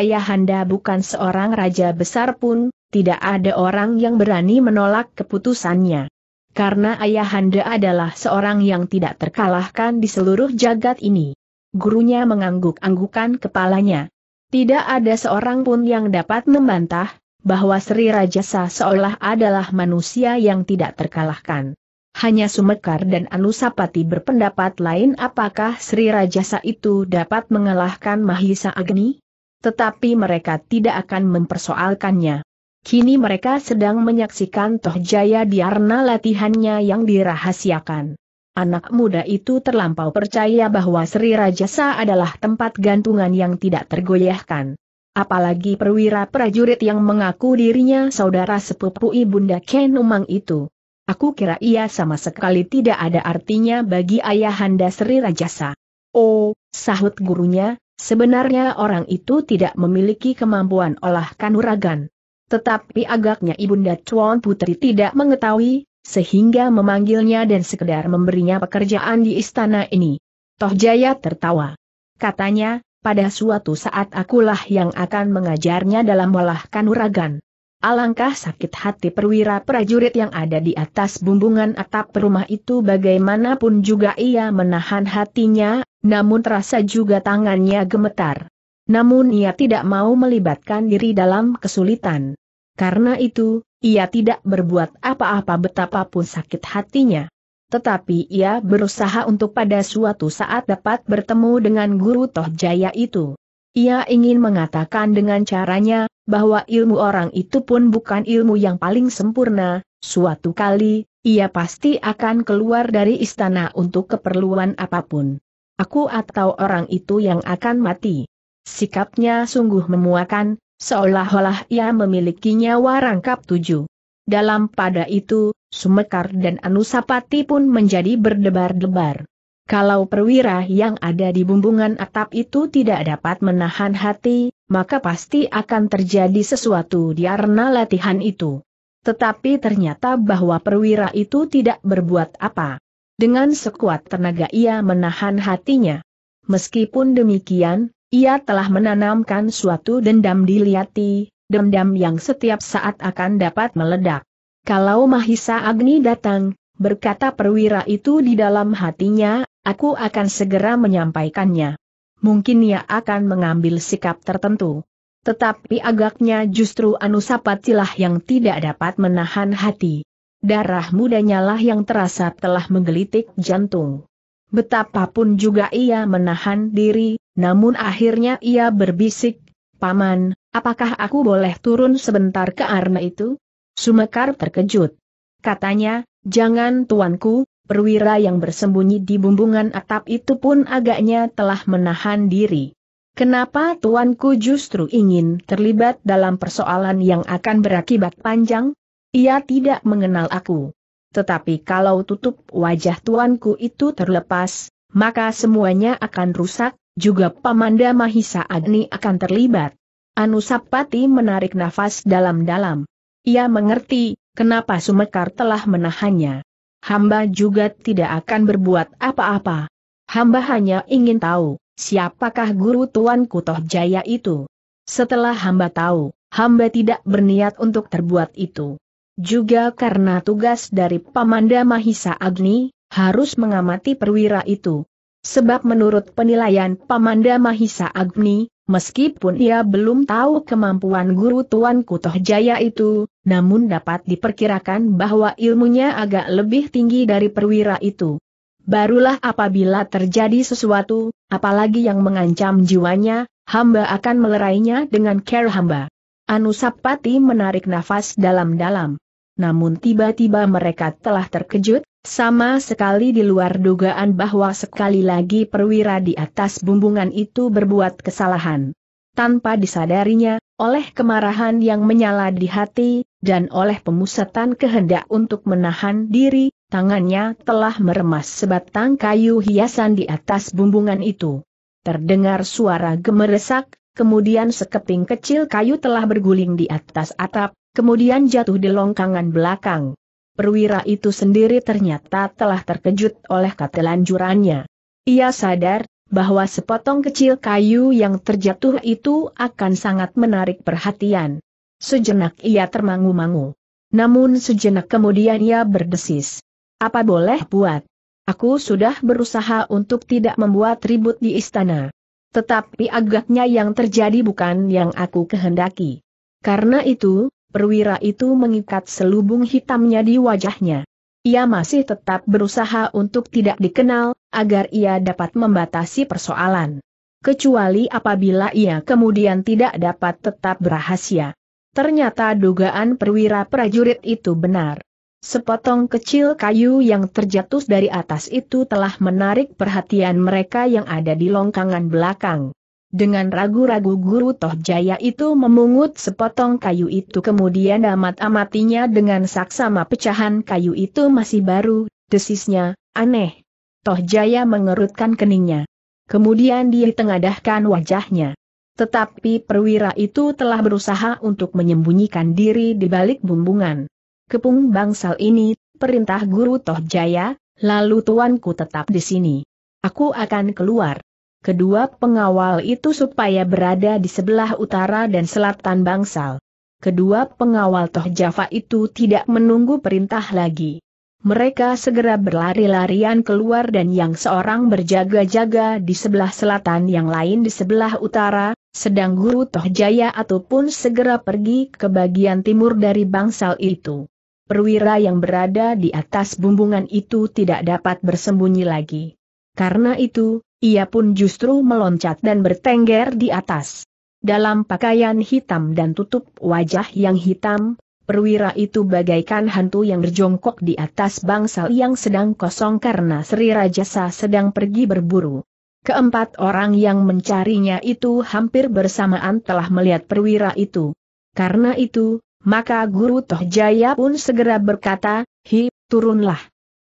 ayahanda bukan seorang raja besar pun, tidak ada orang yang berani menolak keputusannya karena ayahanda adalah seorang yang tidak terkalahkan di seluruh jagat ini. Gurunya mengangguk-anggukan kepalanya. Tidak ada seorang pun yang dapat membantah, bahwa Sri Rajasa seolah adalah manusia yang tidak terkalahkan. Hanya Sumekar dan Anusapati berpendapat lain apakah Sri Rajasa itu dapat mengalahkan Mahisa Agni? Tetapi mereka tidak akan mempersoalkannya. Kini mereka sedang menyaksikan Toh Jaya Diarna latihannya yang dirahasiakan. Anak muda itu terlampau percaya bahwa Sri Rajasa adalah tempat gantungan yang tidak tergoyahkan. Apalagi perwira prajurit yang mengaku dirinya saudara sepupu Ibunda Ken Umang itu. Aku kira ia sama sekali tidak ada artinya bagi ayahanda Sri Rajasa. Oh, sahut gurunya, sebenarnya orang itu tidak memiliki kemampuan olah kanuragan. Tetapi agaknya Ibunda Chuan Putri tidak mengetahui, sehingga memanggilnya dan sekedar memberinya pekerjaan di istana ini. Toh Jaya tertawa. Katanya, pada suatu saat akulah yang akan mengajarnya dalam olah kanuragan. Alangkah sakit hati perwira prajurit yang ada di atas bumbungan atap rumah itu bagaimanapun juga ia menahan hatinya, namun terasa juga tangannya gemetar. Namun ia tidak mau melibatkan diri dalam kesulitan. Karena itu, ia tidak berbuat apa-apa betapapun sakit hatinya. Tetapi ia berusaha untuk pada suatu saat dapat bertemu dengan guru Tohjaya itu. Ia ingin mengatakan dengan caranya, bahwa ilmu orang itu pun bukan ilmu yang paling sempurna, suatu kali, ia pasti akan keluar dari istana untuk keperluan apapun. Aku atau orang itu yang akan mati. Sikapnya sungguh memuakan, seolah-olah ia memiliki nyawa rangkap tujuh. Dalam pada itu, Sumekar dan Anusapati pun menjadi berdebar-debar. Kalau perwira yang ada di bumbungan atap itu tidak dapat menahan hati, maka pasti akan terjadi sesuatu di arena latihan itu. Tetapi ternyata bahwa perwira itu tidak berbuat apa. Dengan sekuat tenaga ia menahan hatinya. Meskipun demikian, ia telah menanamkan suatu dendam di Liati, dendam yang setiap saat akan dapat meledak. Kalau Mahisa Agni datang, berkata perwira itu di dalam hatinya, aku akan segera menyampaikannya. Mungkin ia akan mengambil sikap tertentu. Tetapi agaknya justru Anusapatilah yang tidak dapat menahan hati. Darah mudanya lah yang terasa telah menggelitik jantung. Betapapun juga ia menahan diri, namun akhirnya ia berbisik, Paman, apakah aku boleh turun sebentar ke arna itu? Sumekar terkejut. Katanya, jangan tuanku, perwira yang bersembunyi di bumbungan atap itu pun agaknya telah menahan diri. Kenapa tuanku justru ingin terlibat dalam persoalan yang akan berakibat panjang? Ia tidak mengenal aku. Tetapi kalau tutup wajah tuanku itu terlepas, maka semuanya akan rusak, juga Pamanda Mahisa Agni akan terlibat. Anusapati menarik nafas dalam-dalam. Ia mengerti, kenapa Sumekar telah menahannya. Hamba juga tidak akan berbuat apa-apa. Hamba hanya ingin tahu, siapakah guru Tuan Kutoh Jaya itu. Setelah hamba tahu, hamba tidak berniat untuk terbuat itu. Juga karena tugas dari Pamanda Mahisa Agni, harus mengamati perwira itu, Sebab menurut penilaian Pamanda Mahisa Agni, meskipun ia belum tahu kemampuan guru Tuan Kutoh Jaya itu, namun dapat diperkirakan bahwa ilmunya agak lebih tinggi dari perwira itu. Barulah apabila terjadi sesuatu, apalagi yang mengancam jiwanya, hamba akan melerainya dengan care hamba. Anusapati menarik nafas dalam-dalam. Namun tiba-tiba mereka telah terkejut, sama sekali di luar dugaan bahwa sekali lagi perwira di atas bumbungan itu berbuat kesalahan. Tanpa disadarinya, oleh kemarahan yang menyala di hati, dan oleh pemusatan kehendak untuk menahan diri, tangannya telah meremas sebatang kayu hiasan di atas bumbungan itu. Terdengar suara gemeresak, kemudian sekeping kecil kayu telah berguling di atas atap, kemudian jatuh di longkangan belakang perwira itu sendiri ternyata telah terkejut oleh katelanjurannya. Ia sadar bahwa sepotong kecil kayu yang terjatuh itu akan sangat menarik perhatian. Sejenak ia termangu-mangu. Namun sejenak kemudian ia berdesis. Apa boleh buat? Aku sudah berusaha untuk tidak membuat ribut di istana. Tetapi agaknya yang terjadi bukan yang aku kehendaki. Karena itu, perwira itu mengikat selubung hitamnya di wajahnya. Ia masih tetap berusaha untuk tidak dikenal, agar ia dapat membatasi persoalan. Kecuali apabila ia kemudian tidak dapat tetap berahasia. Ternyata dugaan perwira prajurit itu benar. Sepotong kecil kayu yang terjatuh dari atas itu telah menarik perhatian mereka yang ada di longkangan belakang. Dengan ragu-ragu guru Toh Jaya itu memungut sepotong kayu itu kemudian amat-amatinya dengan saksama pecahan kayu itu masih baru, desisnya, aneh. Toh Jaya mengerutkan keningnya. Kemudian dia tengadahkan wajahnya. Tetapi perwira itu telah berusaha untuk menyembunyikan diri di balik bumbungan. Kepung bangsal ini, perintah guru Toh Jaya, lalu tuanku tetap di sini. Aku akan keluar kedua pengawal itu supaya berada di sebelah utara dan selatan bangsal. Kedua pengawal Toh Java itu tidak menunggu perintah lagi. Mereka segera berlari-larian keluar dan yang seorang berjaga-jaga di sebelah selatan yang lain di sebelah utara, sedang Guru Toh Jaya ataupun segera pergi ke bagian timur dari bangsal itu. Perwira yang berada di atas bumbungan itu tidak dapat bersembunyi lagi. Karena itu, ia pun justru meloncat dan bertengger di atas. Dalam pakaian hitam dan tutup wajah yang hitam, perwira itu bagaikan hantu yang berjongkok di atas bangsal yang sedang kosong karena Sri Rajasa sedang pergi berburu. Keempat orang yang mencarinya itu hampir bersamaan telah melihat perwira itu. Karena itu, maka Guru Tohjaya pun segera berkata, Hi, turunlah.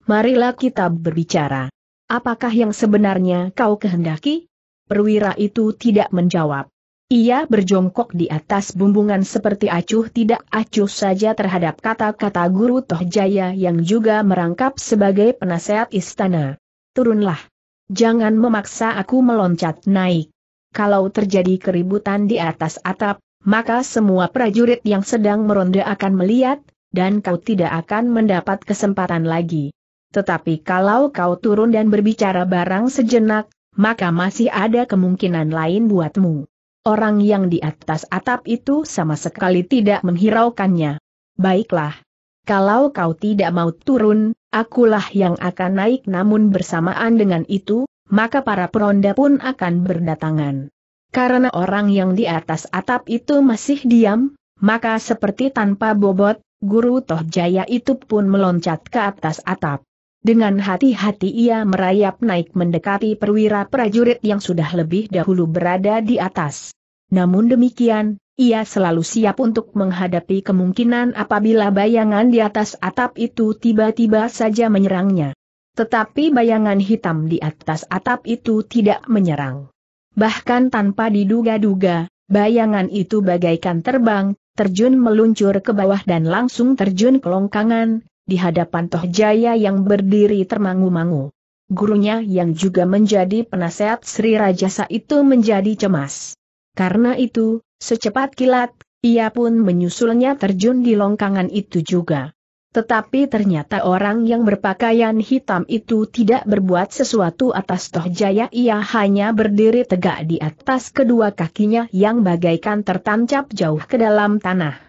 Marilah kita berbicara. Apakah yang sebenarnya kau kehendaki? Perwira itu tidak menjawab. Ia berjongkok di atas bumbungan seperti acuh tidak acuh saja terhadap kata-kata Guru Tohjaya yang juga merangkap sebagai penasehat istana. Turunlah. Jangan memaksa aku meloncat naik. Kalau terjadi keributan di atas atap, maka semua prajurit yang sedang meronda akan melihat, dan kau tidak akan mendapat kesempatan lagi. Tetapi kalau kau turun dan berbicara barang sejenak, maka masih ada kemungkinan lain buatmu. Orang yang di atas atap itu sama sekali tidak menghiraukannya. Baiklah. Kalau kau tidak mau turun, akulah yang akan naik namun bersamaan dengan itu, maka para peronda pun akan berdatangan. Karena orang yang di atas atap itu masih diam, maka seperti tanpa bobot, guru Toh Jaya itu pun meloncat ke atas atap. Dengan hati-hati ia merayap naik mendekati perwira prajurit yang sudah lebih dahulu berada di atas. Namun demikian, ia selalu siap untuk menghadapi kemungkinan apabila bayangan di atas atap itu tiba-tiba saja menyerangnya. Tetapi bayangan hitam di atas atap itu tidak menyerang. Bahkan tanpa diduga-duga, bayangan itu bagaikan terbang, terjun meluncur ke bawah dan langsung terjun kelongkangan, di hadapan Toh Jaya yang berdiri termangu-mangu. Gurunya yang juga menjadi penasehat Sri Rajasa itu menjadi cemas. Karena itu, secepat kilat, ia pun menyusulnya terjun di longkangan itu juga. Tetapi ternyata orang yang berpakaian hitam itu tidak berbuat sesuatu atas Toh Jaya ia hanya berdiri tegak di atas kedua kakinya yang bagaikan tertancap jauh ke dalam tanah.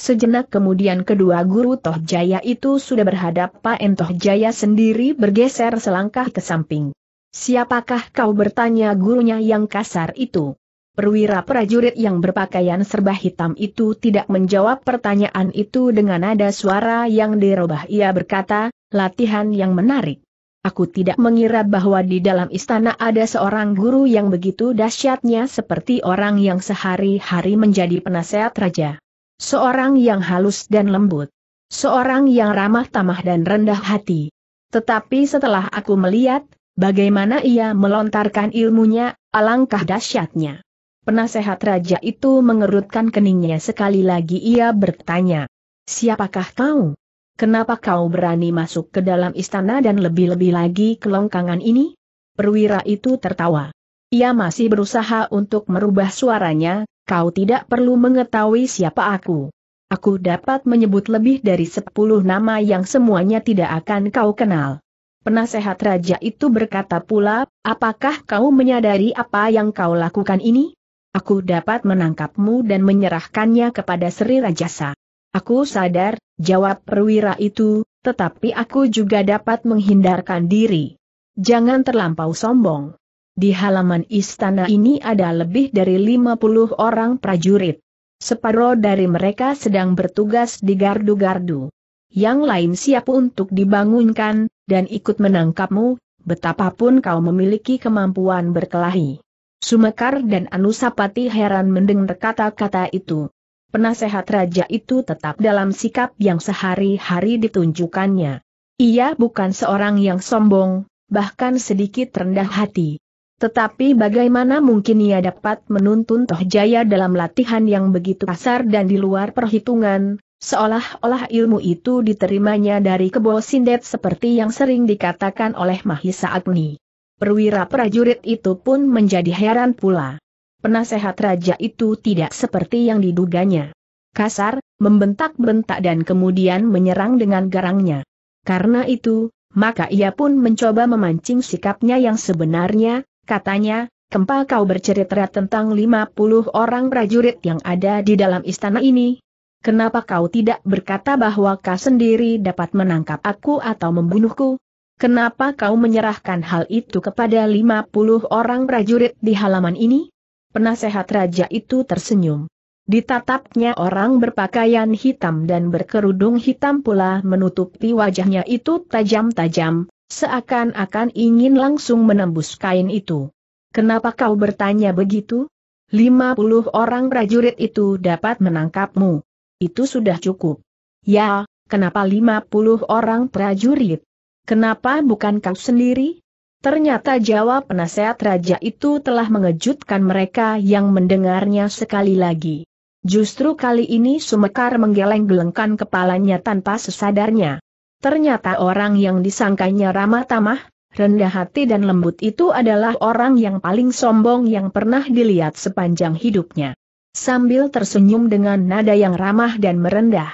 Sejenak kemudian kedua guru Toh Jaya itu sudah berhadapan Toh Jaya sendiri bergeser selangkah ke samping. Siapakah kau bertanya gurunya yang kasar itu? Perwira prajurit yang berpakaian serba hitam itu tidak menjawab pertanyaan itu dengan nada suara yang dirubah ia berkata, latihan yang menarik. Aku tidak mengira bahwa di dalam istana ada seorang guru yang begitu dahsyatnya seperti orang yang sehari-hari menjadi penasehat raja. Seorang yang halus dan lembut. Seorang yang ramah tamah dan rendah hati. Tetapi setelah aku melihat, bagaimana ia melontarkan ilmunya, alangkah dahsyatnya. Penasehat raja itu mengerutkan keningnya sekali lagi ia bertanya. Siapakah kau? Kenapa kau berani masuk ke dalam istana dan lebih-lebih lagi kelongkangan ini? Perwira itu tertawa. Ia masih berusaha untuk merubah suaranya, kau tidak perlu mengetahui siapa aku. Aku dapat menyebut lebih dari sepuluh nama yang semuanya tidak akan kau kenal. Penasehat raja itu berkata pula, apakah kau menyadari apa yang kau lakukan ini? Aku dapat menangkapmu dan menyerahkannya kepada Sri Rajasa. Aku sadar, jawab perwira itu, tetapi aku juga dapat menghindarkan diri. Jangan terlampau sombong. Di halaman istana ini ada lebih dari 50 orang prajurit. Separuh dari mereka sedang bertugas di gardu-gardu. Yang lain siap untuk dibangunkan, dan ikut menangkapmu, betapapun kau memiliki kemampuan berkelahi. Sumekar dan Anusapati heran mendengar kata-kata itu. Penasehat raja itu tetap dalam sikap yang sehari-hari ditunjukkannya. Ia bukan seorang yang sombong, bahkan sedikit rendah hati. Tetapi bagaimana mungkin ia dapat menuntun Toh Jaya dalam latihan yang begitu kasar dan di luar perhitungan, seolah-olah ilmu itu diterimanya dari kebo sindet seperti yang sering dikatakan oleh Mahisa Agni. Perwira prajurit itu pun menjadi heran pula. Penasehat raja itu tidak seperti yang diduganya. Kasar, membentak-bentak dan kemudian menyerang dengan garangnya. Karena itu, maka ia pun mencoba memancing sikapnya yang sebenarnya, katanya, Kempa kau bercerita tentang 50 orang prajurit yang ada di dalam istana ini. Kenapa kau tidak berkata bahwa kau sendiri dapat menangkap aku atau membunuhku? Kenapa kau menyerahkan hal itu kepada 50 orang prajurit di halaman ini? Penasehat raja itu tersenyum. Ditatapnya orang berpakaian hitam dan berkerudung hitam pula menutupi wajahnya itu tajam-tajam, Seakan-akan ingin langsung menembus kain itu. Kenapa kau bertanya begitu? 50 orang prajurit itu dapat menangkapmu. Itu sudah cukup. Ya, kenapa 50 orang prajurit? Kenapa bukan kau sendiri? Ternyata jawab penasehat raja itu telah mengejutkan mereka yang mendengarnya sekali lagi. Justru kali ini Sumekar menggeleng-gelengkan kepalanya tanpa sesadarnya. Ternyata orang yang disangkanya ramah tamah, rendah hati dan lembut itu adalah orang yang paling sombong yang pernah dilihat sepanjang hidupnya. Sambil tersenyum dengan nada yang ramah dan merendah.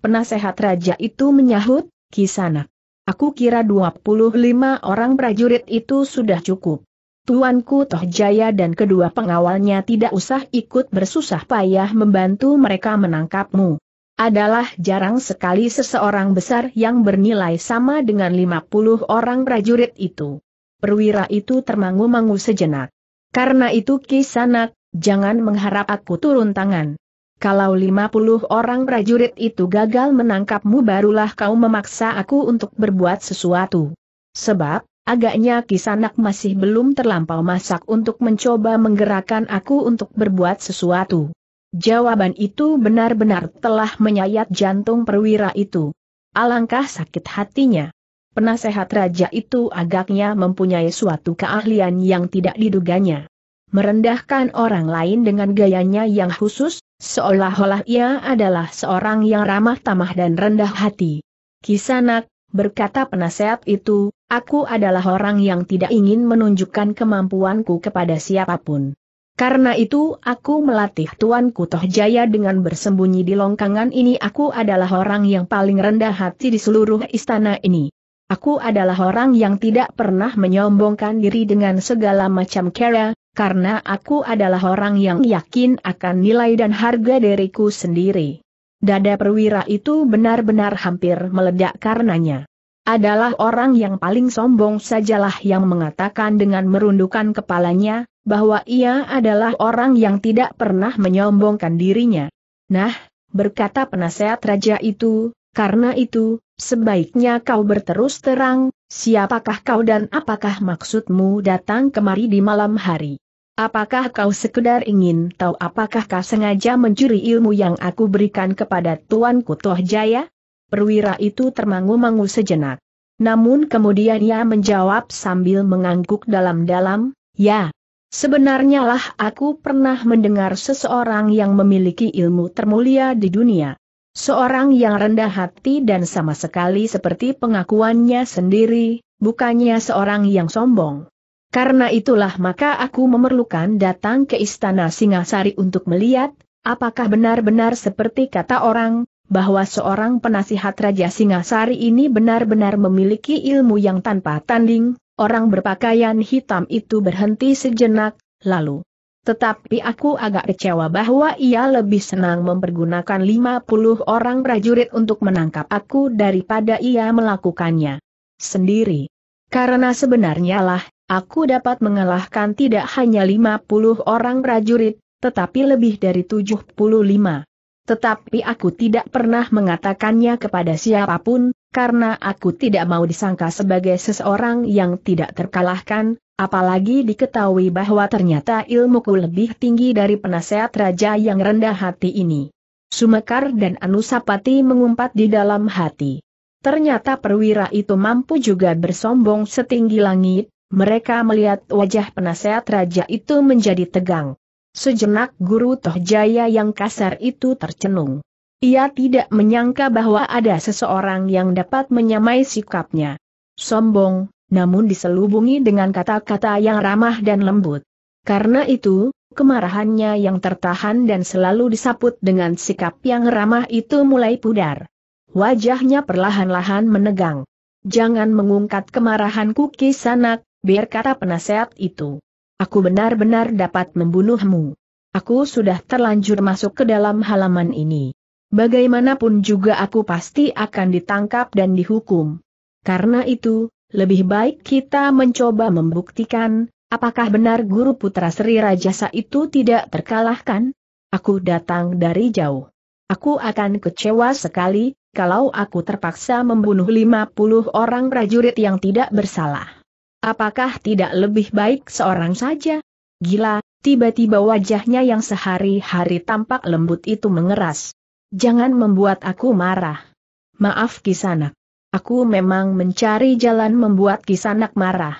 Penasehat raja itu menyahut, Kisana, Aku kira 25 orang prajurit itu sudah cukup. Tuanku Toh Jaya dan kedua pengawalnya tidak usah ikut bersusah payah membantu mereka menangkapmu adalah jarang sekali seseorang besar yang bernilai sama dengan 50 orang prajurit itu. Perwira itu termangu-mangu sejenak. Karena itu Kisanak, jangan mengharap aku turun tangan. Kalau 50 orang prajurit itu gagal menangkapmu barulah kau memaksa aku untuk berbuat sesuatu. Sebab, agaknya Kisanak masih belum terlampau masak untuk mencoba menggerakkan aku untuk berbuat sesuatu. Jawaban itu benar-benar telah menyayat jantung perwira itu. Alangkah sakit hatinya. Penasehat raja itu agaknya mempunyai suatu keahlian yang tidak diduganya. Merendahkan orang lain dengan gayanya yang khusus, seolah-olah ia adalah seorang yang ramah tamah dan rendah hati. Kisanak, berkata penasehat itu, aku adalah orang yang tidak ingin menunjukkan kemampuanku kepada siapapun. Karena itu aku melatih Tuanku Toh Jaya dengan bersembunyi di longkangan ini aku adalah orang yang paling rendah hati di seluruh istana ini. Aku adalah orang yang tidak pernah menyombongkan diri dengan segala macam cara, karena aku adalah orang yang yakin akan nilai dan harga diriku sendiri. Dada perwira itu benar-benar hampir meledak karenanya adalah orang yang paling sombong sajalah yang mengatakan dengan merundukkan kepalanya, bahwa ia adalah orang yang tidak pernah menyombongkan dirinya. Nah, berkata penasehat raja itu, karena itu, sebaiknya kau berterus terang, siapakah kau dan apakah maksudmu datang kemari di malam hari. Apakah kau sekedar ingin tahu apakah kau sengaja mencuri ilmu yang aku berikan kepada Tuan Kutoh Jaya? Perwira itu termangu-mangu sejenak. Namun kemudian ia menjawab sambil mengangguk dalam-dalam, ya. Sebenarnya lah aku pernah mendengar seseorang yang memiliki ilmu termulia di dunia. Seorang yang rendah hati dan sama sekali seperti pengakuannya sendiri, bukannya seorang yang sombong. Karena itulah maka aku memerlukan datang ke istana Singasari untuk melihat, apakah benar-benar seperti kata orang, bahwa seorang penasihat Raja Singasari ini benar-benar memiliki ilmu yang tanpa tanding, orang berpakaian hitam itu berhenti sejenak, lalu. Tetapi aku agak kecewa bahwa ia lebih senang mempergunakan 50 orang prajurit untuk menangkap aku daripada ia melakukannya sendiri. Karena sebenarnya lah, aku dapat mengalahkan tidak hanya 50 orang prajurit, tetapi lebih dari 75. Tetapi aku tidak pernah mengatakannya kepada siapapun, karena aku tidak mau disangka sebagai seseorang yang tidak terkalahkan, apalagi diketahui bahwa ternyata ilmuku lebih tinggi dari penasehat raja yang rendah hati ini. Sumekar dan Anusapati mengumpat di dalam hati. Ternyata perwira itu mampu juga bersombong setinggi langit, mereka melihat wajah penasehat raja itu menjadi tegang. Sejenak guru Tohjaya yang kasar itu tercenung. Ia tidak menyangka bahwa ada seseorang yang dapat menyamai sikapnya. Sombong, namun diselubungi dengan kata-kata yang ramah dan lembut. Karena itu, kemarahannya yang tertahan dan selalu disaput dengan sikap yang ramah itu mulai pudar. Wajahnya perlahan-lahan menegang. Jangan mengungkat kemarahanku kisanak, biar kata penasehat itu. Aku benar-benar dapat membunuhmu. Aku sudah terlanjur masuk ke dalam halaman ini. Bagaimanapun juga aku pasti akan ditangkap dan dihukum. Karena itu, lebih baik kita mencoba membuktikan, apakah benar guru putra Sri Rajasa itu tidak terkalahkan? Aku datang dari jauh. Aku akan kecewa sekali, kalau aku terpaksa membunuh 50 orang prajurit yang tidak bersalah. Apakah tidak lebih baik seorang saja? Gila, tiba-tiba wajahnya yang sehari-hari tampak lembut itu mengeras. Jangan membuat aku marah. Maaf Kisanak. Aku memang mencari jalan membuat Kisanak marah.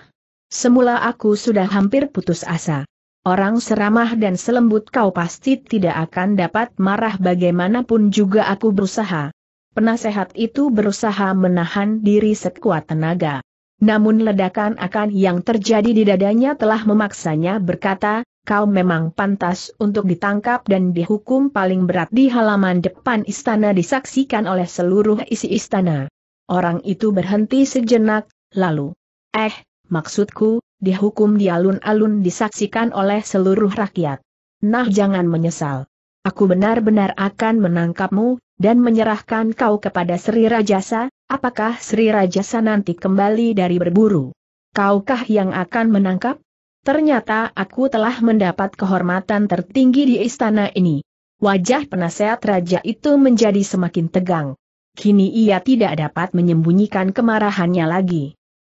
Semula aku sudah hampir putus asa. Orang seramah dan selembut kau pasti tidak akan dapat marah bagaimanapun juga aku berusaha. Penasehat itu berusaha menahan diri sekuat tenaga. Namun ledakan akan yang terjadi di dadanya telah memaksanya berkata, kau memang pantas untuk ditangkap dan dihukum paling berat di halaman depan istana disaksikan oleh seluruh isi istana. Orang itu berhenti sejenak, lalu, eh, maksudku, dihukum di alun-alun disaksikan oleh seluruh rakyat. Nah jangan menyesal. Aku benar-benar akan menangkapmu, dan menyerahkan kau kepada Sri Rajasa, apakah Sri Rajasa nanti kembali dari berburu? Kaukah yang akan menangkap? Ternyata aku telah mendapat kehormatan tertinggi di istana ini. Wajah penasehat raja itu menjadi semakin tegang. Kini ia tidak dapat menyembunyikan kemarahannya lagi.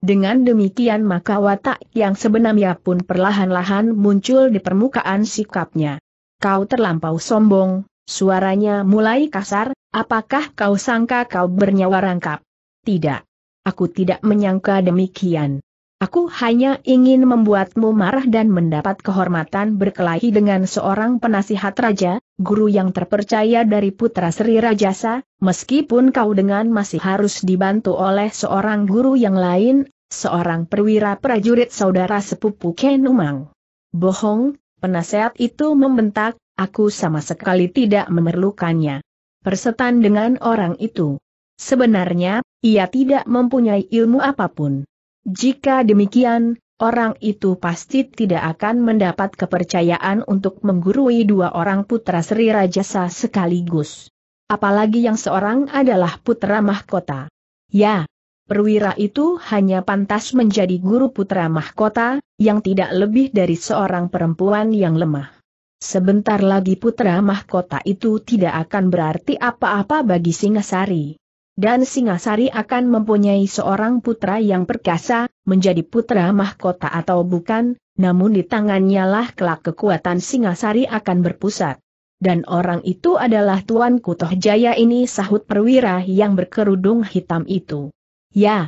Dengan demikian maka watak yang sebenarnya pun perlahan-lahan muncul di permukaan sikapnya. Kau terlampau sombong, suaranya mulai kasar, Apakah kau sangka kau bernyawa rangkap? Tidak. Aku tidak menyangka demikian. Aku hanya ingin membuatmu marah dan mendapat kehormatan berkelahi dengan seorang penasihat raja, guru yang terpercaya dari putra Sri Rajasa, meskipun kau dengan masih harus dibantu oleh seorang guru yang lain, seorang perwira prajurit saudara sepupu Ken Umang. Bohong, penasihat itu membentak, aku sama sekali tidak memerlukannya persetan dengan orang itu. Sebenarnya, ia tidak mempunyai ilmu apapun. Jika demikian, orang itu pasti tidak akan mendapat kepercayaan untuk menggurui dua orang putra Sri Rajasa sekaligus. Apalagi yang seorang adalah putra mahkota. Ya, perwira itu hanya pantas menjadi guru putra mahkota, yang tidak lebih dari seorang perempuan yang lemah. Sebentar lagi putra mahkota itu tidak akan berarti apa-apa bagi Singasari. Dan Singasari akan mempunyai seorang putra yang perkasa, menjadi putra mahkota atau bukan, namun di tangannya lah kelak kekuatan Singasari akan berpusat. Dan orang itu adalah Tuan Kutoh Jaya ini sahut perwira yang berkerudung hitam itu. Ya,